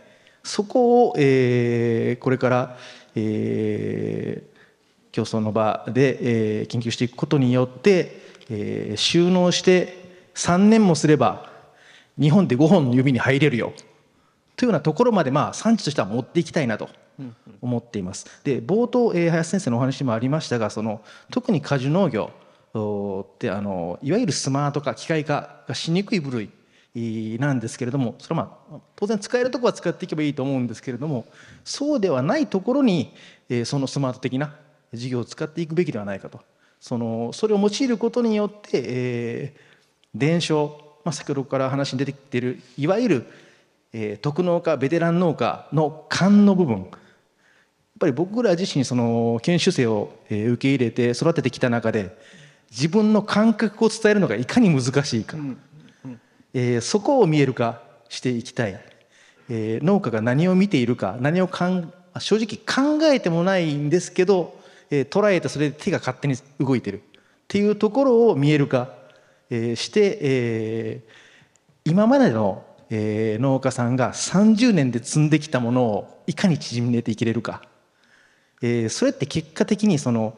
そこを、えー、これから、えー、競争の場で、えー、研究していくことによって、えー、収納して3年もすれば日本で5本の指に入れるよというようなところまでまあ産地としては持っていきたいなと思っています。で冒頭、え林先生のお話もありましたがその特に果樹農業ってあのいわゆるスマート化機械化がしにくい部類なんですけれどもそれはまあ当然使えるとこは使っていけばいいと思うんですけれどもそうではないところに、えそのスマート的な事業を使っていくべきではないかとそのそれを用いることによって、えー、伝承、まあ、先ほどから話に出てきているいわゆる、えー、特農家ベテラン農家の勘の部分やっぱり僕ら自身その研修生を、えー、受け入れて育ててきた中で自分の感覚を伝えるのがいかに難しいか、うんうん、えー、そこを見える化していきたい、えー、農家が何を見ているか何をかん正直考えてもないんですけど、えー、捉えてそれで手が勝手に動いてるっていうところを見える化して、今までの農家さんが30年で積んできたものをいかに縮めていけれるかそれって結果的にその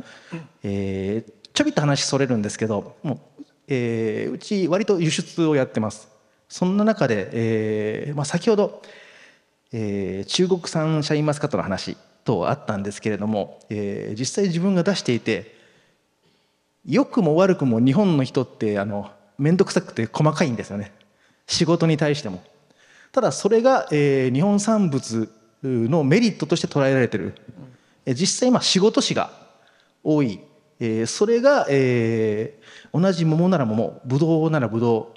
ちょびっと話それるんですけどもううち割と輸出をやってます。そんな中で、まあ、先ほどえー、中国産シャインマスカットの話とあったんですけれども、えー、実際自分が出していて良くも悪くも日本の人ってあの面倒くさくて細かいんですよね仕事に対してもただそれが、えー、日本産物のメリットとして捉えられてる、うん、実際今仕事士が多い、えー、それが、えー、同じ桃なら桃ブドウならブド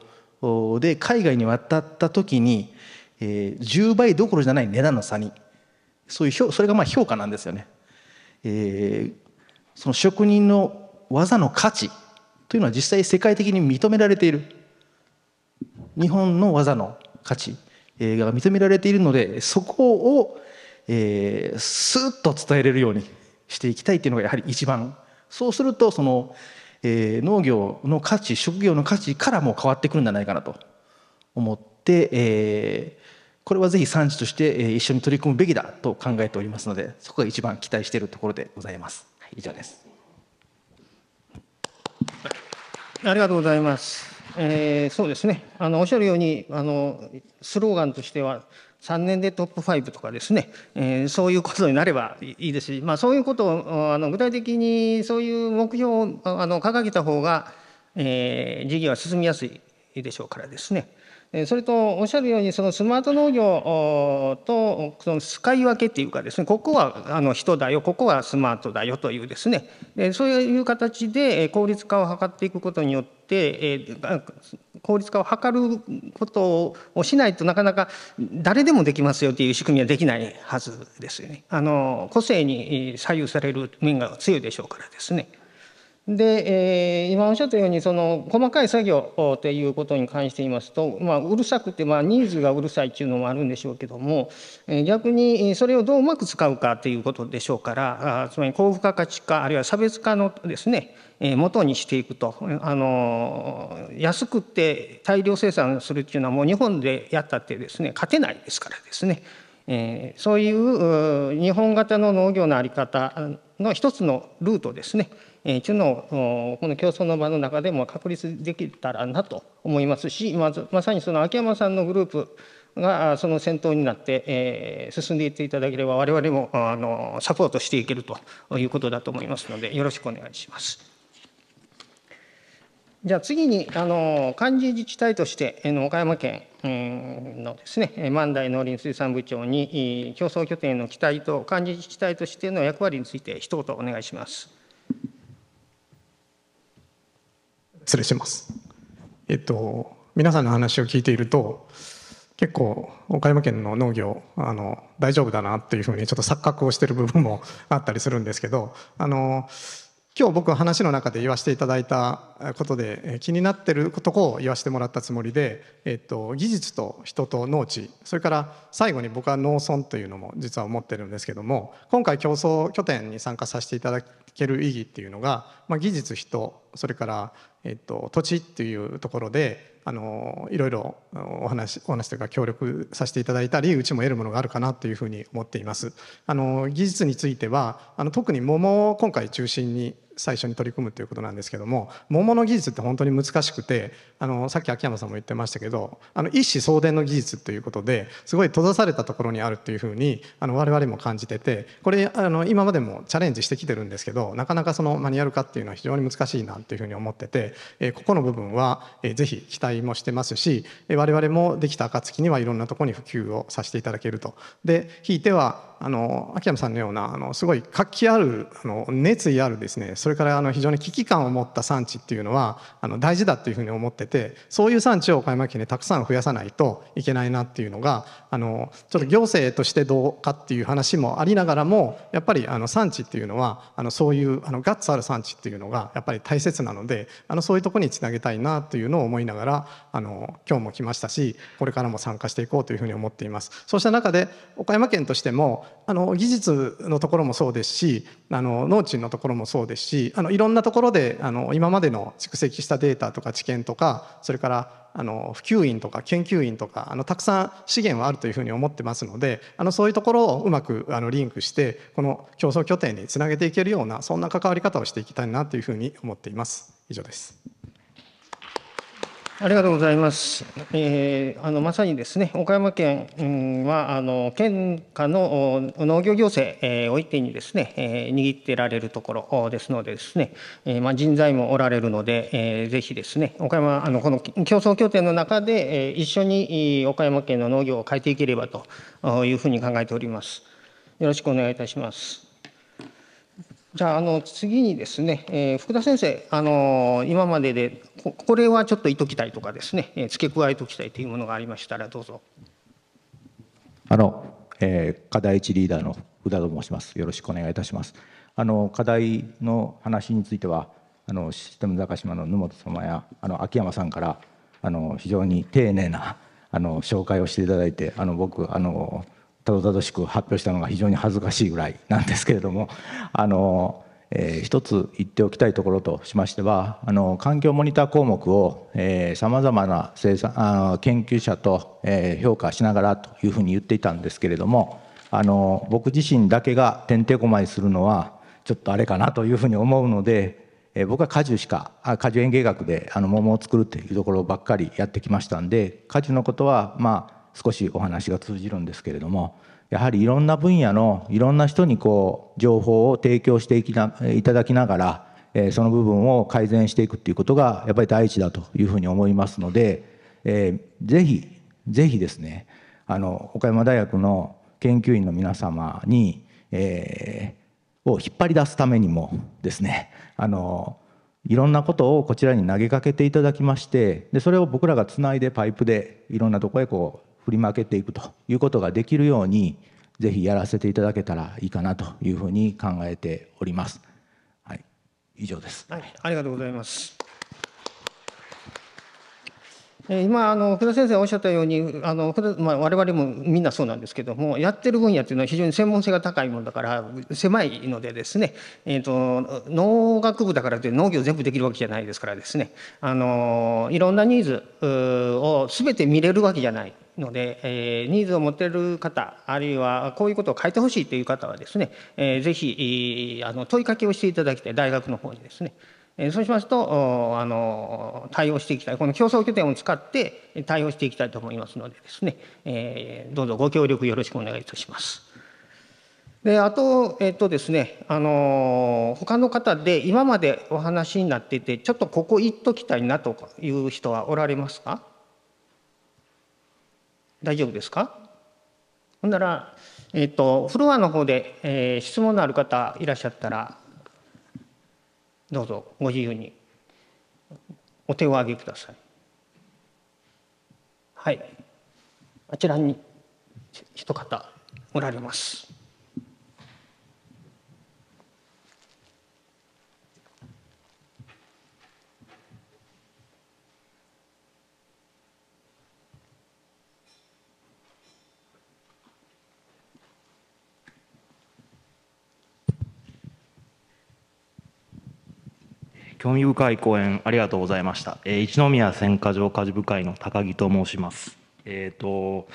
ウで海外に渡った時に、えー、10倍どころじゃない値段の差にそういうそれがまあ評価なんですよね、えー、その職人の技の価値というのは実際世界的に認められている日本の技の価値が認められているのでそこを、えー、スッと伝えれるようにしていきたいというのがやはり一番そうするとその、え農業の価値職業の価値からも変わってくるんじゃないかなと思って、えこれはぜひ産地として一緒に取り組むべきだと考えておりますのでそこが一番期待しているところでございます。以上ですありがとうございます。えー、そうですね、あのおっしゃるようにあの、スローガンとしては、3年でトップ5とかですね、えー、そういうことになればいいですし、まあ、そういうことをあの具体的にそういう目標をあの掲げた方が、えー、事業は進みやすいでしょうからですね、それとおっしゃるようにそのスマート農業とその使い分けっていうかですねここはあの人だよここはスマートだよというですねそういう形で効率化を図っていくことによって効率化を図ることをしないとなかなか誰でもできますよという仕組みはできないはずですよね。あの個性に左右される面が強いでしょうからですね。で、えー、今おっしゃったようにその細かい作業ということに関して言いますと、まあ、うるさくて、まあ、ニーズがうるさいっていうのもあるんでしょうけども、えー、逆にそれをどううまく使うかということでしょうからあつまり高付加価値化あるいは差別化のですね元にしていくとあの安くって大量生産するっていうのはもう日本でやったってですね勝てないですからですね、えー、そういう日本型の農業の在り方の一つのルートですねえのこの競争の場の中でも確立できたらなと思いますし、まずまさにその秋山さんのグループがその先頭になって、えー、進んでいっていただければ我々もあのサポートしていけるということだと思いますのでよろしくお願いします。じゃあ次にあの漢字自治体として岡山県のですね万代農林水産部長に競争拠点の期待と漢字自治体としての役割について一言お願いします。失礼します。えっと、皆さんの話を聞いていると、結構岡山県の農業あの大丈夫だなっていうふうにちょっと錯覚をしてる部分も あったりするんですけどあの今日僕話の中で言わせていただいたことで気になってるとこを言わせてもらったつもりで、えっと、技術と人と農地それから最後に僕は農村というのも実は思ってるんですけども今回競争拠点に参加させていただける意義っていうのが、まあ、技術人それから、えっと、土地っていうところであのいろいろお話お話というか協力させていただいたりうちも得るものがあるかなというふうに思っています。あの技術についてはあの特に桃を今回中心に最初に取り組むということなんですけども桃の技術って本当に難しくてあのさっき秋山さんも言ってましたけどあの一子相伝の技術ということですごい閉ざされたところにあるっていうふうにあの我々も感じててこれあの今までもチャレンジしてきてるんですけどなかなかそのマニュアル化っていうのは非常に難しいなっていうふうに思ってて、えここの部分は、えー、ぜひ期待もしてますし我々もできた暁にはいろんなところに普及をさせていただけると。でひいてはあの秋山さんのようなあのすごい活気あるあの熱意あるですねそれからあの非常に危機感を持った産地っていうのはあの大事だっていうふうに思っててそういう産地を岡山県にたくさん増やさないといけないなっていうのがあのちょっと行政としてどうかっていう話もありながらもやっぱりあの産地っていうのはあのそういうあのガッツある産地っていうのがやっぱり大切なのであのそういうとこにつなげたいなというのを思いながらあの今日も来ましたしこれからも参加していこうというふうに思っています。そうした中で岡山県としてもあの技術のところもそうですしあの農地のところもそうですしあのいろんなところであの今までの蓄積したデータとか知見とかそれからあの普及員とか研究員とかあのたくさん資源はあるというふうに思ってますのであのそういうところをうまくあのリンクしてこの競争拠点につなげていけるようなそんな関わり方をしていきたいなというふうに思っています。以上です。ありがとうございます。えー、あのまさにですね、岡山県はあの県下の農業行政、えー、おいてにですね、え握ってられるところですのでですね、えまあ人材もおられるので、えー、ぜひですね、岡山あのこの競争協定の中で、え一緒に岡山県の農業を変えていければというふうに考えております。よろしくお願いいたします。じゃあ、あの次にですね、えー、福田先生、あのー、今まででこ、これはちょっと言っときたいとかですね、えー、付け加えときたいというものがありましたら、どうぞ。あの、えー、課題一リーダーの福田と申します。よろしくお願いいたします。あの課題の話については、あのシステム高島の沼本様やあの秋山さんからあの非常に丁寧なあの紹介をしていただいて、あの僕あの。たどたどしく発表したのが非常に恥ずかしいぐらいなんですけれども あの、えー、一つ言っておきたいところとしましてはあの環境モニター項目をさまざまな生産あの研究者と、えー、評価しながらというふうに言っていたんですけれどもあの僕自身だけがてんてこまいするのはちょっとあれかなというふうに思うのでえ僕は果樹しか果樹園芸学であの桃を作るっていうところばっかりやってきましたんで果樹のことはまあ少しお話が通じるんですけれどもやはりいろんな分野のいろんな人にこう情報を提供していきないただきながら、えその部分を改善していくっていうことがやっぱり第一だというふうに思いますので、えー、ぜひぜひですねあの岡山大学の研究員の皆様に、えー、を引っ張り出すためにもですねあのいろんなことをこちらに投げかけていただきましてでそれを僕らがつないでパイプでいろんなとこへこう振りまけていくということができるようにぜひやらせていただけたらいいかなというふうに考えております。はい、以上です、はい、ありがとうございます。今あの福田先生がおっしゃったようにあの、まあ、我々もみんなそうなんですけどもやってる分野っていうのは非常に専門性が高いものだから狭いのでですね、えーと、農学部だからって農業全部できるわけじゃないですからですねあのいろんなニーズを全て見れるわけじゃない。ので、えー、ニーズを持ってる方あるいはこういうことを変えてほしいという方はですね、えー、ぜひ、あの問いかけをしていただきたい大学の方にですね。そうしますとあの対応していきたいこの競争拠点を使って対応していきたいと思いますのでですね、えー、どうぞご協力よろしくお願いいたします。であと、えっとですね、あの他の方で今までお話になっていてちょっとここ行っときたいなという人はおられますか大丈夫ですかほんなら、えっと、フロアの方で、えー、質問のある方いらっしゃったらどうぞご自由にお手を挙げくださいはいあちらに一方おられます興味深い講演ありがとうございました。えー、一宮選果場家事部会の高木と申します。えっ、ー、と、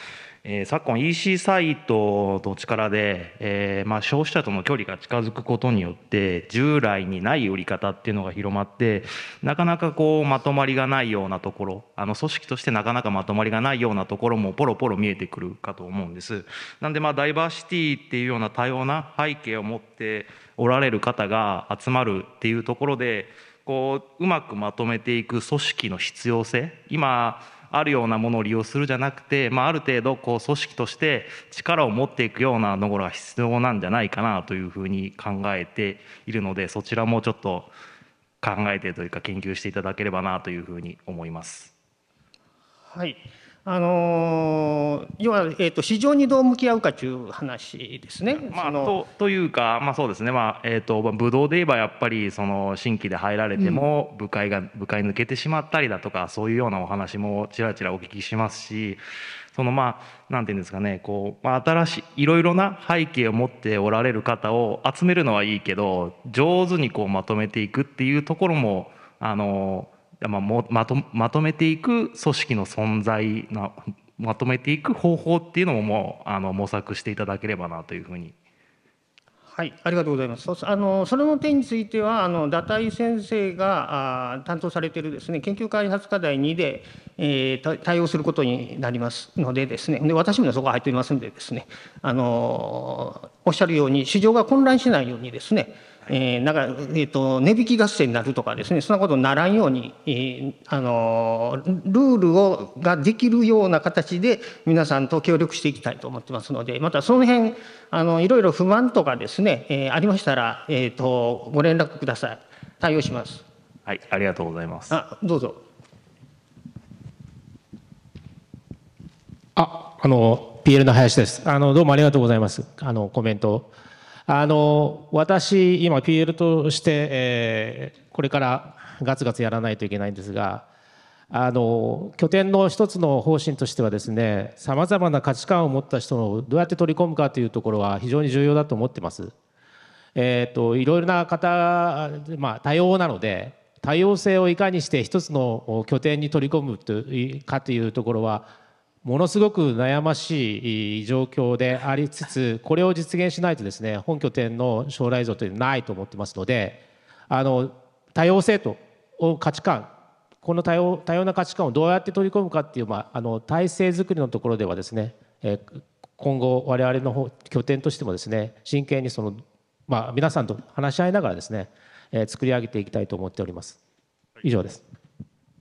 えー、昨今 EC サイトの力で、えー、まあ、消費者との距離が近づくことによって従来にない売り方っていうのが広まってなかなかこうまとまりがないようなところあの組織としてなかなかまとまりがないようなところもポロポロ見えてくるかと思うんです。なんでまあダイバーシティっていうような多様な背景を持っておられる方が集まるっていうところでこううまくまとめていく組織の必要性今あるようなものを利用するじゃなくて、まあ、ある程度こう組織として力を持っていくようなところが必要なんじゃないかなというふうに考えているのでそちらもちょっと考えてというか研究していただければなというふうに思います。はいあの要は、えーと、市場にどう向き合うかという話ですね。まあ、とというか、まあ、そうですね、まあえーと、ブドウで言えばやっぱりその新規で入られても部会が、部会抜けてしまったりだとかそういうようなお話もちらちらお聞きしますし。そのまあなんていうんですかねこう、まあ、新しいいろいろな背景を持っておられる方を集めるのはいいけど上手にこうまとめていくっていうところもあのまあ、もまとまとめていく組織の存在なまとめていく方法っていうのももうあの模索していただければなというふうにはい、ありがとうございます。あのそれの点については、あのダ先生があ担当されているですね研究開発課題2で、えー、対応することになりますのでですね、で私もそこ入っていますんでですね、あのおっしゃるように市場が混乱しないようにですね。えー、なんか、えーと、値引き合戦になるとかですねそんなことにならんように、えー、あのルールをができるような形で皆さんと協力していきたいと思ってますのでまたその辺あのいろいろ不満とかですね、えー、ありましたら、えーと、とご連絡ください対応します。はい、ありがとうございます。あどうぞああの PL の林ですあの。どうもありがとうございます。あのコメントあの私、今 PL として、えー、これからガツガツやらないといけないんですがあの拠点の一つの方針としてはですねさまざまな価値観を持った人をどうやって取り込むかというところは非常に重要だと思ってます。えーと、といろいろな方、まあ、多様なので多様性をいかにして一つの拠点に取り込むというかというところはものすごく悩ましい状況でありつつこれを実現しないとですね本拠点の将来像というのはないと思ってますのであの多様性と価値観この多様多様な価値観をどうやって取り込むかっていう、まあ、あの体制づくりのところではですね、え今後我々の拠点としてもですね真剣にその、まあ、皆さんと話し合いながらですね、え作り上げていきたいと思っております。以上です。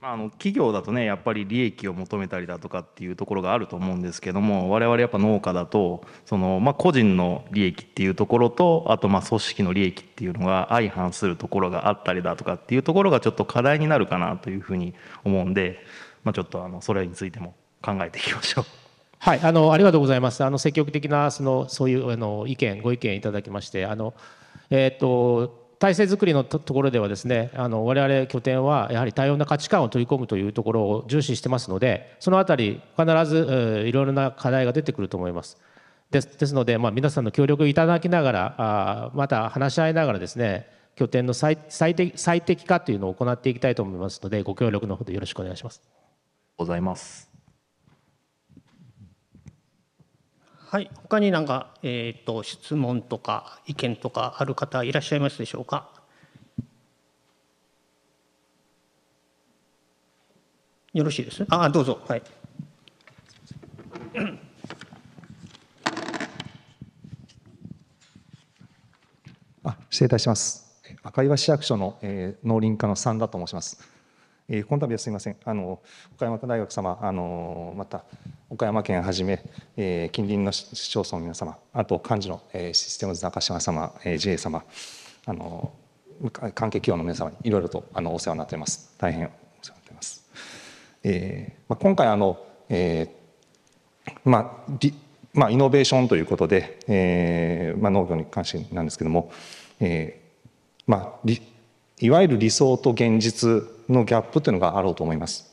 あの企業だとねやっぱり利益を求めたりだとかっていうところがあると思うんですけども我々やっぱ農家だとその、まあ、個人の利益っていうところとあとまあ組織の利益っていうのが相反するところがあったりだとかっていうところがちょっと課題になるかなというふうに思うんで、まあ、ちょっとあのそれについても考えていきましょう。はい、あのありがとうございます。あの積極的なそのそういうあの意見ご意見いただきましてあのえっ、と体制づくりのところではですねあの我々拠点はやはり多様な価値観を取り込むというところを重視してますのでその辺り必ずいろいろな課題が出てくると思います。ですですので、まあ、皆さんの協力いただきながらあまた話し合いながらですね拠点の最適最適化というのを行っていきたいと思いますのでご協力のほどよろしくお願いします。ございます。はい、他になんか、えっ、ー、と質問とか意見とかある方いらっしゃいますでしょうか。よろしいです。あ、どうぞ。はい。あ、失礼いたします。赤岩市役所の、えー、農林課の三田と申します。えー、この度はすみません、あの岡山大学様、あのまた岡山県はじめ、えー、近隣の市町村の皆様、あと幹事の、えー、システムズ中島様、えー、JA 様、あの関係企業の皆様にいろいろとあのお世話になっています。大変お世話になっています。えーまあ、今回あの、えーまあリまあ、イノベーションということで、えーまあ、農業に関心なんですけども、えーまあ、リいわゆる理想と現実のギャップというのがあろうと思います。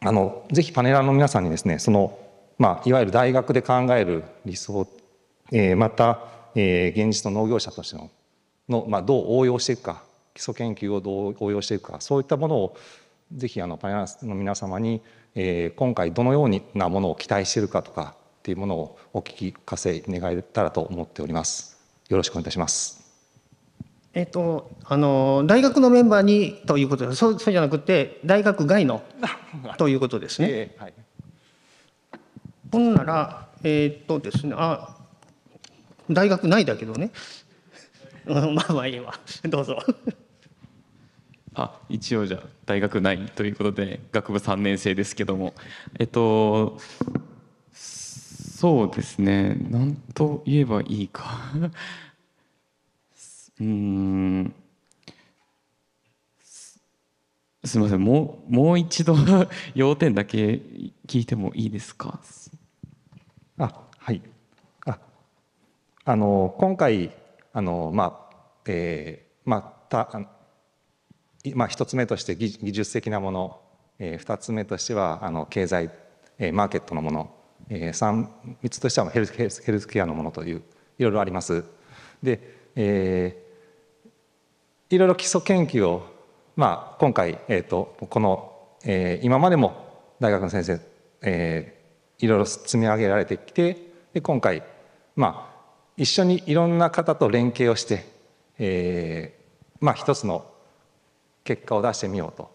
あのぜひパネラーの皆さんにですねその、まあ、いわゆる大学で考える理想、えー、また、えー、現実の農業者としてのの、まあ、どう応用していくか基礎研究をどう応用していくかそういったものをぜひあのパネラーの皆様に、えー、今回どのようなものを期待しているかとかっていうものをお聞かせ願えたらと思っております。よろしくお願いいたします。えっと、あの大学のメンバーにということでそうそうじゃなくて大学外の ということですね。えー、はい、ほんならえー、っとですねあ大学ないだけどね まあまあいいわどうぞあ一応じゃあ大学ないということで学部3年生ですけどもえっとそうですねなんと言えばいいか。うんすすみませんもうもう一度 要点だけ聞いてもいいですかあはいああの今回あのまあえー、まあたまあ、1つ目として技術的なもの、えー、2つ目としてはあの経済、えー、マーケットのもの、えー、3, 3つとしてはヘルスヘルスケアのものといういろいろあります。で、えいろいろ基礎研究を、まあ、今回、えーと、この、えー、今までも大学の先生、えー、いろいろ積み上げられてきてで今回、まあ、一緒にいろんな方と連携をして、えーまあ、一つの結果を出してみようと。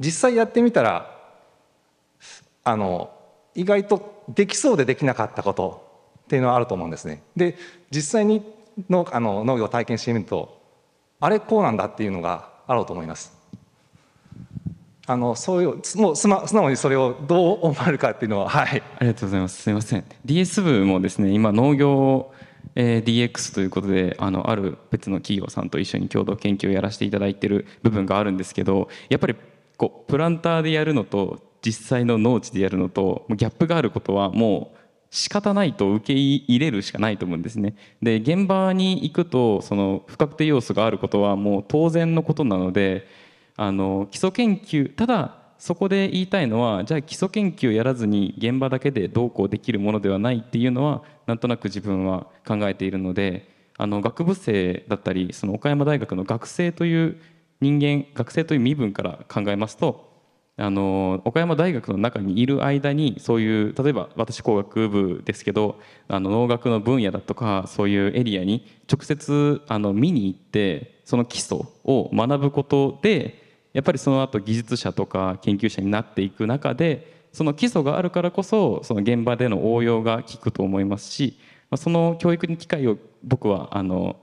実際やってみたらあの意外とできそうでできなかったことっていうのはあると思うんですね。で実際にのあの農業を体験してみるとあれこうなんだっていうのがあろうと思います。あのそういうもうす、ま、素直にそれをどう思われるかっていうのははいありがとうございますすいません DS 部もですね今農業、えー、DX ということであのある別の企業さんと一緒に共同研究をやらせていただいてる部分があるんですけどやっぱりこうプランターでやるのと実際の農地でやるのとギャップがあることはもう仕方ないと受け入れるしかないと思うんですね。で現場に行くとその不確定要素があることはもう当然のことなのであの基礎研究ただそこで言いたいのはじゃあ基礎研究やらずに現場だけでどうこうできるものではないっていうのはなんとなく自分は考えているのであの学部生だったりその岡山大学の学生という人間学生という身分から考えますとあの岡山大学の中にいる間にそういう例えば私工学部ですけどあの農学の分野だとかそういうエリアに直接あの見に行ってその基礎を学ぶことでやっぱりその後技術者とか研究者になっていく中でその基礎があるからこそその現場での応用が効くと思いますしその教育の機会を僕はあの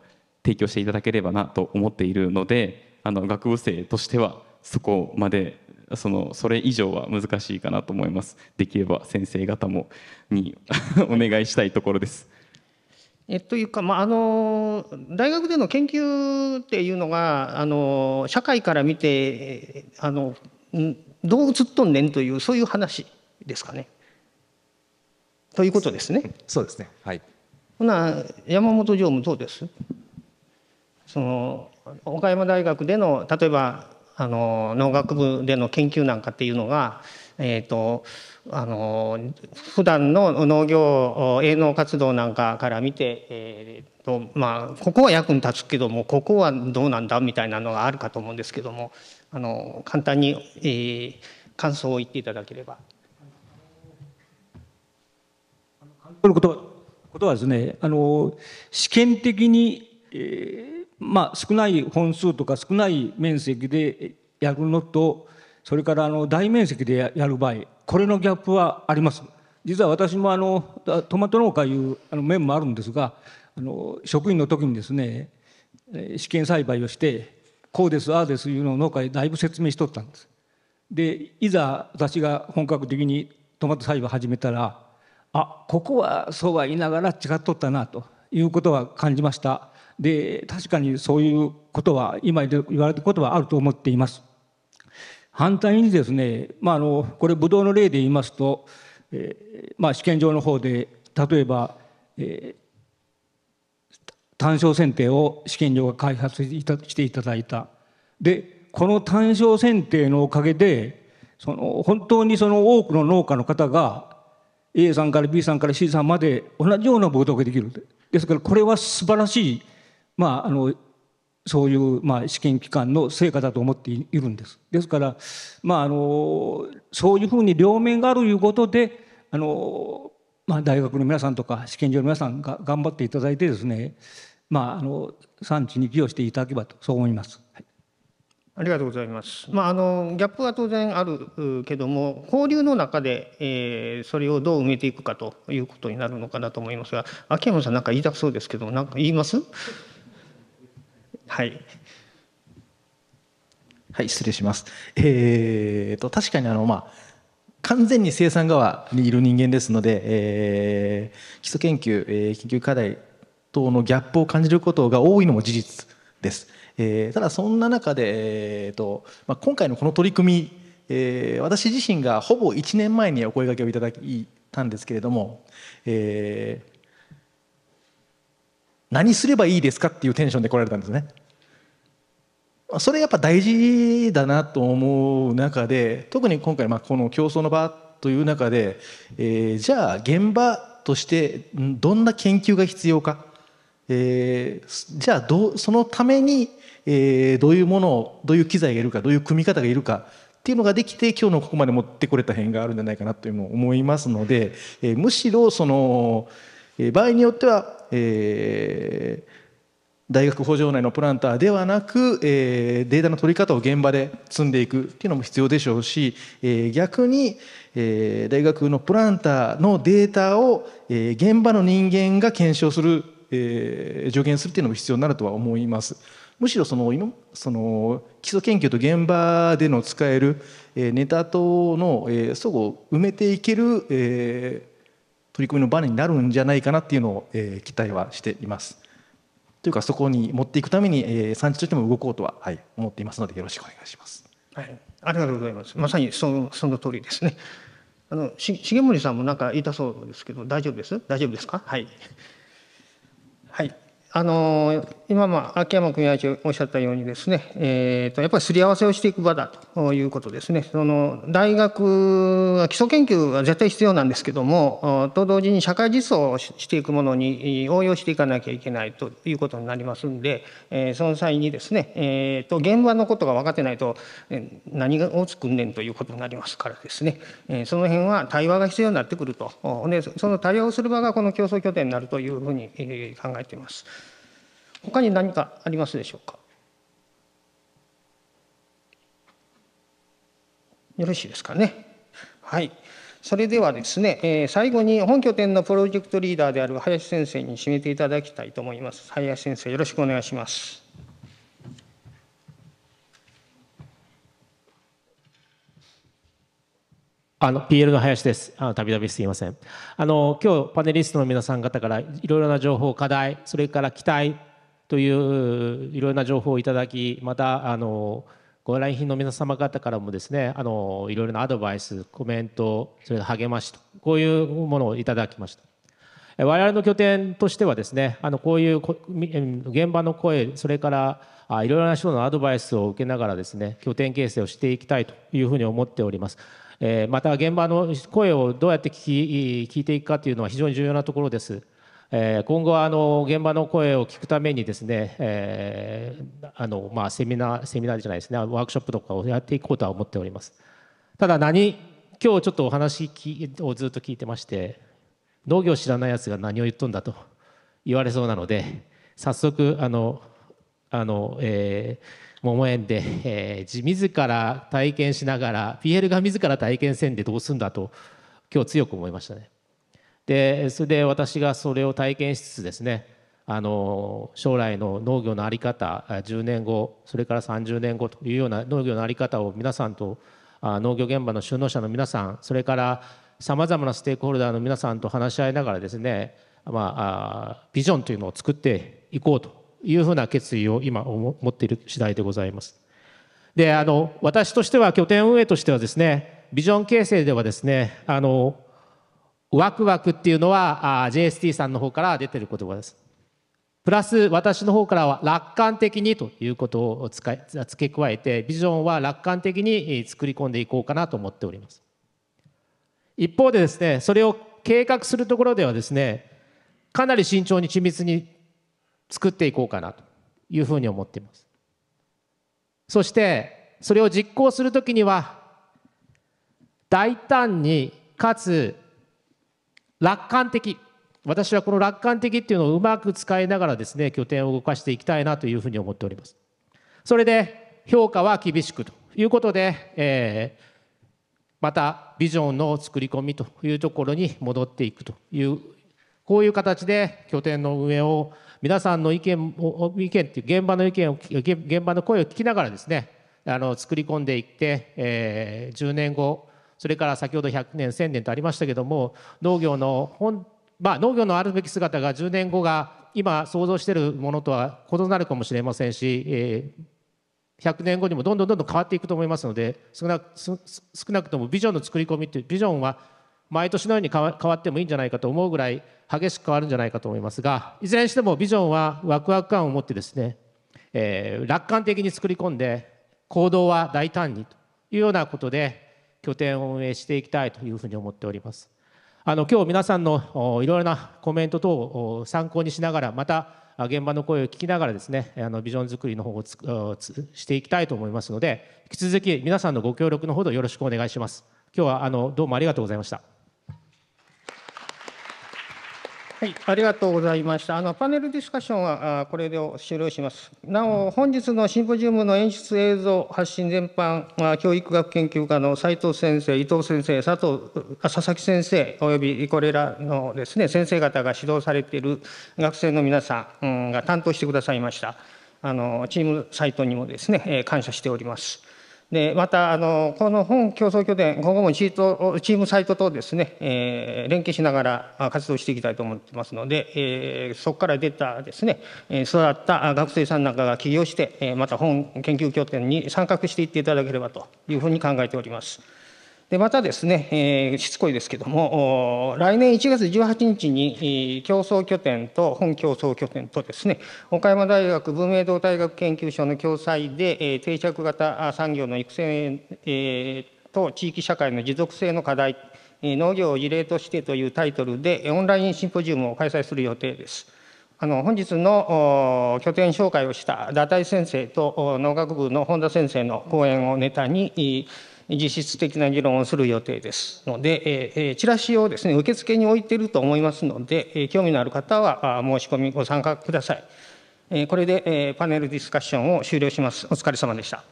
提供していただければなと思っているのであの学部生としてはそこまでそのそれ以上は難しいかなと思いますできれば先生方もに お願いしたいところです。えというか、まあ、あの大学での研究っていうのがあの社会から見てあのどう映っとんねんというそういう話ですかね。ということですね。そうですね。はい。ほな山本常務どうです。その岡山大学での例えばあの農学部での研究なんかっていうのが、えーと、あの普段の農業営農活動なんかから見て、えーとまあ、ここは役に立つけどもここはどうなんだみたいなのがあるかと思うんですけどもあの簡単に、えー、感想を言っていただければ。とることことはですねあの試験的に、えーまあ、少ない本数とか少ない面積でやるのとそれからあの大面積でやる場合これのギャップはあります。実は私もあのトマト農家いうあの面もあるんですがあの職員の時にですね試験栽培をしてこうですああですいうのを農家にだいぶ説明しとったんです。でいざ私が本格的にトマト栽培始めたらあここはそうは言いながら違っとったなということは感じました。で確かにそういうことは今言われることはあると思っています。反対にですね、まあ、あのこれブドウの例で言いますと、えーまあ、試験場の方で例えば、えー、単焦剪定を試験場が開発していただいた。でこの単焦剪定のおかげでその本当にその多くの農家の方が A さんから B さんから C さんまで同じようなブドウができる。ですからこれは素晴らしいまあ、あのそういう、まあ、試験機関の成果だと思っているんです。ですから、まあ、あのそういうふうに両面があるいうことであの、まあ、大学の皆さんとか試験場の皆さんが頑張っていただいてですね、まあ、あの産地に寄与していただければとそう思います。ありがとうございます。まあ、あのギャップは当然あるけども交流の中で、えー、それをどう埋めていくかということになるのかなと思いますが秋山さんなんか言いたくそうですけどなんか言いますはい。はい、失礼します。えーと、確かにあの、まあ、完全に生産側にいる人間ですので、えー、基礎研究、えー、研究課題等のギャップを感じることが多いのも事実です。えー、ただそんな中で、えーとまあ、今回のこの取り組み、えー、私自身がほぼ1年前にお声がけをいただいたんですけれども、え何すればいいですかっていうテンションで来られたんですねそれやっぱ大事だなと思う中で特に今回まあこの競争の場という中で、えー、じゃあ現場としてどんな研究が必要か、えー、じゃあどそのために、えどういうものをどういう機材がいるかどういう組み方がいるかっていうのができて今日のここまで持ってこれた辺があるんじゃないかなというのを思いますので、えー、むしろその場合によっては、えー、大学補助内のプランターではなく、えー、データの取り方を現場で積んでいくっていうのも必要でしょうし、えー、逆に、えー、大学のプランターのデータを、えー、現場の人間が検証する、えー、助言するっていうのも必要になるとは思います。むしろその今その基礎研究と現場での使える、えネタ等の、えー、相互を埋めていける、えー、取り組みのバネになるんじゃないかなっていうのを、えー、期待はしています。というかそこに持っていくために、えー、産地としても動こうとは、はい、思っていますのでよろしくお願いします。はい、ありがとうございます。まさにそのその通りですね。あのし重森さんもなんか言いたそうですけど大丈夫です？大丈夫ですか？はい。はい。あの今、まあ、秋山君合おっしゃったようにですね、えーと、やっぱりすり合わせをしていく場だということですねその大学は基礎研究は絶対必要なんですけどもと同時に社会実装をしていくものに応用していかなきゃいけないということになりますんで、えー、その際にですね、えーと、と現場のことが分かってないと何を作んねんということになりますからですね、えー、その辺は対話が必要になってくるとでその対話をする場がこの競争拠点になるというふうに考えています。他に何かありますでしょうかよろしいですかねはいそれではですね、えー、最後に本拠点のプロジェクトリーダーである林先生に締めていただきたいと思います林先生よろしくお願いしますあの、PL の林です。あの、度々すみません。あの、今日パネリストの皆さん方からいろいろな情報、課題、それから期待といういろいろな情報をいただきまたあのご来賓の皆様方からもですねあのいろいろなアドバイスコメントそれから励ましとこういうものをいただきました我々の拠点としてはですねあのこういう現場の声それからいろいろな人のアドバイスを受けながらですね拠点形成をしていきたいというふうに思っておりますまた現場の声をどうやって聞き聞いていくかというのは非常に重要なところです今後はあの現場の声を聞くためにですね、えーあのまあ、セミナーセミナーじゃないですねワークショップとかをやっていこうとは思っておりますただ何今日ちょっとお話をずっと聞いてまして農業知らないやつが何を言っとんだと言われそうなので早速あのあの、えー、桃園で、えー、自ら体験しながら PL が自ら体験せんでどうすんだと今日強く思いましたね。でそれで私がそれを体験しつつですねあの将来の農業の在り方10年後それから30年後というような農業の在り方を皆さんと農業現場の就農者の皆さんそれからさまざまなステークホルダーの皆さんと話し合いながらですね、まあ、ビジョンというのを作っていこうというふうな決意を今思っている次第でございます。であの私としては拠点運営としてはですねビジョン形成ではですねあのワクワクっていうのはあ JST さんの方から出てる言葉です。プラス私の方からは楽観的にということを付け加えてビジョンは楽観的に作り込んでいこうかなと思っております一方でですねそれを計画するところではですねかなり慎重に緻密に作っていこうかなというふうに思っていますそしてそれを実行するときには大胆にかつ楽観的私はこの楽観的っていうのをうまく使いながらですね拠点を動かしていきたいなというふうに思っておりますそれで評価は厳しくということで、えー、またビジョンの作り込みというところに戻っていくというこういう形で拠点の運営を皆さんの意見を意見っていう現場の意見を現場の声を聞きながらですねあの作り込んでいって、えー、10年後それから先ほど100年1000年とありましたけども農業の本まあ農業のあるべき姿が10年後が今想像しているものとは異なるかもしれませんし、えー、100年後にもどんどんどんどん変わっていくと思いますので少な少なくともビジョンの作り込みっていうビジョンは毎年のように変わってもいいんじゃないかと思うぐらい激しく変わるんじゃないかと思いますがいずれにしてもビジョンはワクワク感を持ってですね、えー、楽観的に作り込んで行動は大胆にというようなことで拠点を運営していきたいというふうに思っております。あの今日皆さんのいろいろなコメント等を参考にしながらまた現場の声を聞きながらですねあのビジョンづくりの方をつつしていきたいと思いますので引き続き皆さんのご協力のほどよろしくお願いします。今日はあのどうもありがとうございました。はい、ありがとうございました。あのパネルディスカッションはあこれで終了します。なお、本日のシンポジウムの演出映像発信全般、まあ、教育学研究科の斉藤先生、伊藤先生、佐藤あ佐々木先生、およびこれらのですね先生方が指導されている学生の皆さんが担当してくださいました。あのチームサイトにもですね感謝しております。でまたあのこの本競争拠点今後もチートチームサイトとですね、えー、連携しながら活動していきたいと思ってますので、えー、そこから出たですね育った学生さんなんかが起業してまた本研究拠点に参画していっていただければというふうに考えております。でまたですね、えー、しつこいですけども、来年1月18日に競争拠点と、本競争拠点とですね、岡山大学文明堂大学研究所の共催で、えー、定着型産業の育成、えー、と地域社会の持続性の課題、農業を事例としてというタイトルで、オンラインシンポジウムを開催する予定です。あの本日の拠点紹介をした打体先生と農学部の本田先生の講演をネタに、実質的な議論をする予定ですので、チラシをですね、受付に置いていると思いますので、興味のある方は申し込みご参加ください。これでパネルディスカッションを終了します。お疲れ様でした。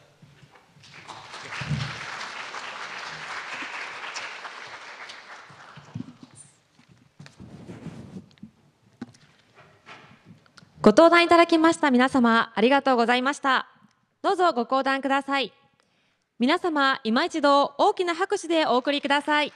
ご登壇いただきました皆様、ありがとうございました。どうぞご登壇ください。皆様今一度大きな拍手でお送りください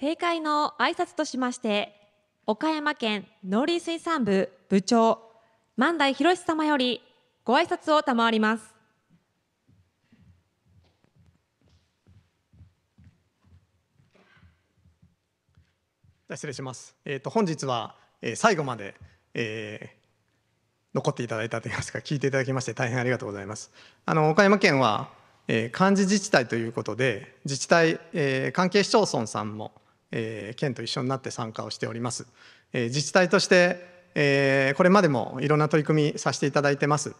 閉会の挨拶としまして岡山県農林水産部部長万代博様よりご挨拶を賜ります失礼します、えーと、本日は、えー、最後まで、えー残っていただいたといいますか聞いていただきまして大変ありがとうございます。あの岡山県は、えー、漢字自治体ということで自治体、えー、関係市町村さんもえー、県と一緒になって参加をしております。えー、自治体として、えー、これまでもいろんな取り組みさせていただいてます。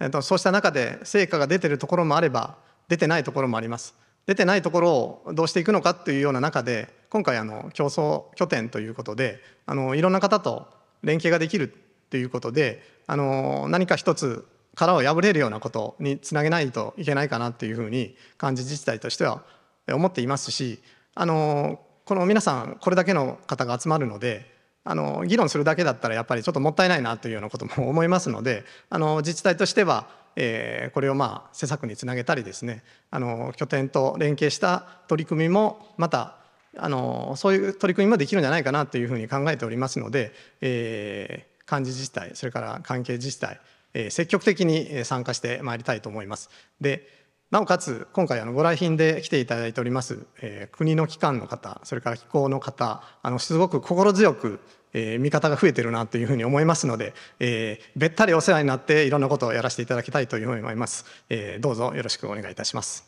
えー、とそうした中で成果が出てるところもあれば出てないところもあります。出てないところをどうしていくのかというような中で今回あの競争拠点ということであのいろんな方と連携ができるということであの何か一つ殻を破れるようなことにつなげないといけないかなというふうに感じ自治体としては思っていますしあのこの皆さんこれだけの方が集まるのであの議論するだけだったらやっぱりちょっともったいないなというようなことも思いますのであの自治体としては、えー、これをまあ施策につなげたりですねあの拠点と連携した取り組みもまたあのそういう取り組みもできるんじゃないかなというふうに考えておりますので、えー、幹事自治体それから関係自治体、えー、積極的に参加してまいりたいと思います。でなおかつ今回あのご来賓で来ていただいております、えー、国の機関の方それから機構の方あのすごく心強く、えー、味方が増えてるなというふうに思いますので、えー、べったりお世話になっていろんなことをやらせていただきたいというふうに思います、えー、どうぞよろしくお願いいたします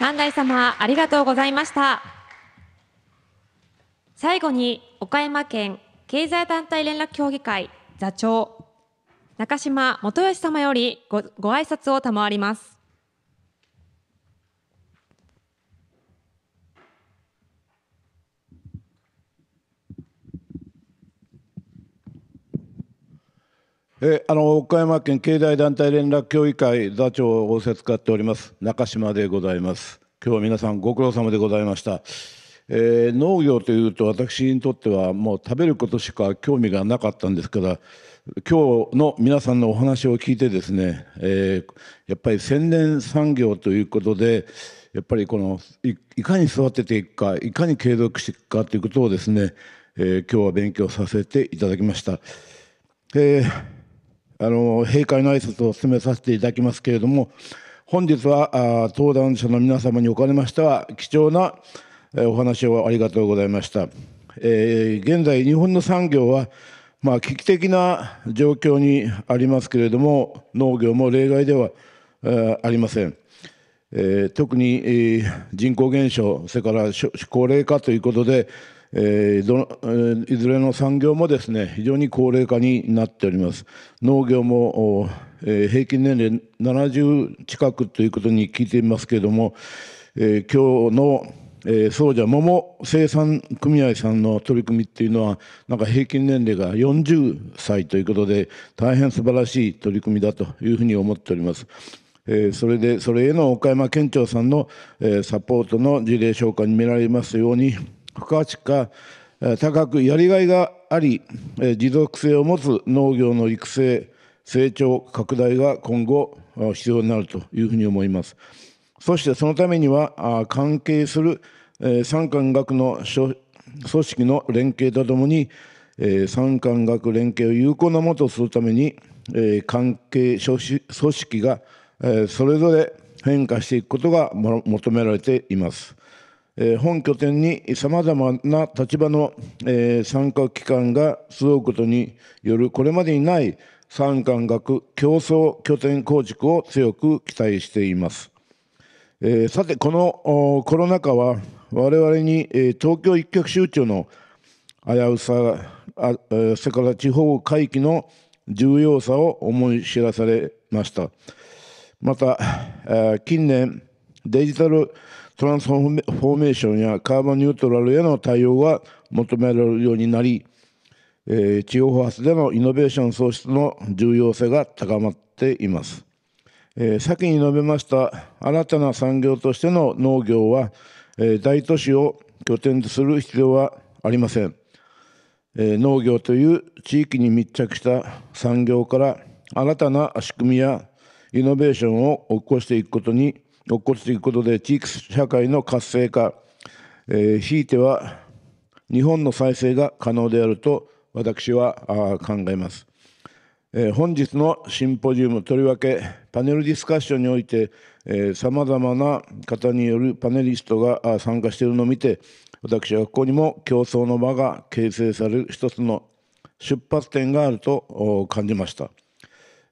万代様ありがとうございました最後に岡山県経済団体連絡協議会座長中島元義様よりごご挨拶を賜ります。えあの岡山県経済団体連絡協議会座長を仰せつかっております中島でございます今日は皆さんご苦労様でございました、えー、農業というと私にとってはもう食べることしか興味がなかったんですから今日の皆さんのお話を聞いてですね、えー、やっぱり宣伝産業ということでやっぱりこのいかに育てていくかいかに継続していくかということをですね、えー、今日は勉強させていただきました、えー、あの閉会の挨拶を進めさせていただきますけれども本日はあ登壇者の皆様におかれましては貴重なお話をありがとうございました、えー、現在日本の産業はまあ、危機的な状況にありますけれども、農業も例外ではありません。えー、特に、えー、人口減少、それから高齢化ということで、えーどえー、いずれの産業もですね非常に高齢化になっております。農業も、えー、平均年齢70近くということに聞いていますけれども、えー、今日のえー、そうじゃ桃生産組合さんの取り組みっていうのはなんか平均年齢が40歳ということで大変素晴らしい取り組みだというふうに思っております。えー、それでそれへの岡山県庁さんの、えー、サポートの事例紹介に見られますように不可視化高くやりがいがあり、え持続性を持つ農業の育成成長拡大が今後必要になるというふうに思います。そしてそのためには、関係する産官学の組織の連携とともに、産官学連携を有効なものとするために、関係組織がそれぞれ変化していくことが求められています。本拠点にさまざまな立場の参画機関が集うことによるこれまでにない産官学競争拠点構築を強く期待しています。えー、さて、このコロナ禍は、我々に、えー、東京一極集中の危うさ、あそれから地方回帰の重要さを思い知らされました。また、近年、デジタルトランスフォーメーションやカーボンニュートラルへの対応が求められるようになり、えー、地方発でのイノベーション創出の重要性が高まっています。えー、先に述べました新たな産業としての農業は、えー、大都市を拠点とする必要はありません、えー、農業という地域に密着した産業から新たな仕組みやイノベーションを起こしていくことに起こしていくことで地域社会の活性化、えー、ひいては日本の再生が可能であると私は考えます、えー、本日のシンポジウムとりわけパネルディスカッションにおいて、さまざまな方によるパネリストが参加しているのを見て、私はここにも競争の場が形成される一つの出発点があると感じました。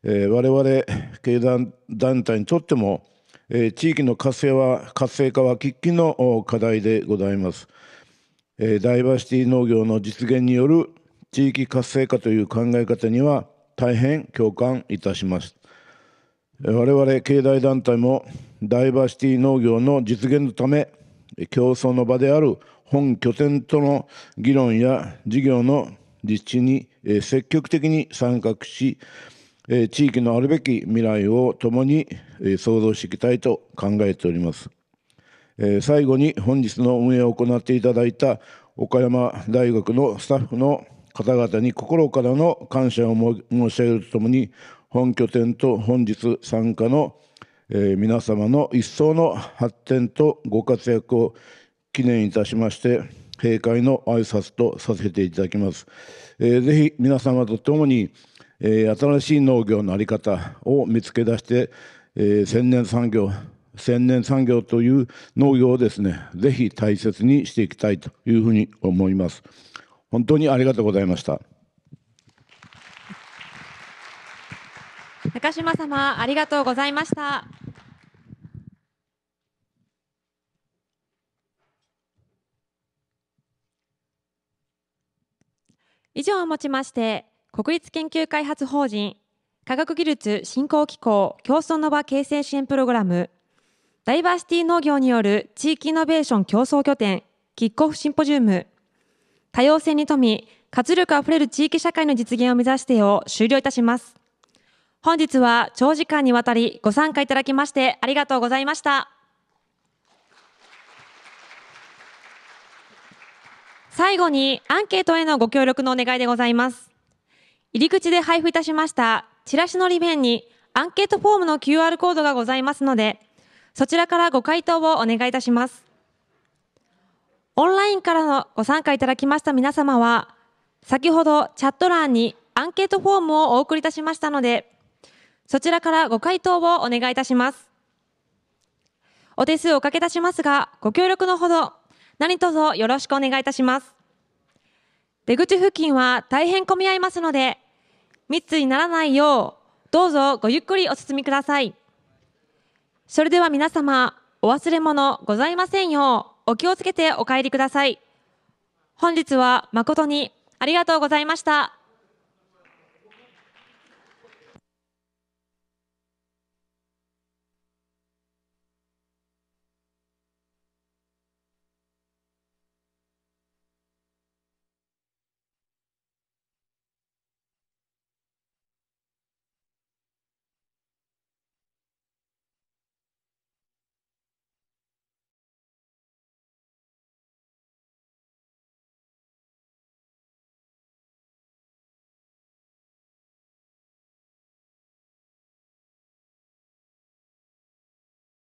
えー、我々経団団体にとっても、えー、地域の活性は活性化は喫緊の課題でございます、えー、ダイバーシティ農業の実現による地域活性化という考え方には大変共感いたします我々経済団体もダイバーシティ農業の実現のため競争の場である本拠点との議論や事業の実施に積極的に参画し地域のあるべき未来を共に創造していきたいと考えております最後に本日の運営を行っていただいた岡山大学のスタッフの方々に心からの感謝を申し上げるとともに本拠点と本日参加の、えー、皆様の一層の発展とご活躍を記念いたしまして、閉会の挨拶とさせていただきます。えー、ぜひ皆様と共に、えー、新しい農業の在り方を見つけ出して、えー、千年産業、千年産業という農業をですね、ぜひ大切にしていきたいというふうに思います。本当にありがとうございました。中島様ありがとうございました以上をもちまして国立研究開発法人科学技術振興機構競争の場形成支援プログラムダイバーシティ農業による地域イノベーション競争拠点キックオフシンポジウム多様性に富み活力あふれる地域社会の実現を目指してを終了いたします。本日は長時間にわたりご参加いただきましてありがとうございました。最後にアンケートへのご協力のお願いでございます。入り口で配布いたしましたチラシの利便にアンケートフォームの QR コードがございますので、そちらからご回答をお願いいたします。オンラインからのご参加いただきました皆様は、先ほどチャット欄にアンケートフォームをお送りいたしましたので、そちらからご回答をお願いいたします。お手数をおかけいたしますが、ご協力のほど、何卒よろしくお願いいたします。出口付近は大変混み合いますので、密にならないよう、どうぞごゆっくりお進みください。それでは皆様、お忘れ物ございませんよう、お気をつけてお帰りください。本日は誠にありがとうございました。